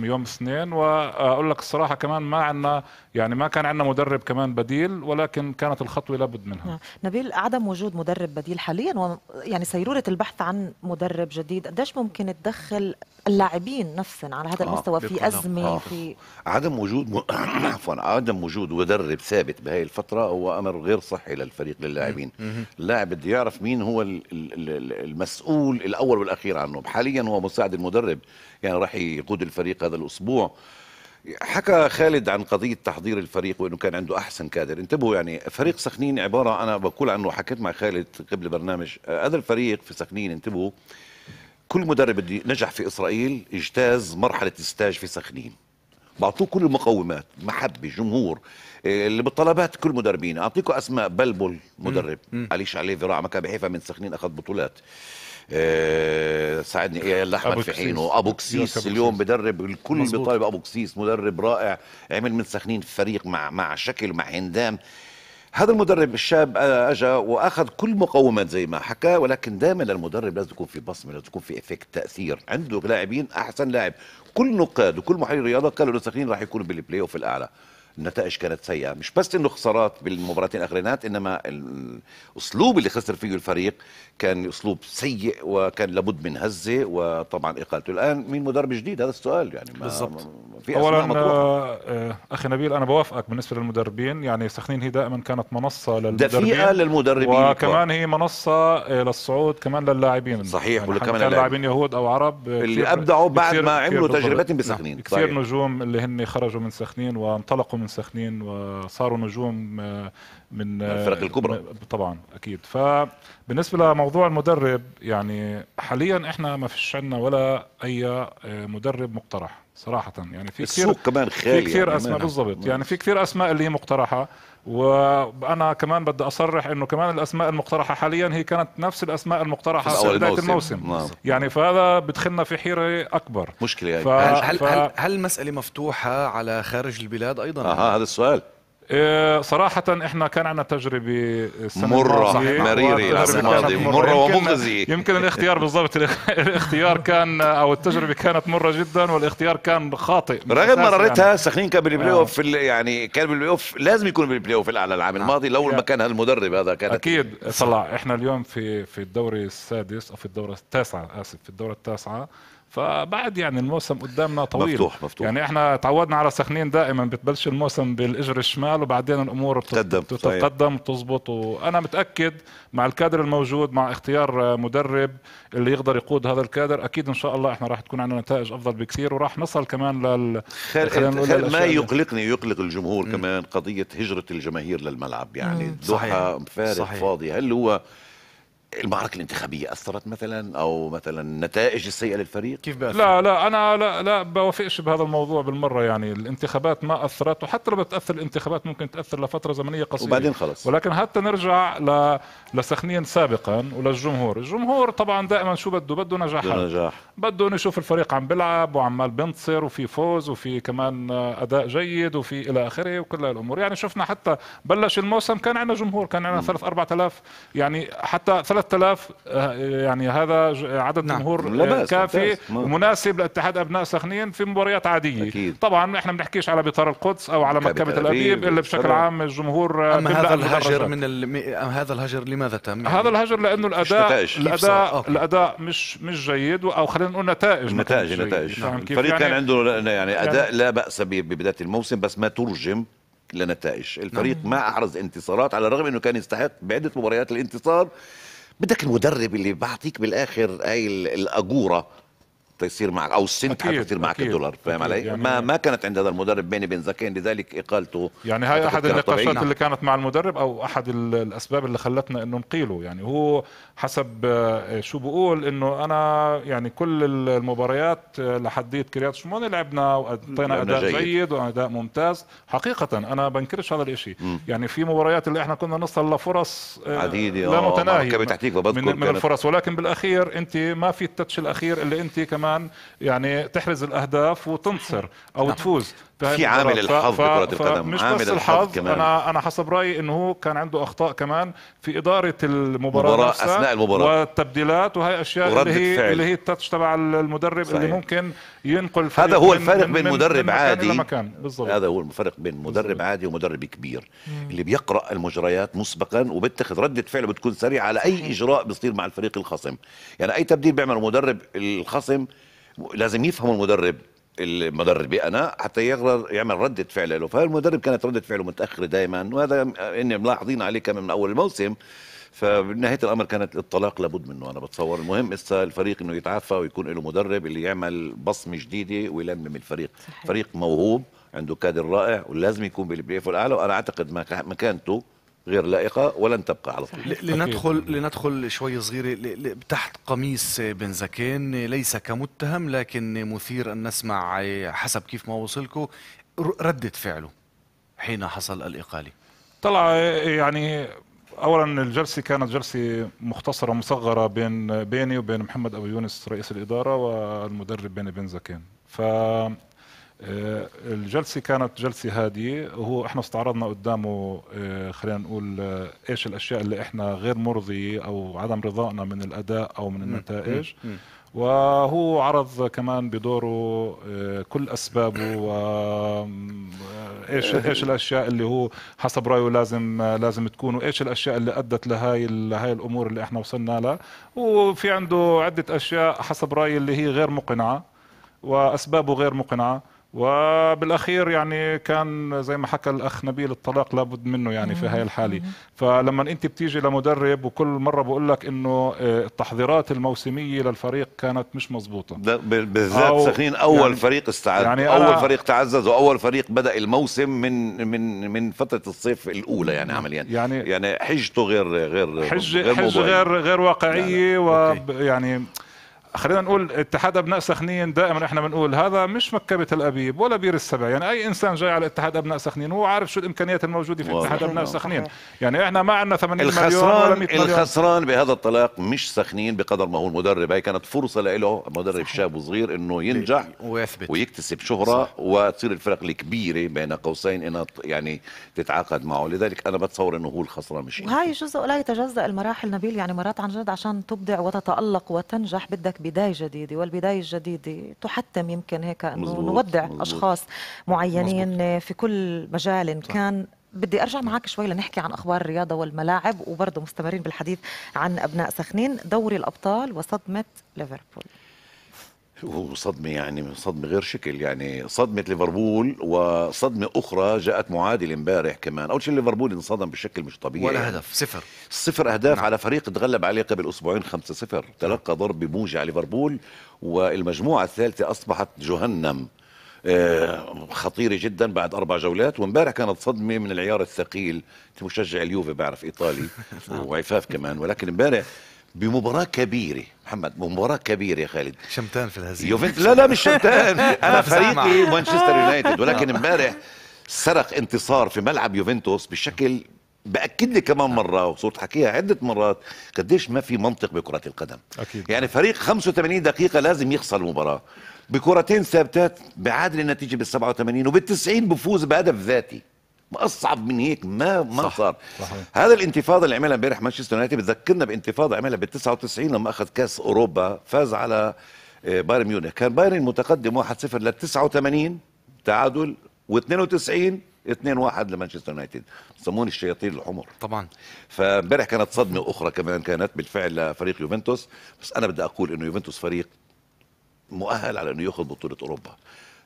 يوم اثنين واقول لك الصراحه كمان ما عندنا يعني ما كان عندنا مدرب كمان بديل ولكن كانت الخطوه لابد منها نعم. نبيل عدم وجود مدرب بديل حاليا ويعني يعني سيروره البحث عن مدرب جديد قديش ممكن تدخل اللاعبين نفسا على هذا آه، المستوى آه في ازمه آه. في عدم وجود م... عفوا عدم وجود مدرب ثابت بهي الفتره هو امر غير صحي للفريق للاعبين اللاعب بده يعرف مين هو المسؤول الاول والاخير عنه حاليا هو مساعد المدرب يعني راح يقود الفريق هذا الاسبوع حكى خالد عن قضية تحضير الفريق وأنه كان عنده أحسن كادر انتبهوا يعني فريق سخنين عبارة أنا بقول عنه حكيت مع خالد قبل برنامج آه، هذا الفريق في سخنين انتبهوا كل مدرب نجح في إسرائيل اجتاز مرحلة استاج في سخنين بعطوه كل المقومات محبة جمهور آه، اللي بالطلبات كل مدربين أعطيكم أسماء بلبل مدرب علي عليه ذراع مكان بحيفا من سخنين أخذ بطولات آه، ساعدني ايال احمد في حينه ابو قسيس اليوم بدرب الكل بيطالب ابو قسيس مدرب رائع عمل من سخنين فريق مع مع شكل مع هندام هذا المدرب الشاب آه، اجى واخذ كل مقومات زي ما حكى ولكن دائما المدرب لازم يكون في بصمه لازم يكون في افكت تاثير عنده لاعبين احسن لاعب كل نقاد وكل محلل رياضه قالوا انه سخنين راح يكون بالبلاي اوف الاعلى النتائج كانت سيئه مش بس انه خسارات بالمباراتين الاخرينات انما الاسلوب اللي خسر فيه الفريق كان اسلوب سيء وكان لابد من هزه وطبعا اقالته الان مين مدرب جديد هذا السؤال يعني ما بالضبط في اولا مطروحة. آه، آه، اخي نبيل انا بوافقك بالنسبه للمدربين يعني سخنين هي دائما كانت منصه للمدربين دفيئه للمدربين وكمان هي منصه آه، للصعود كمان للاعبين صحيح يعني كمان كان لاعبين يهود او عرب اللي ابدعوا بعد ما عملوا تجربتهم بسخنين نعم، كثير نجوم اللي هن خرجوا من سخنين وانطلقوا من من سخنين وصاروا نجوم آه، من الفرق آه، الكبرى طبعا اكيد فبالنسبه لموضوع المدرب يعني حاليا احنا ما فيش عندنا ولا اي آه، مدرب مقترح صراحه يعني في كثير السوق كمان خالي في كثير يعني اسماء بالضبط يعني في كثير اسماء اللي هي مقترحه وانا كمان بدي اصرح انه كمان الاسماء المقترحه حاليا هي كانت نفس الاسماء المقترحه في بدايه الموسم الموسم. نعم. يعني فهذا بدخلنا في حيره اكبر مشكله يعني. ف... هل, هل, هل المساله مفتوحه على خارج البلاد ايضا؟ آه هذا السؤال إيه، صراحة احنا كان عندنا تجربة مرة مريرة الماضي مرة ومخزية يمكن الاختيار بالضبط الاختيار كان او التجربة كانت مرة جدا والاختيار كان خاطئ رغم مرارتها يعني. سخنين كان بالبلاي آه. اوف يعني كان بالبلاي اوف لازم يكون بالبلاي اوف الاعلى العام آه. الماضي لو ما كان هالمدرب هذا كان اكيد طلع احنا اليوم في في الدوري السادس او في الدورة التاسعة اسف في الدورة التاسعة فبعد يعني الموسم قدامنا طويل مفتوح مفتوح يعني احنا تعودنا على سخنين دائما بتبلش الموسم بالاجر الشمال وبعدين الامور بتتقدم طيب. بتتقدم بتزبط وانا متاكد مع الكادر الموجود مع اختيار مدرب اللي يقدر يقود هذا الكادر اكيد ان شاء الله احنا راح تكون عندنا نتائج افضل بكثير وراح نصل كمان لل خل... ما يقلقني يقلق الجمهور م. كمان قضيه هجره الجماهير للملعب يعني الدوحه فارغ فاضي هل هو المعركة الانتخابية أثرت مثلا أو مثلا النتائج السيئة للفريق كيف بأثر؟ لا لا أنا لا لا بوافقش بهذا الموضوع بالمرة يعني الانتخابات ما أثرت وحتى لو بتأثر الانتخابات ممكن تأثر لفترة زمنية قصيرة وبعدين خلص ولكن حتى نرجع ل... لسخنين سابقا وللجمهور الجمهور طبعا دائما شو بده بده نجاح نجاح بده يشوف الفريق عم بلعب وعمال بينتصر وفي فوز وفي كمان أداء جيد وفي إلى آخره وكل الأمور يعني شفنا حتى بلش الموسم كان عندنا جمهور كان عندنا 3 4000 يعني حتى 3000 آه، يعني هذا عدد نعم. جمهور آه، كافي ومناسب لاتحاد ابناء سخنين في مباريات عاديه أكيد. طبعا احنا ما بنحكيش على بطار القدس او على مكبه الابيب الا بشكل عام الجمهور آه، أما هذا الهجر من الم... هذا الهجر لماذا تم يعني هذا الهجر لانه الاداء الاداء الاداء مش مش جيد او خلينا نقول نتائج نتائج نتائج الفريق كان يعني؟ عنده يعني, يعني اداء لا باس به ببدايه الموسم بس ما ترجم لنتائج الفريق ما نعم. احرز انتصارات على الرغم انه كان يستحق بعده مباريات الانتصار بدك المدرب اللي بعطيك بالاخر هاي الاجوره تصير معك او السنت حتى حتصير معك أكيد الدولار فاهم علي؟ يعني ما ما كانت عند هذا المدرب بيني بين زكين لذلك اقالته يعني هاي احد النقاشات نعم. اللي كانت مع المدرب او احد الاسباب اللي خلتنا انه نقيله يعني هو حسب آه، شو بقول انه انا يعني كل المباريات آه، لحديت كريات شمون لعبنا واعطينا اداء جيد. جيد واداء ممتاز حقيقه انا بنكرش هذا الشيء يعني في مباريات اللي احنا كنا نصل لفرص آه، عديده لا متناهيه من, من الفرص ولكن بالاخير انت ما في التتش الاخير اللي انت كمان كمان يعني تحرز الاهداف وتنتصر او نعم. تفوز في عامل الحظ بكره القدم مش عامل بس الحظ كمان. انا انا حسب رايي انه هو كان عنده اخطاء كمان في اداره المباراه نفسها اثناء المباراه والتبديلات وهي اشياء اللي هي فعل. اللي هي التاتش تبع المدرب صحيح. اللي ممكن ينقل هذا هو الفرق بين مدرب عادي مكان. هذا هو الفرق بين مدرب بالزبط. عادي ومدرب كبير مم. اللي بيقرا المجريات مسبقا وبتخذ رده فعل بتكون سريعه على اي اجراء بيصير مع الفريق الخصم يعني اي تبديل بيعمله مدرب الخصم لازم يفهم المدرب المدرب انا حتى يقدر يعمل رده فعل له فالمدرب كانت رده فعله متاخره دائما وهذا اني ملاحظين عليه كمان من اول الموسم فبنهايه الامر كانت الطلاق لابد منه انا بتصور المهم هسه الفريق انه يتعافى ويكون له مدرب اللي يعمل بصمه جديده ويلمم الفريق صحيح. فريق موهوب عنده كادر رائع ولازم يكون بالبلاي الاعلى وانا اعتقد مكانته غير لائقه ولن تبقى على طول لندخل لندخل شوي صغيره تحت قميص بن زكان ليس كمتهم لكن مثير ان نسمع حسب كيف ما وصلكم رده فعله حين حصل الاقاله طلع يعني اولا الجلسه كانت جلسه مختصره مصغره بين بيني وبين محمد ابو يونس رئيس الاداره والمدرب بيني بن زكان ف آه، الجلسه كانت جلسه هاديه وهو احنا استعرضنا قدامه آه، خلينا نقول آه، ايش الاشياء اللي احنا غير مرضيه او عدم رضائنا من الاداء او من النتائج وهو عرض كمان بدوره كل اسبابه وايش ايش الاشياء اللي هو حسب رايه لازم لازم تكون وايش الاشياء اللي ادت لهي لهي الامور اللي احنا وصلنا لها وفي عنده عده اشياء حسب رايي اللي هي غير مقنعه واسبابه غير مقنعه وبالاخير يعني كان زي ما حكى الاخ نبيل الطلاق لابد منه يعني في هاي الحاله فلما انت بتيجي لمدرب وكل مره بقول لك انه آه، التحضيرات الموسميه للفريق كانت مش مزبوطه بالذات أو سخين اول يعني فريق استعد يعني اول فريق تعزز واول فريق بدا الموسم من من من فتره الصيف الاولى يعني عمليا يعني يعني حجته غير غير حجه غير حجه غير غير واقعيه ويعني خلينا نقول اتحاد ابناء سخنين دائما احنا بنقول هذا مش مكبه الابيب ولا بير السبع يعني اي انسان جاي على اتحاد ابناء سخنين هو عارف شو الامكانيات الموجوده في اتحاد ابناء سخنين يعني احنا ما عندنا 80 الخسران مليون الخسران الخسران بهذا الطلاق مش سخنين بقدر ما هو المدرب هي كانت فرصه له مدرب شاب وصغير انه ينجح ويثبت ويكتسب شهره صح. وتصير الفرق الكبيره بين قوسين انها يعني تتعاقد معه لذلك انا بتصور انه هو الخسران مش وهي جزء لا يتجزا المراحل نبيل يعني مرات عن جد عشان تبدع وتتالق وتنجح بدك بداية جديدة والبداية الجديدة تحتم يمكن هيك أنه نودع مزبوط. أشخاص معينين مزبوط. في كل مجال صح. كان بدي ارجع معك شوي لنحكي عن اخبار الرياضه والملاعب وبرضه مستمرين بالحديث عن ابناء سخنين دوري الابطال وصدمه ليفربول وصدمة يعني صدمة غير شكل يعني صدمة ليفربول وصدمة أخرى جاءت معادلة امبارح كمان أول شيء ليفربول انصدم بشكل مش طبيعي ولا هدف صفر صفر أهداف نعم. على فريق تغلب عليه قبل أسبوعين خمسة صفر تلقى ضرب بموجع ليفربول والمجموعة الثالثة أصبحت جهنم آه، خطيرة جدا بعد أربع جولات وامبارح كانت صدمة من العيار الثقيل مشجع اليوفي بعرف إيطالي نعم. وعفاف كمان ولكن امبارح بمباراة كبيرة محمد مباراة كبيرة يا خالد شمتان في الهزيمة يوفنت لا لا مش شمتان أنا فريقي مانشستر يونايتد ولكن امبارح سرق انتصار في ملعب يوفنتوس بشكل باكد لي كمان مره وصرت حكيها عده مرات قديش ما في منطق بكره القدم أكيد. يعني فريق 85 دقيقه لازم يخسر المباراه بكرتين ثابتات بعادل النتيجه بال 87 وبال 90 بفوز بهدف ذاتي اصعب من هيك ما ما صح. صار صحيح. هذا الانتفاضه اللي عملها امبارح مانشستر يونايتد بتذكرنا بانتفاضه عملها بال 99 لما اخذ كاس اوروبا فاز على آه، بايرن ميونخ كان بايرن متقدم 1-0 لل 89 تعادل و92 2-1 لمانشستر يونايتد سموني الشياطين الحمر طبعا فامبارح كانت صدمه اخرى كمان كانت بالفعل لفريق يوفنتوس بس انا بدي اقول انه يوفنتوس فريق مؤهل على انه ياخذ بطوله اوروبا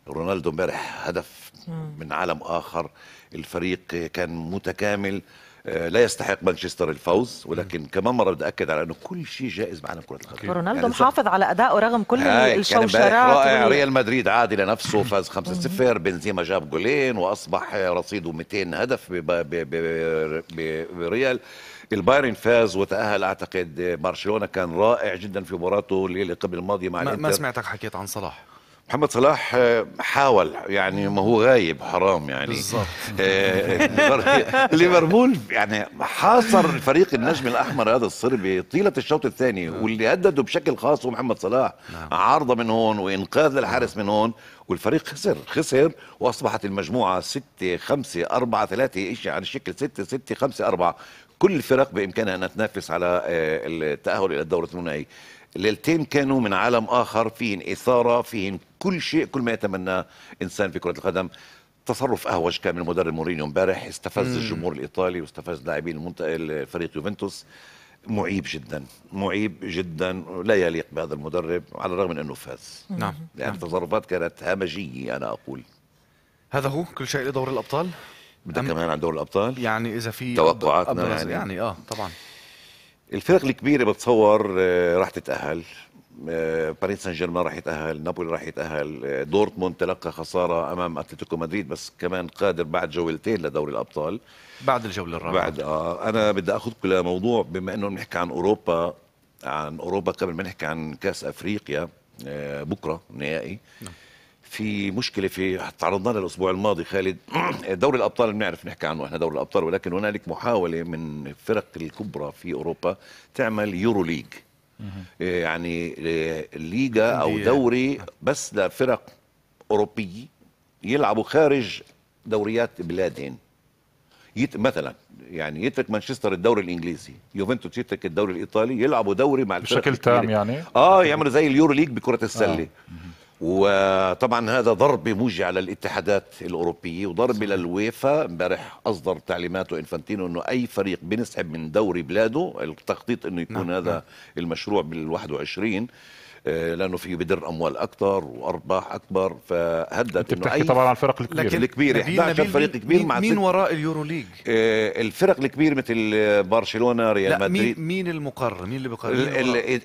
رونالدو امبارح هدف من عالم اخر الفريق كان متكامل آه، لا يستحق مانشستر الفوز ولكن كمان مره بدي اكد على انه كل شيء جائز معنا كره القدم رونالدو يعني محافظ على ادائه رغم كل يعني الشوشرات رائع ريال مدريد عاد لنفسه فاز 5-0 بنزيما جاب جولين واصبح رصيده 200 هدف بريال البايرن فاز وتاهل اعتقد برشلونه كان رائع جدا في مباراته الليله قبل الماضيه مع ما, ما سمعتك حكيت عن صلاح محمد صلاح آه، حاول يعني ما هو غايب حرام يعني بالظبط آه، ليفربول يعني حاصر الفريق النجم الاحمر هذا الصربي طيله الشوط الثاني نعم. واللي هدده بشكل خاص هو محمد صلاح نعم. عارضه من هون وانقاذ للحارس نعم. من هون والفريق خسر خسر واصبحت المجموعه 6 5 4 3 شيء على شكل 6 6 5 4 كل الفرق بامكانها انها تنافس على آه، التاهل الى الدوره الثمانيه ليلتين كانوا من عالم اخر فيهن اثاره فيهن كل شيء كل ما يتمناه انسان في كره القدم تصرف اهوج كان من المدرب مورينيو امبارح استفز الجمهور الايطالي واستفز لاعبين المنتقل فريق يوفنتوس معيب جدا معيب جدا لا يليق بهذا المدرب على الرغم من انه فاز نعم يعني نعم. تصرفات كانت همجيه انا اقول هذا هو كل شيء لدور الابطال بدك كمان عن دور الابطال يعني اذا في توقعاتنا يعني, يعني اه طبعا الفرق الكبيره بتصور آه، راح تتاهل آه، باريس سان جيرمان راح يتاهل نابولي راح يتاهل آه، دورتموند تلقى خساره امام اتلتيكو مدريد بس كمان قادر بعد جولتين لدوري الابطال بعد الجوله الرابعه بعد آه انا بدي اخذكم لموضوع بما انه بنحكي عن اوروبا عن اوروبا قبل ما نحكي عن كاس افريقيا آه بكره نهائي نعم. في مشكله في تعرضنا لها الاسبوع الماضي خالد دوري الابطال بنعرف نحكي عنه احنا دوري الابطال ولكن هنالك محاوله من الفرق الكبرى في اوروبا تعمل يورو ليج آه، يعني آه، ليجا او دوري بس لفرق اوروبيه يلعبوا خارج دوريات بلادهم يت... مثلا يعني يترك مانشستر الدوري الانجليزي يوفنتوس يترك الدوري الايطالي يلعبوا دوري مع بشكل تام يعني اه يعملوا زي اليورو ليج بكره السله آه. وطبعا هذا ضرب موجع على الاتحادات الاوروبيه وضرب للويفا امبارح اصدر تعليماته انفانتينو انه اي فريق بنسحب من دوري بلاده التخطيط انه يكون نعم. هذا نعم. المشروع بال 21 آه، لانه فيه بدر اموال اكثر وارباح اكبر فهدد انت بتحكي طبعا عن الفرق الكبيره لكن الكبيره 11 فريق كبير مين مع مين وراء اليورو ليج؟ آه، الفرق الكبيره مثل برشلونه ريال مدريد مين المقرر؟ مين اللي بقرر؟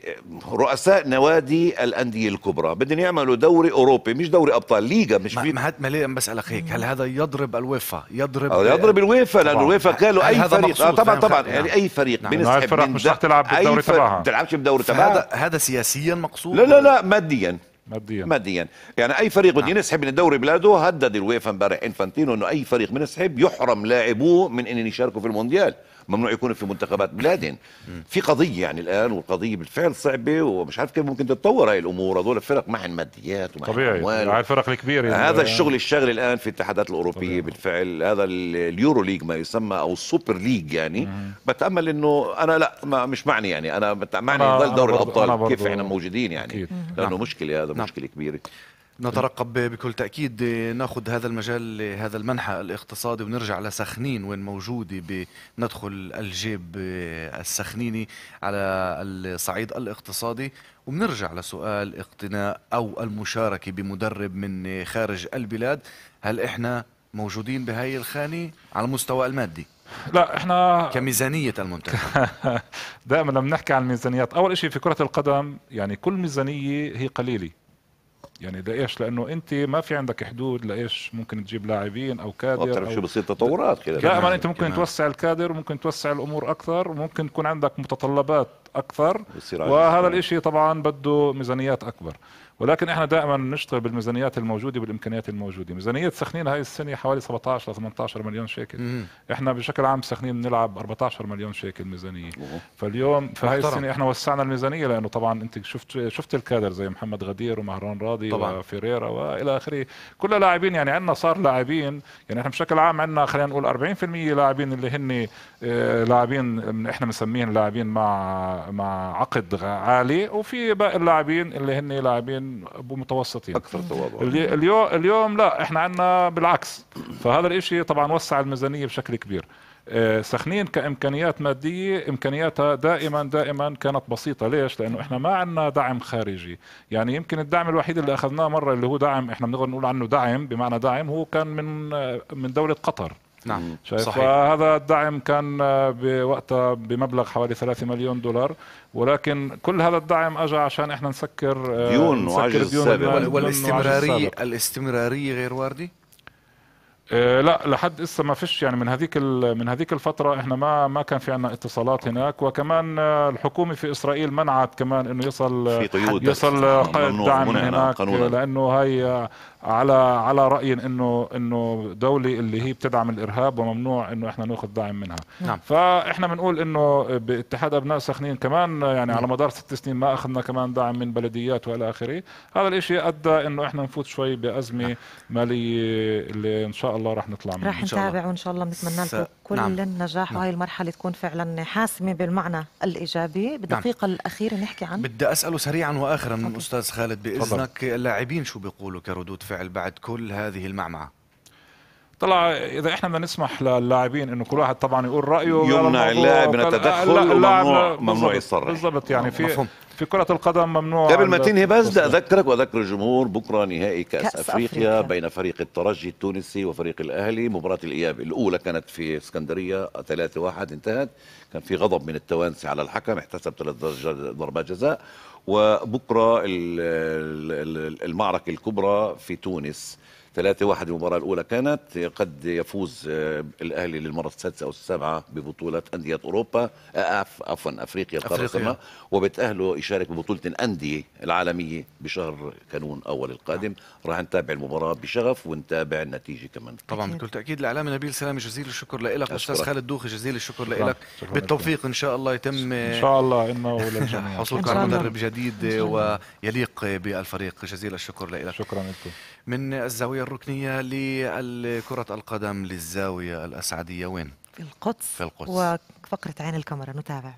رؤساء نوادي الانديه الكبرى بدهم يعملوا دوري اوروبي مش دوري ابطال ليغا مش ما, ما, ما بسالك هيك هل هذا يضرب الويفا يضرب يضرب الويفا لانه الويفا قالوا يعني اي فريق آه طبعا طبعا يعني اي فريق بنسحب نعم. نعم، الفرق مش رح تلعب بالدوري تبعها ما بتلعبش بالدوري تبعها هذا هذا سياسيا مقصود مقصود لا لا لا ماديا ماديا ماديا يعني اي فريق نعم. بده ينسحب من الدوري بلاده هدد الويفا امبارح انفانتينو انه اي فريق بينسحب يحرم لاعبوه من ان يشاركوا في المونديال ممنوع يكون في منتخبات بلادهم في قضيه يعني الان والقضيه بالفعل صعبه ومش عارف كيف ممكن تتطور هاي الامور هذول الفرق معهم ماديات ومعهم طبيعي اموال على الفرق الكبيره يعني. هذا الشغل الشغل الان في الاتحادات الاوروبيه طبيعي. بالفعل هذا اليورو ليج ما يسمى او السوبر ليج يعني مم. بتامل انه انا لا ما مش معني يعني انا معني يضل دوري الابطال كيف احنا موجودين يعني أكيد. لانه نعم. مشكله هذا نعم. مشكله كبيره نترقب بكل تاكيد ناخذ هذا المجال هذا المنحى الاقتصادي ونرجع لسخنين وين موجوده بندخل الجيب السخنيني على الصعيد الاقتصادي وبنرجع لسؤال اقتناء او المشاركه بمدرب من خارج البلاد هل احنا موجودين بهاي الخانه على المستوى المادي لا احنا كميزانيه المنتخب دائما لما نحكي عن الميزانيات اول شيء في كره القدم يعني كل ميزانيه هي قليله يعني لايش؟ لانه انت ما في عندك حدود لايش ممكن تجيب لاعبين او كادر أو شو بصير تطورات كذا لا نعم، انت ممكن كمان. نعم. توسع الكادر وممكن توسع الامور اكثر وممكن تكون عندك متطلبات اكثر وهذا الشيء طبعا بده ميزانيات اكبر ولكن احنا دائما نشتغل بالميزانيات الموجوده بالامكانيات الموجوده ميزانيه سخنين هاي السنه حوالي 17 ل 18 مليون شيكل مم. احنا بشكل عام سخنين بنلعب 14 مليون شيكل ميزانيه فاليوم في هاي السنه احنا وسعنا الميزانيه لانه طبعا انت شفت شفت الكادر زي محمد غدير ومهران راضي طبعا. وفيريرا والى اخره كل لاعبين يعني عندنا صار لاعبين يعني احنا بشكل عام عندنا خلينا نقول 40% لاعبين اللي هن آه، لاعبين احنا بنسميهم لاعبين مع مع عقد عالي وفي باقي اللاعبين اللي هن لاعبين من متوسطين اكثر تواضعا اليوم اليوم لا احنا عندنا بالعكس فهذا الشيء طبعا وسع الميزانيه بشكل كبير آه، سخنين كامكانيات ماديه امكانياتها دائما دائما كانت بسيطه ليش لانه احنا ما عندنا دعم خارجي يعني يمكن الدعم الوحيد اللي اخذناه مره اللي هو دعم احنا بنقدر نقول عنه دعم بمعنى دعم هو كان من آه، من دوله قطر نعم شايف صحيح. فهذا الدعم كان آه، بوقتها بمبلغ حوالي 3 مليون دولار ولكن كل هذا الدعم اجى عشان احنا نسكر آه، ديون وعجز سابق والاستمراريه الاستمراريه غير وارده آه، لا لحد اسا ما فيش يعني من هذيك من هذيك الفتره احنا ما ما كان في عندنا اتصالات هناك وكمان الحكومه في اسرائيل منعت كمان انه يصل في قيود يصل نعم. دعم نعم. هناك قانونة. لانه هي على على راي انه انه دوله اللي هي بتدعم الارهاب وممنوع انه احنا ناخذ دعم منها نعم. فاحنا بنقول انه باتحاد ابناء سخنين كمان يعني نعم. على مدار ست سنين ما اخذنا كمان دعم من بلديات والى اخره هذا الشيء ادى انه احنا نفوت شوي بازمه ماليه اللي ان شاء الله رح نطلع منها رح نتابع وان شاء الله بنتمنى لكم كل نعم. النجاح نعم. وهي المرحله تكون فعلا حاسمه بالمعنى الايجابي بالدقيقه نعم. الاخيره نحكي عن بدي اساله سريعا واخرا من استاذ خالد باذنك اللاعبين شو بيقولوا كردود فعل بعد كل هذه المعمعه طلع اذا احنا بدنا نسمح للاعبين انه كل واحد طبعا يقول رايه يمنع اللاعب من التدخل وممنوع ممنوع يتصرف بالضبط يعني في مفهوم. في كرة القدم ممنوع قبل ما تنهي بس بدي اذكرك واذكر الجمهور بكره نهائي كاس, كأس أفريقيا, افريقيا بين فريق الترجي التونسي وفريق الاهلي مباراة الاياب الاولى كانت في اسكندريه 3-1 انتهت كان في غضب من التوانسي على الحكم احتسب ثلاث ضربات جزاء وبكره المعركه الكبرى في تونس 3 1 المباراة الأولى كانت قد يفوز آه، الأهلي للمرة السادسة أو السابعة ببطولة أندية أوروبا آه، أف عفوا أفريقيا أفريقيا وبتأهله يشارك ببطولة الأندية العالمية بشهر كانون أول القادم نعم. راح نتابع المباراة بشغف ونتابع النتيجة كمان طبعا بكل تأكيد الإعلامي نبيل سلامي جزيل الشكر لك أستاذ خالد دوخي جزيل الشكر لك بالتوفيق إن شاء الله يتم إن شاء الله إنه حصولك على مدرب جديد ويليق بالفريق جزيل الشكر لك شكرا لكم من الزاوية الركنية لكرة القدم للزاوية الأسعدية وين؟ في القدس في القدس وفقرة عين الكاميرا نتابع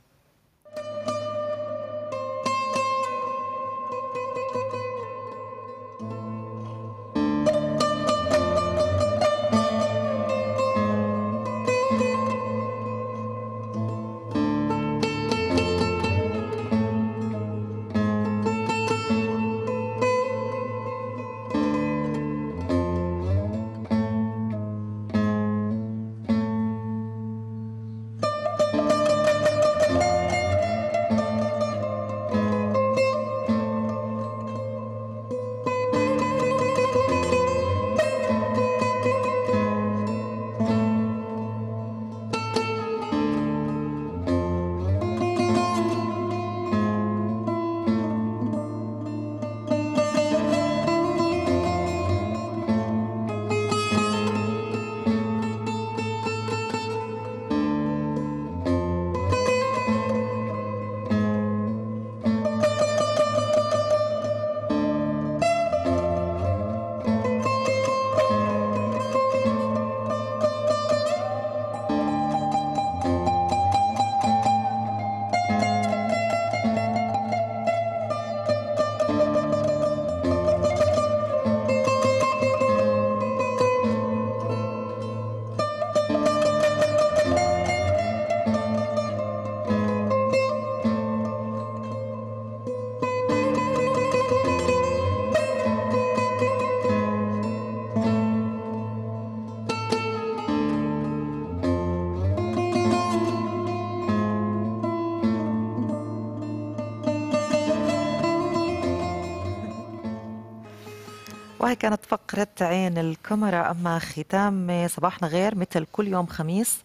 وهي كانت فقرة عين الكاميرا أما ختام صباحنا غير مثل كل يوم خميس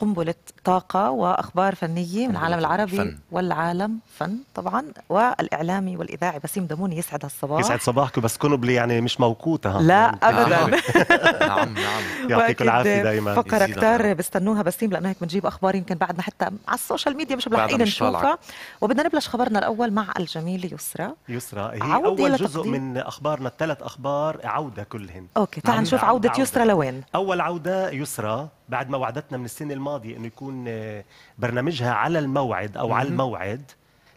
قنبلة طاقة وأخبار فنية من العالم العربي فن. والعالم فن طبعا والإعلامي والإذاعي بسيم دموني يسعد هالصباح يسعد صباحك بس كنبلة يعني مش موقوتة لا نعم. أبدا نعم. نعم نعم يعطيك العافية دائما فقرة كتار بستنوها بسيم لأنه هيك بنجيب أخبار يمكن بعدنا حتى على السوشيال ميديا مش ملاحقين نشوفها وبدنا نبلش خبرنا الأول مع الجميلة يسرى يسرى هي أول جزء من أخبارنا الثلاث أخبار عودة كلهن أوكي تعال نشوف عودة يسرى لوين أول عودة يسرى بعد ما وعدتنا من السنه الماضيه انه يكون آه، برنامجها على الموعد او على الموعد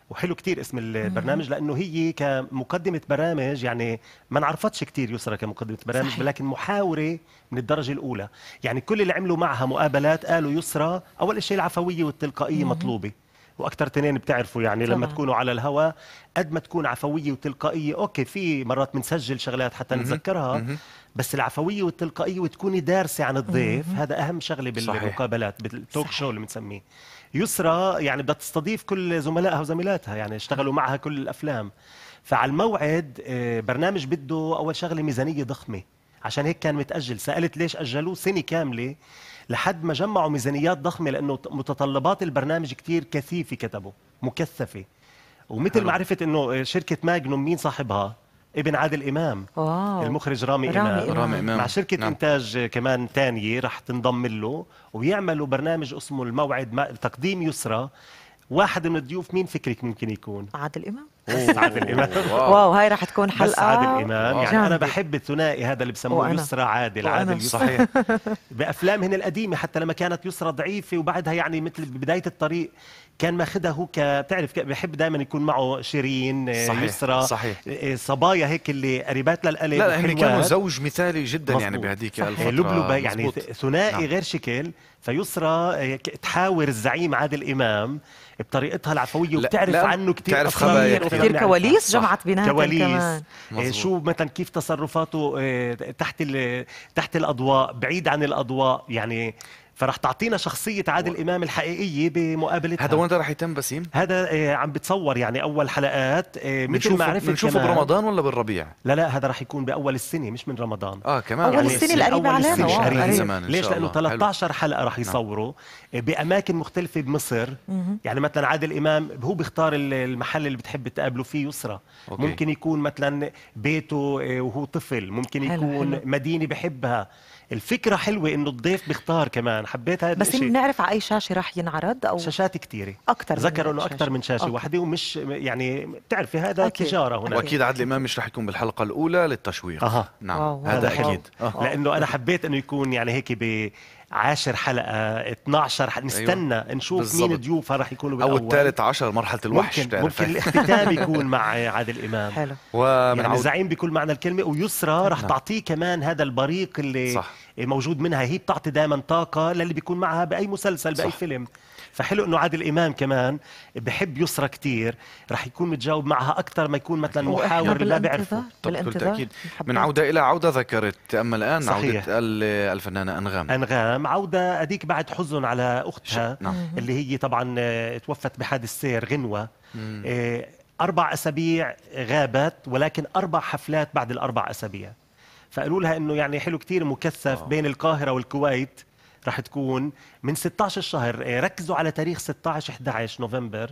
وحلو كتير اسم البرنامج لانه هي كمقدمه برامج يعني ما انعرفتش كتير يسرى كمقدمه برامج صحيح. ولكن محاوره من الدرجه الاولى يعني كل اللي عملوا معها مقابلات قالوا يسرى اول شيء العفويه والتلقائيه مطلوبه واكثر تنين بتعرفوا يعني طبعا. لما تكونوا على الهواء قد ما تكون عفويه وتلقائيه اوكي في مرات بنسجل شغلات حتى نتذكرها مم. بس العفويه والتلقائيه وتكوني دارسه عن الضيف هذا اهم شغله بالمقابلات بالتوك شو اللي بنسميه يسرى يعني بدها تستضيف كل زملائها وزميلاتها يعني اشتغلوا معها كل الافلام فعلى الموعد آه، برنامج بده اول شغله ميزانيه ضخمه عشان هيك كان متاجل سالت ليش اجلوه سنه كامله لحد ما جمعوا ميزانيات ضخمه لانه متطلبات البرنامج كثير كثيفه كتبوا مكثفه ومثل ما عرفت انه آه، شركه ماجنوم مين صاحبها ابن عادل امام واو. المخرج رامي, رامي امام رامي امام مع شركه نعم. انتاج كمان ثانيه رح تنضم له ويعملوا برنامج اسمه الموعد مع تقديم يسرى واحد من الضيوف مين فكرك ممكن يكون عادل امام عادل امام واو. واو هاي رح تكون حلقه بس عادل امام واو. يعني انا بحب الثنائي هذا اللي بسموه يسرى عادل وأنا. عادل يسرى صحيح بافلامهن القديمه حتى لما كانت يسرى ضعيفه وبعدها يعني مثل بدايه الطريق كان ماخذها هو كتعرف بحب دائما يكون معه شيرين آه، صحيح يسرى صحيح آه، آه، صبايا هيك اللي قريبات للقلب لا, هن يعني كانوا زوج مثالي جدا مصبوط. يعني بهذيك الفتره لبلبه يعني ثنائي نعم. غير شكل فيسرى تحاور الزعيم عادل امام بطريقتها العفويه وبتعرف لا عنه كثير تعرف خبايا كثير كواليس جمعت بيناتهم كواليس كمان. شو مثلا كيف تصرفاته تحت تحت الاضواء بعيد عن الاضواء يعني فرح تعطينا شخصيه عادل امام الحقيقيه بمقابلة هذا وين رح يتم بسيم هذا آه، عم بتصور يعني اول حلقات آه، مثل ما عرفت بنشوفه برمضان ولا بالربيع لا لا هذا رح يكون باول السنه مش من رمضان اه كمان يعني اول يعني السنه القريبه علينا قريب زمان ليش لانه 13 حلقه رح يصوروا نعم. آه، باماكن مختلفه بمصر يعني مثلا عادل امام هو بيختار المحل اللي بتحب تقابله فيه يسرى ممكن يكون مثلا بيته وهو طفل ممكن يكون مدينه بحبها الفكره حلوه انه الضيف بيختار كمان حبيت هذا الشيء بس بنعرف على اي شاشه راح ينعرض او شاشات كثيره اكثر ذكروا انه اكثر من شاشه واحده ومش يعني بتعرفي هذا أكيد. تجاره هنا واكيد عادل امام مش راح يكون بالحلقه الاولى للتشويق أه. نعم واو. هذا واو. اكيد لانه انا حبيت انه يكون يعني هيك ب 10 حلقه 12 حلقة. أيوه. نستنى أيوة. نشوف بالزبط. مين ضيوفها رح يكونوا بالاول او الثالث عشر مرحله الوحش ممكن, تعرف. ممكن الاختتام يكون مع عادل امام حلو ومن يعني زعيم بكل معنى الكلمه ويسرى نعم. رح تعطيه كمان هذا البريق اللي صح. موجود منها هي بتعطي دائما طاقه للي بيكون معها باي مسلسل باي صح. فيلم فحلو انه عادل امام كمان بحب يسرى كثير رح يكون متجاوب معها اكثر ما يكون مثلا محاور لا بيعرفه تاكيد من عوده الى عوده ذكرت اما الان صحيح. عوده الفنانه انغام انغام عوده اديك بعد حزن على اختها نعم. اللي هي طبعا آه، توفت بحادث سير غنوه آه، اربع اسابيع غابت ولكن اربع حفلات بعد الاربع اسابيع فقالوا لها انه يعني حلو كثير مكثف أوه. بين القاهره والكويت رح تكون من 16 شهر إيه، ركزوا على تاريخ 16 11 نوفمبر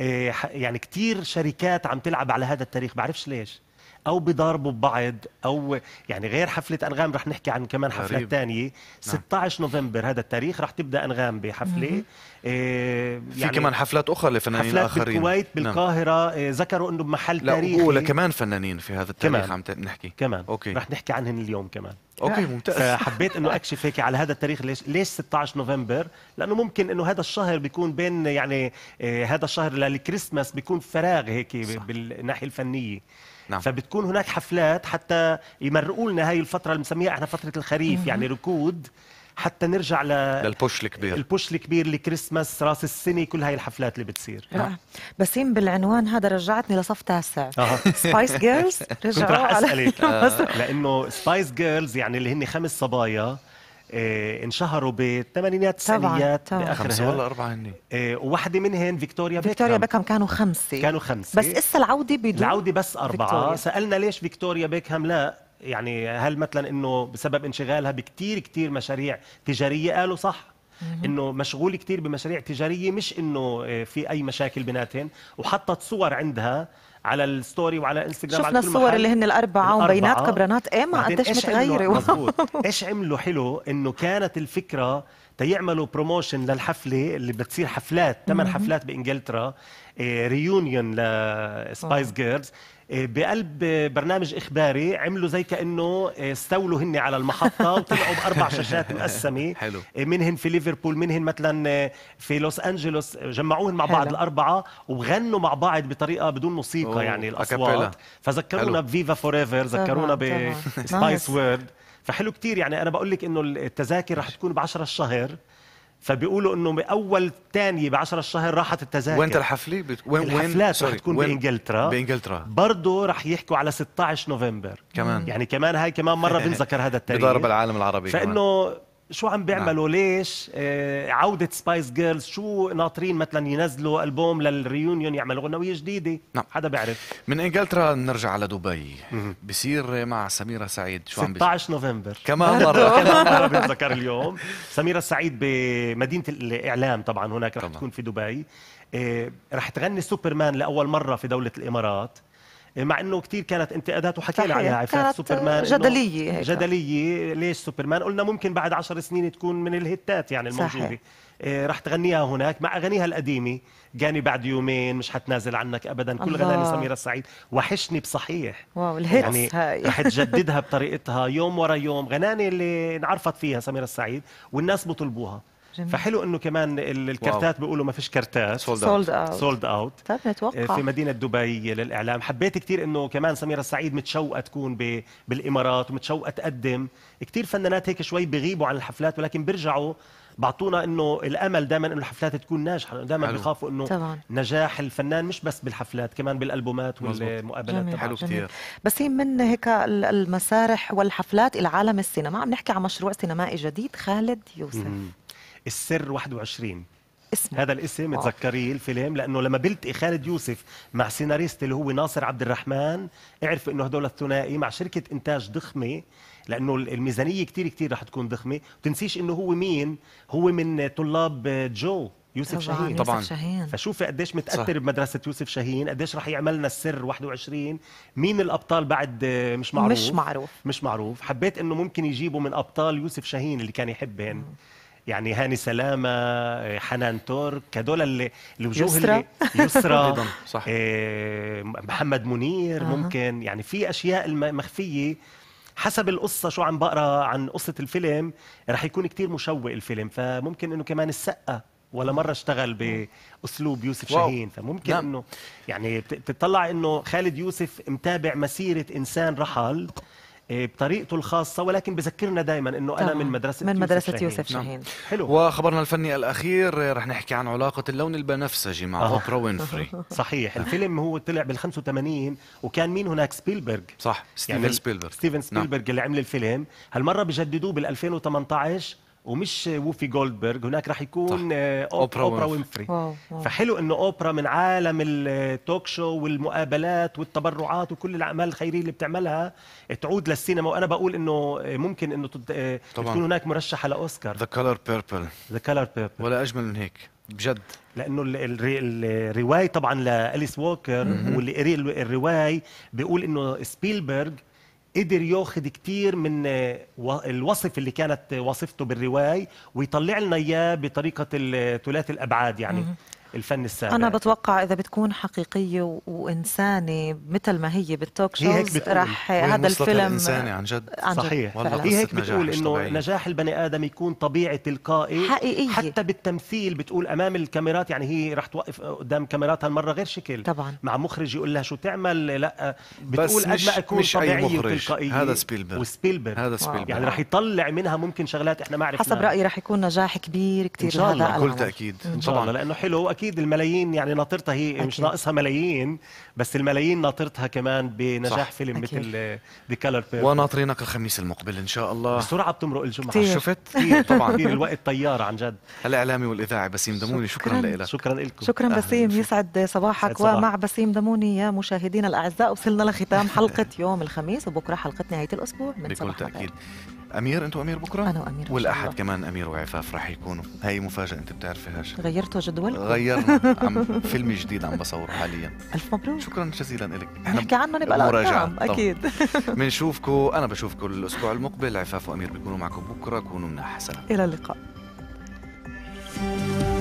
إيه، يعني كثير شركات عم تلعب على هذا التاريخ بعرفش ليش او بضربوا ببعض او يعني غير حفله انغام رح نحكي عن كمان حفله ثانيه 16 نوفمبر هذا التاريخ رح تبدا انغام بحفله إيه في يعني كمان حفلات اخرى لفنانين حفلات اخرين بالكويت نعم. بالقاهره نعم. ذكروا انه بمحل لا تاريخي لا كمان فنانين في هذا التاريخ كمان. عم نحكي كمان أوكي. رح نحكي عنهم اليوم كمان اوكي ممتاز فحبيت انه اكشف هيك على هذا التاريخ ليش ليش 16 نوفمبر لانه ممكن انه هذا الشهر بيكون بين يعني إيه، هذا الشهر للكريسماس بيكون فراغ هيك بالناحيه الفنيه نعم. فبتكون هناك حفلات حتى يمرقوا لنا هاي الفتره اللي بنسميها احنا فتره الخريف مم. يعني ركود حتى نرجع ل... للبوش الكبير البوش الكبير لكريسماس راس السنه كل هاي الحفلات اللي بتصير نعم. بسيم بالعنوان هذا رجعتني لصف تاسع سبايس جيرلز رجعوا كنت اسالك آه. لانه سبايس جيرلز يعني اللي هن خمس صبايا آه، انشهروا بالثمانينات التسعينيات باخر خمسه ولا اربعه هن آه، وواحده منهن فيكتوريا بيكهام فيكتوريا بيكهام كانوا خمسه كانوا خمسه بس اسا العوده بدون العوده بس اربعه فيكتوريا. سالنا ليش فيكتوريا بيكهام لا يعني هل مثلا انه بسبب انشغالها بكتير كتير مشاريع تجاريه قالوا صح انه مشغول كثير بمشاريع تجاريه مش انه آه، في اي مشاكل بيناتهم وحطت صور عندها على الستوري وعلى انستغرام شفنا على الصور اللي هن الاربعه وبينات كبرانات ايما قديش متغيره ايش عملوا حلو انه كانت الفكره تيعملوا بروموشن للحفله اللي بتصير حفلات ثمان حفلات بانجلترا ريونيون لسبايس جيرلز آه، بقلب برنامج اخباري عملوا زي كانه آه، استولوا هن على المحطه وطلعوا باربع شاشات مقسمه حلو آه، منهن في ليفربول منهن مثلا في لوس انجلوس جمعوهن مع بعض الاربعه وغنوا مع بعض بطريقه بدون موسيقى أوه. يعني الاصوات فذكرونا بفيفا فور ايفر ذكرونا بسبايس وورد فحلو كتير يعني انا بقول لك انه التذاكر رح تكون ب 10 الشهر فبيقولوا انه باول ثانيه ب 10 الشهر راحت التذاكر وين الحفله؟ بت... وين الحفلات رح تكون وين... بانجلترا بانجلترا برضه رح يحكوا على 16 نوفمبر كمان يعني كمان هاي كمان مره بنذكر هذا التاريخ بضرب العالم العربي فانه كمان. شو عم بيعملوا نعم. ليش آه عوده سبايس جيرلز شو ناطرين مثلا ينزلوا البوم للريونيون يعملوا غنويه جديده نعم. حدا بيعرف من انجلترا نرجع على دبي بصير مع سميره سعيد شو عم 16 نوفمبر كمان مره كمان مره بتذكر اليوم سميره سعيد بمدينه الاعلام طبعا هناك رح طبعا. تكون في دبي آه رح تغني سوبرمان لاول مره في دوله الامارات مع انه كثير كانت انتقادات وحكينا عنها عفاف سوبرمان جدليه هيك. جدليه ليش سوبرمان قلنا ممكن بعد عشر سنين تكون من الهتات يعني الموجوده صحيح. إيه، رح تغنيها هناك مع اغانيها القديمه جاني بعد يومين مش حتنازل عنك ابدا كل غناني سميره السعيد وحشني بصحيح واو يعني هاي. رح تجددها بطريقتها يوم ورا يوم غناني اللي انعرفت فيها سميره السعيد والناس بطلبوها جميل. فحلو انه كمان الكرتات بيقولوا ما فيش كرتات سولد اوت سولد اوت طيب نتوقع آه، في مدينه دبي للاعلام حبيت كثير انه كمان سميره السعيد متشوقه تكون بالامارات ومتشوقه تقدم كثير فنانات هيك شوي بيغيبوا عن الحفلات ولكن بيرجعوا بعطونا انه الامل دائما انه الحفلات تكون ناجحه دائما بخافوا انه نجاح الفنان مش بس بالحفلات كمان بالالبومات والمقابلات جميل. حلو كثير بس هي من هيك المسارح والحفلات الى عالم السينما عم نحكي عن مشروع سينمائي جديد خالد يوسف السر 21 اسمه. هذا الاسم تذكريه الفيلم لانه لما بلتقي خالد يوسف مع سيناريست اللي هو ناصر عبد الرحمن اعرف انه هدول الثنائي مع شركه انتاج ضخمه لانه الميزانيه كثير كثير رح تكون ضخمه وتنسيش انه هو مين هو من طلاب جو يوسف شاهين طبعا فشوفي قديش متاثر صح. بمدرسه يوسف شاهين قديش رح يعملنا السر 21 مين الابطال بعد آه، مش معروف مش معروف مش معروف حبيت انه ممكن يجيبوا من ابطال يوسف شاهين اللي كان يحبهن يعني هاني سلامه حنان ترك هدول اللي الوجوه يسرى اللي يسرى صح. آه، محمد منير آه. ممكن يعني في اشياء مخفيه حسب القصة شو عم بقرا عن قصة الفيلم رح يكون كتير مشوق الفيلم فممكن انه كمان السقة ولا مرة اشتغل بأسلوب يوسف واو. شاهين فممكن نعم. انه يعني بتطلع انه خالد يوسف متابع مسيرة انسان رحل آه، بطريقته الخاصه ولكن بذكرنا دائما انه انا من مدرسه من مدرسه يوسف, يوسف نعم. شاهين, شاهين. حلو وخبرنا الفني الاخير آه، رح نحكي عن علاقه اللون البنفسجي مع آه. اوبرا وينفري صحيح الفيلم هو طلع بال85 وكان مين هناك سبيلبرغ صح ستيفن يعني سبيلبرغ ستيفن نعم. سبيلبرغ نعم. اللي عمل الفيلم هالمره بجددوه بال2018 ومش ووفي جولدبرغ هناك راح يكون آه، اوبرا, أوبرا وينفري فحلو انه اوبرا من عالم التوك شو والمقابلات والتبرعات وكل الاعمال الخيريه اللي بتعملها تعود للسينما وانا بقول انه ممكن انه تد... آه، تكون هناك مرشحه لاوسكار ذا كلر بيربل ذا كلر بيربل ولا اجمل من هيك بجد لانه الروايه طبعا لاليس ووكر واللي قري الروايه بيقول انه سبيلبرغ قدر ياخذ كتير من آه، الوصف اللي كانت وصفته بالروايه ويطلع لنا اياه بطريقه ثلاثي الابعاد يعني الفن السابق أنا بتوقع إذا بتكون حقيقية وإنسانة مثل ما هي بالتوك شوز رح هذا الفيلم إنساني عن جد عن صحيح جد. هي هيك بتقول إنه نجاح البني آدم يكون طبيعي تلقائي حقيقية حتى بالتمثيل بتقول أمام الكاميرات يعني هي رح توقف قدام كاميراتها المرة غير شكل طبعا مع مخرج يقول لها شو تعمل لا بتقول قد ما أكون مش طبيعية هذا سبيلبرغ وسبيلبرغ هذا سبيلبرغ يعني رح يطلع منها ممكن شغلات إحنا ما عرفناها حسب رأيي رح يكون نجاح كبير كثير هذا بكل تأكيد إن شاء الله لأنه حلو وأكيد اكيد الملايين يعني ناطرتها هي أكيد. مش ناقصها ملايين بس الملايين ناطرتها كمان بنجاح فيلم مثل ذا كلر بيربل وناطرينك الخميس المقبل ان شاء الله بسرعه بتمرق الجمعه كتير. شفت كتير طبعا كتير الوقت طياره عن جد الاعلامي والاذاعي بسيم دموني شكرا لك شكرا لكم شكرا بسيم يسعد صباحك ومع بسيم دموني يا مشاهدينا الاعزاء وصلنا لختام حلقه يوم الخميس وبكره حلقه نهايه الاسبوع من بكل تاكيد امير انتوا امير بكره انا وامير والاحد كمان امير وعفاف رح يكونوا هاي مفاجاه انت بتعرفي هاش غيرتوا جدولكم غيرنا عم فيلم جديد عم بصوره حاليا الف مبروك شكرا جزيلا لك نحكي عنه نبقى مراجعه اكيد بنشوفكم انا بشوفكم الاسبوع المقبل عفاف وامير بيكونوا معكم بكره كونوا مناح سلام الى اللقاء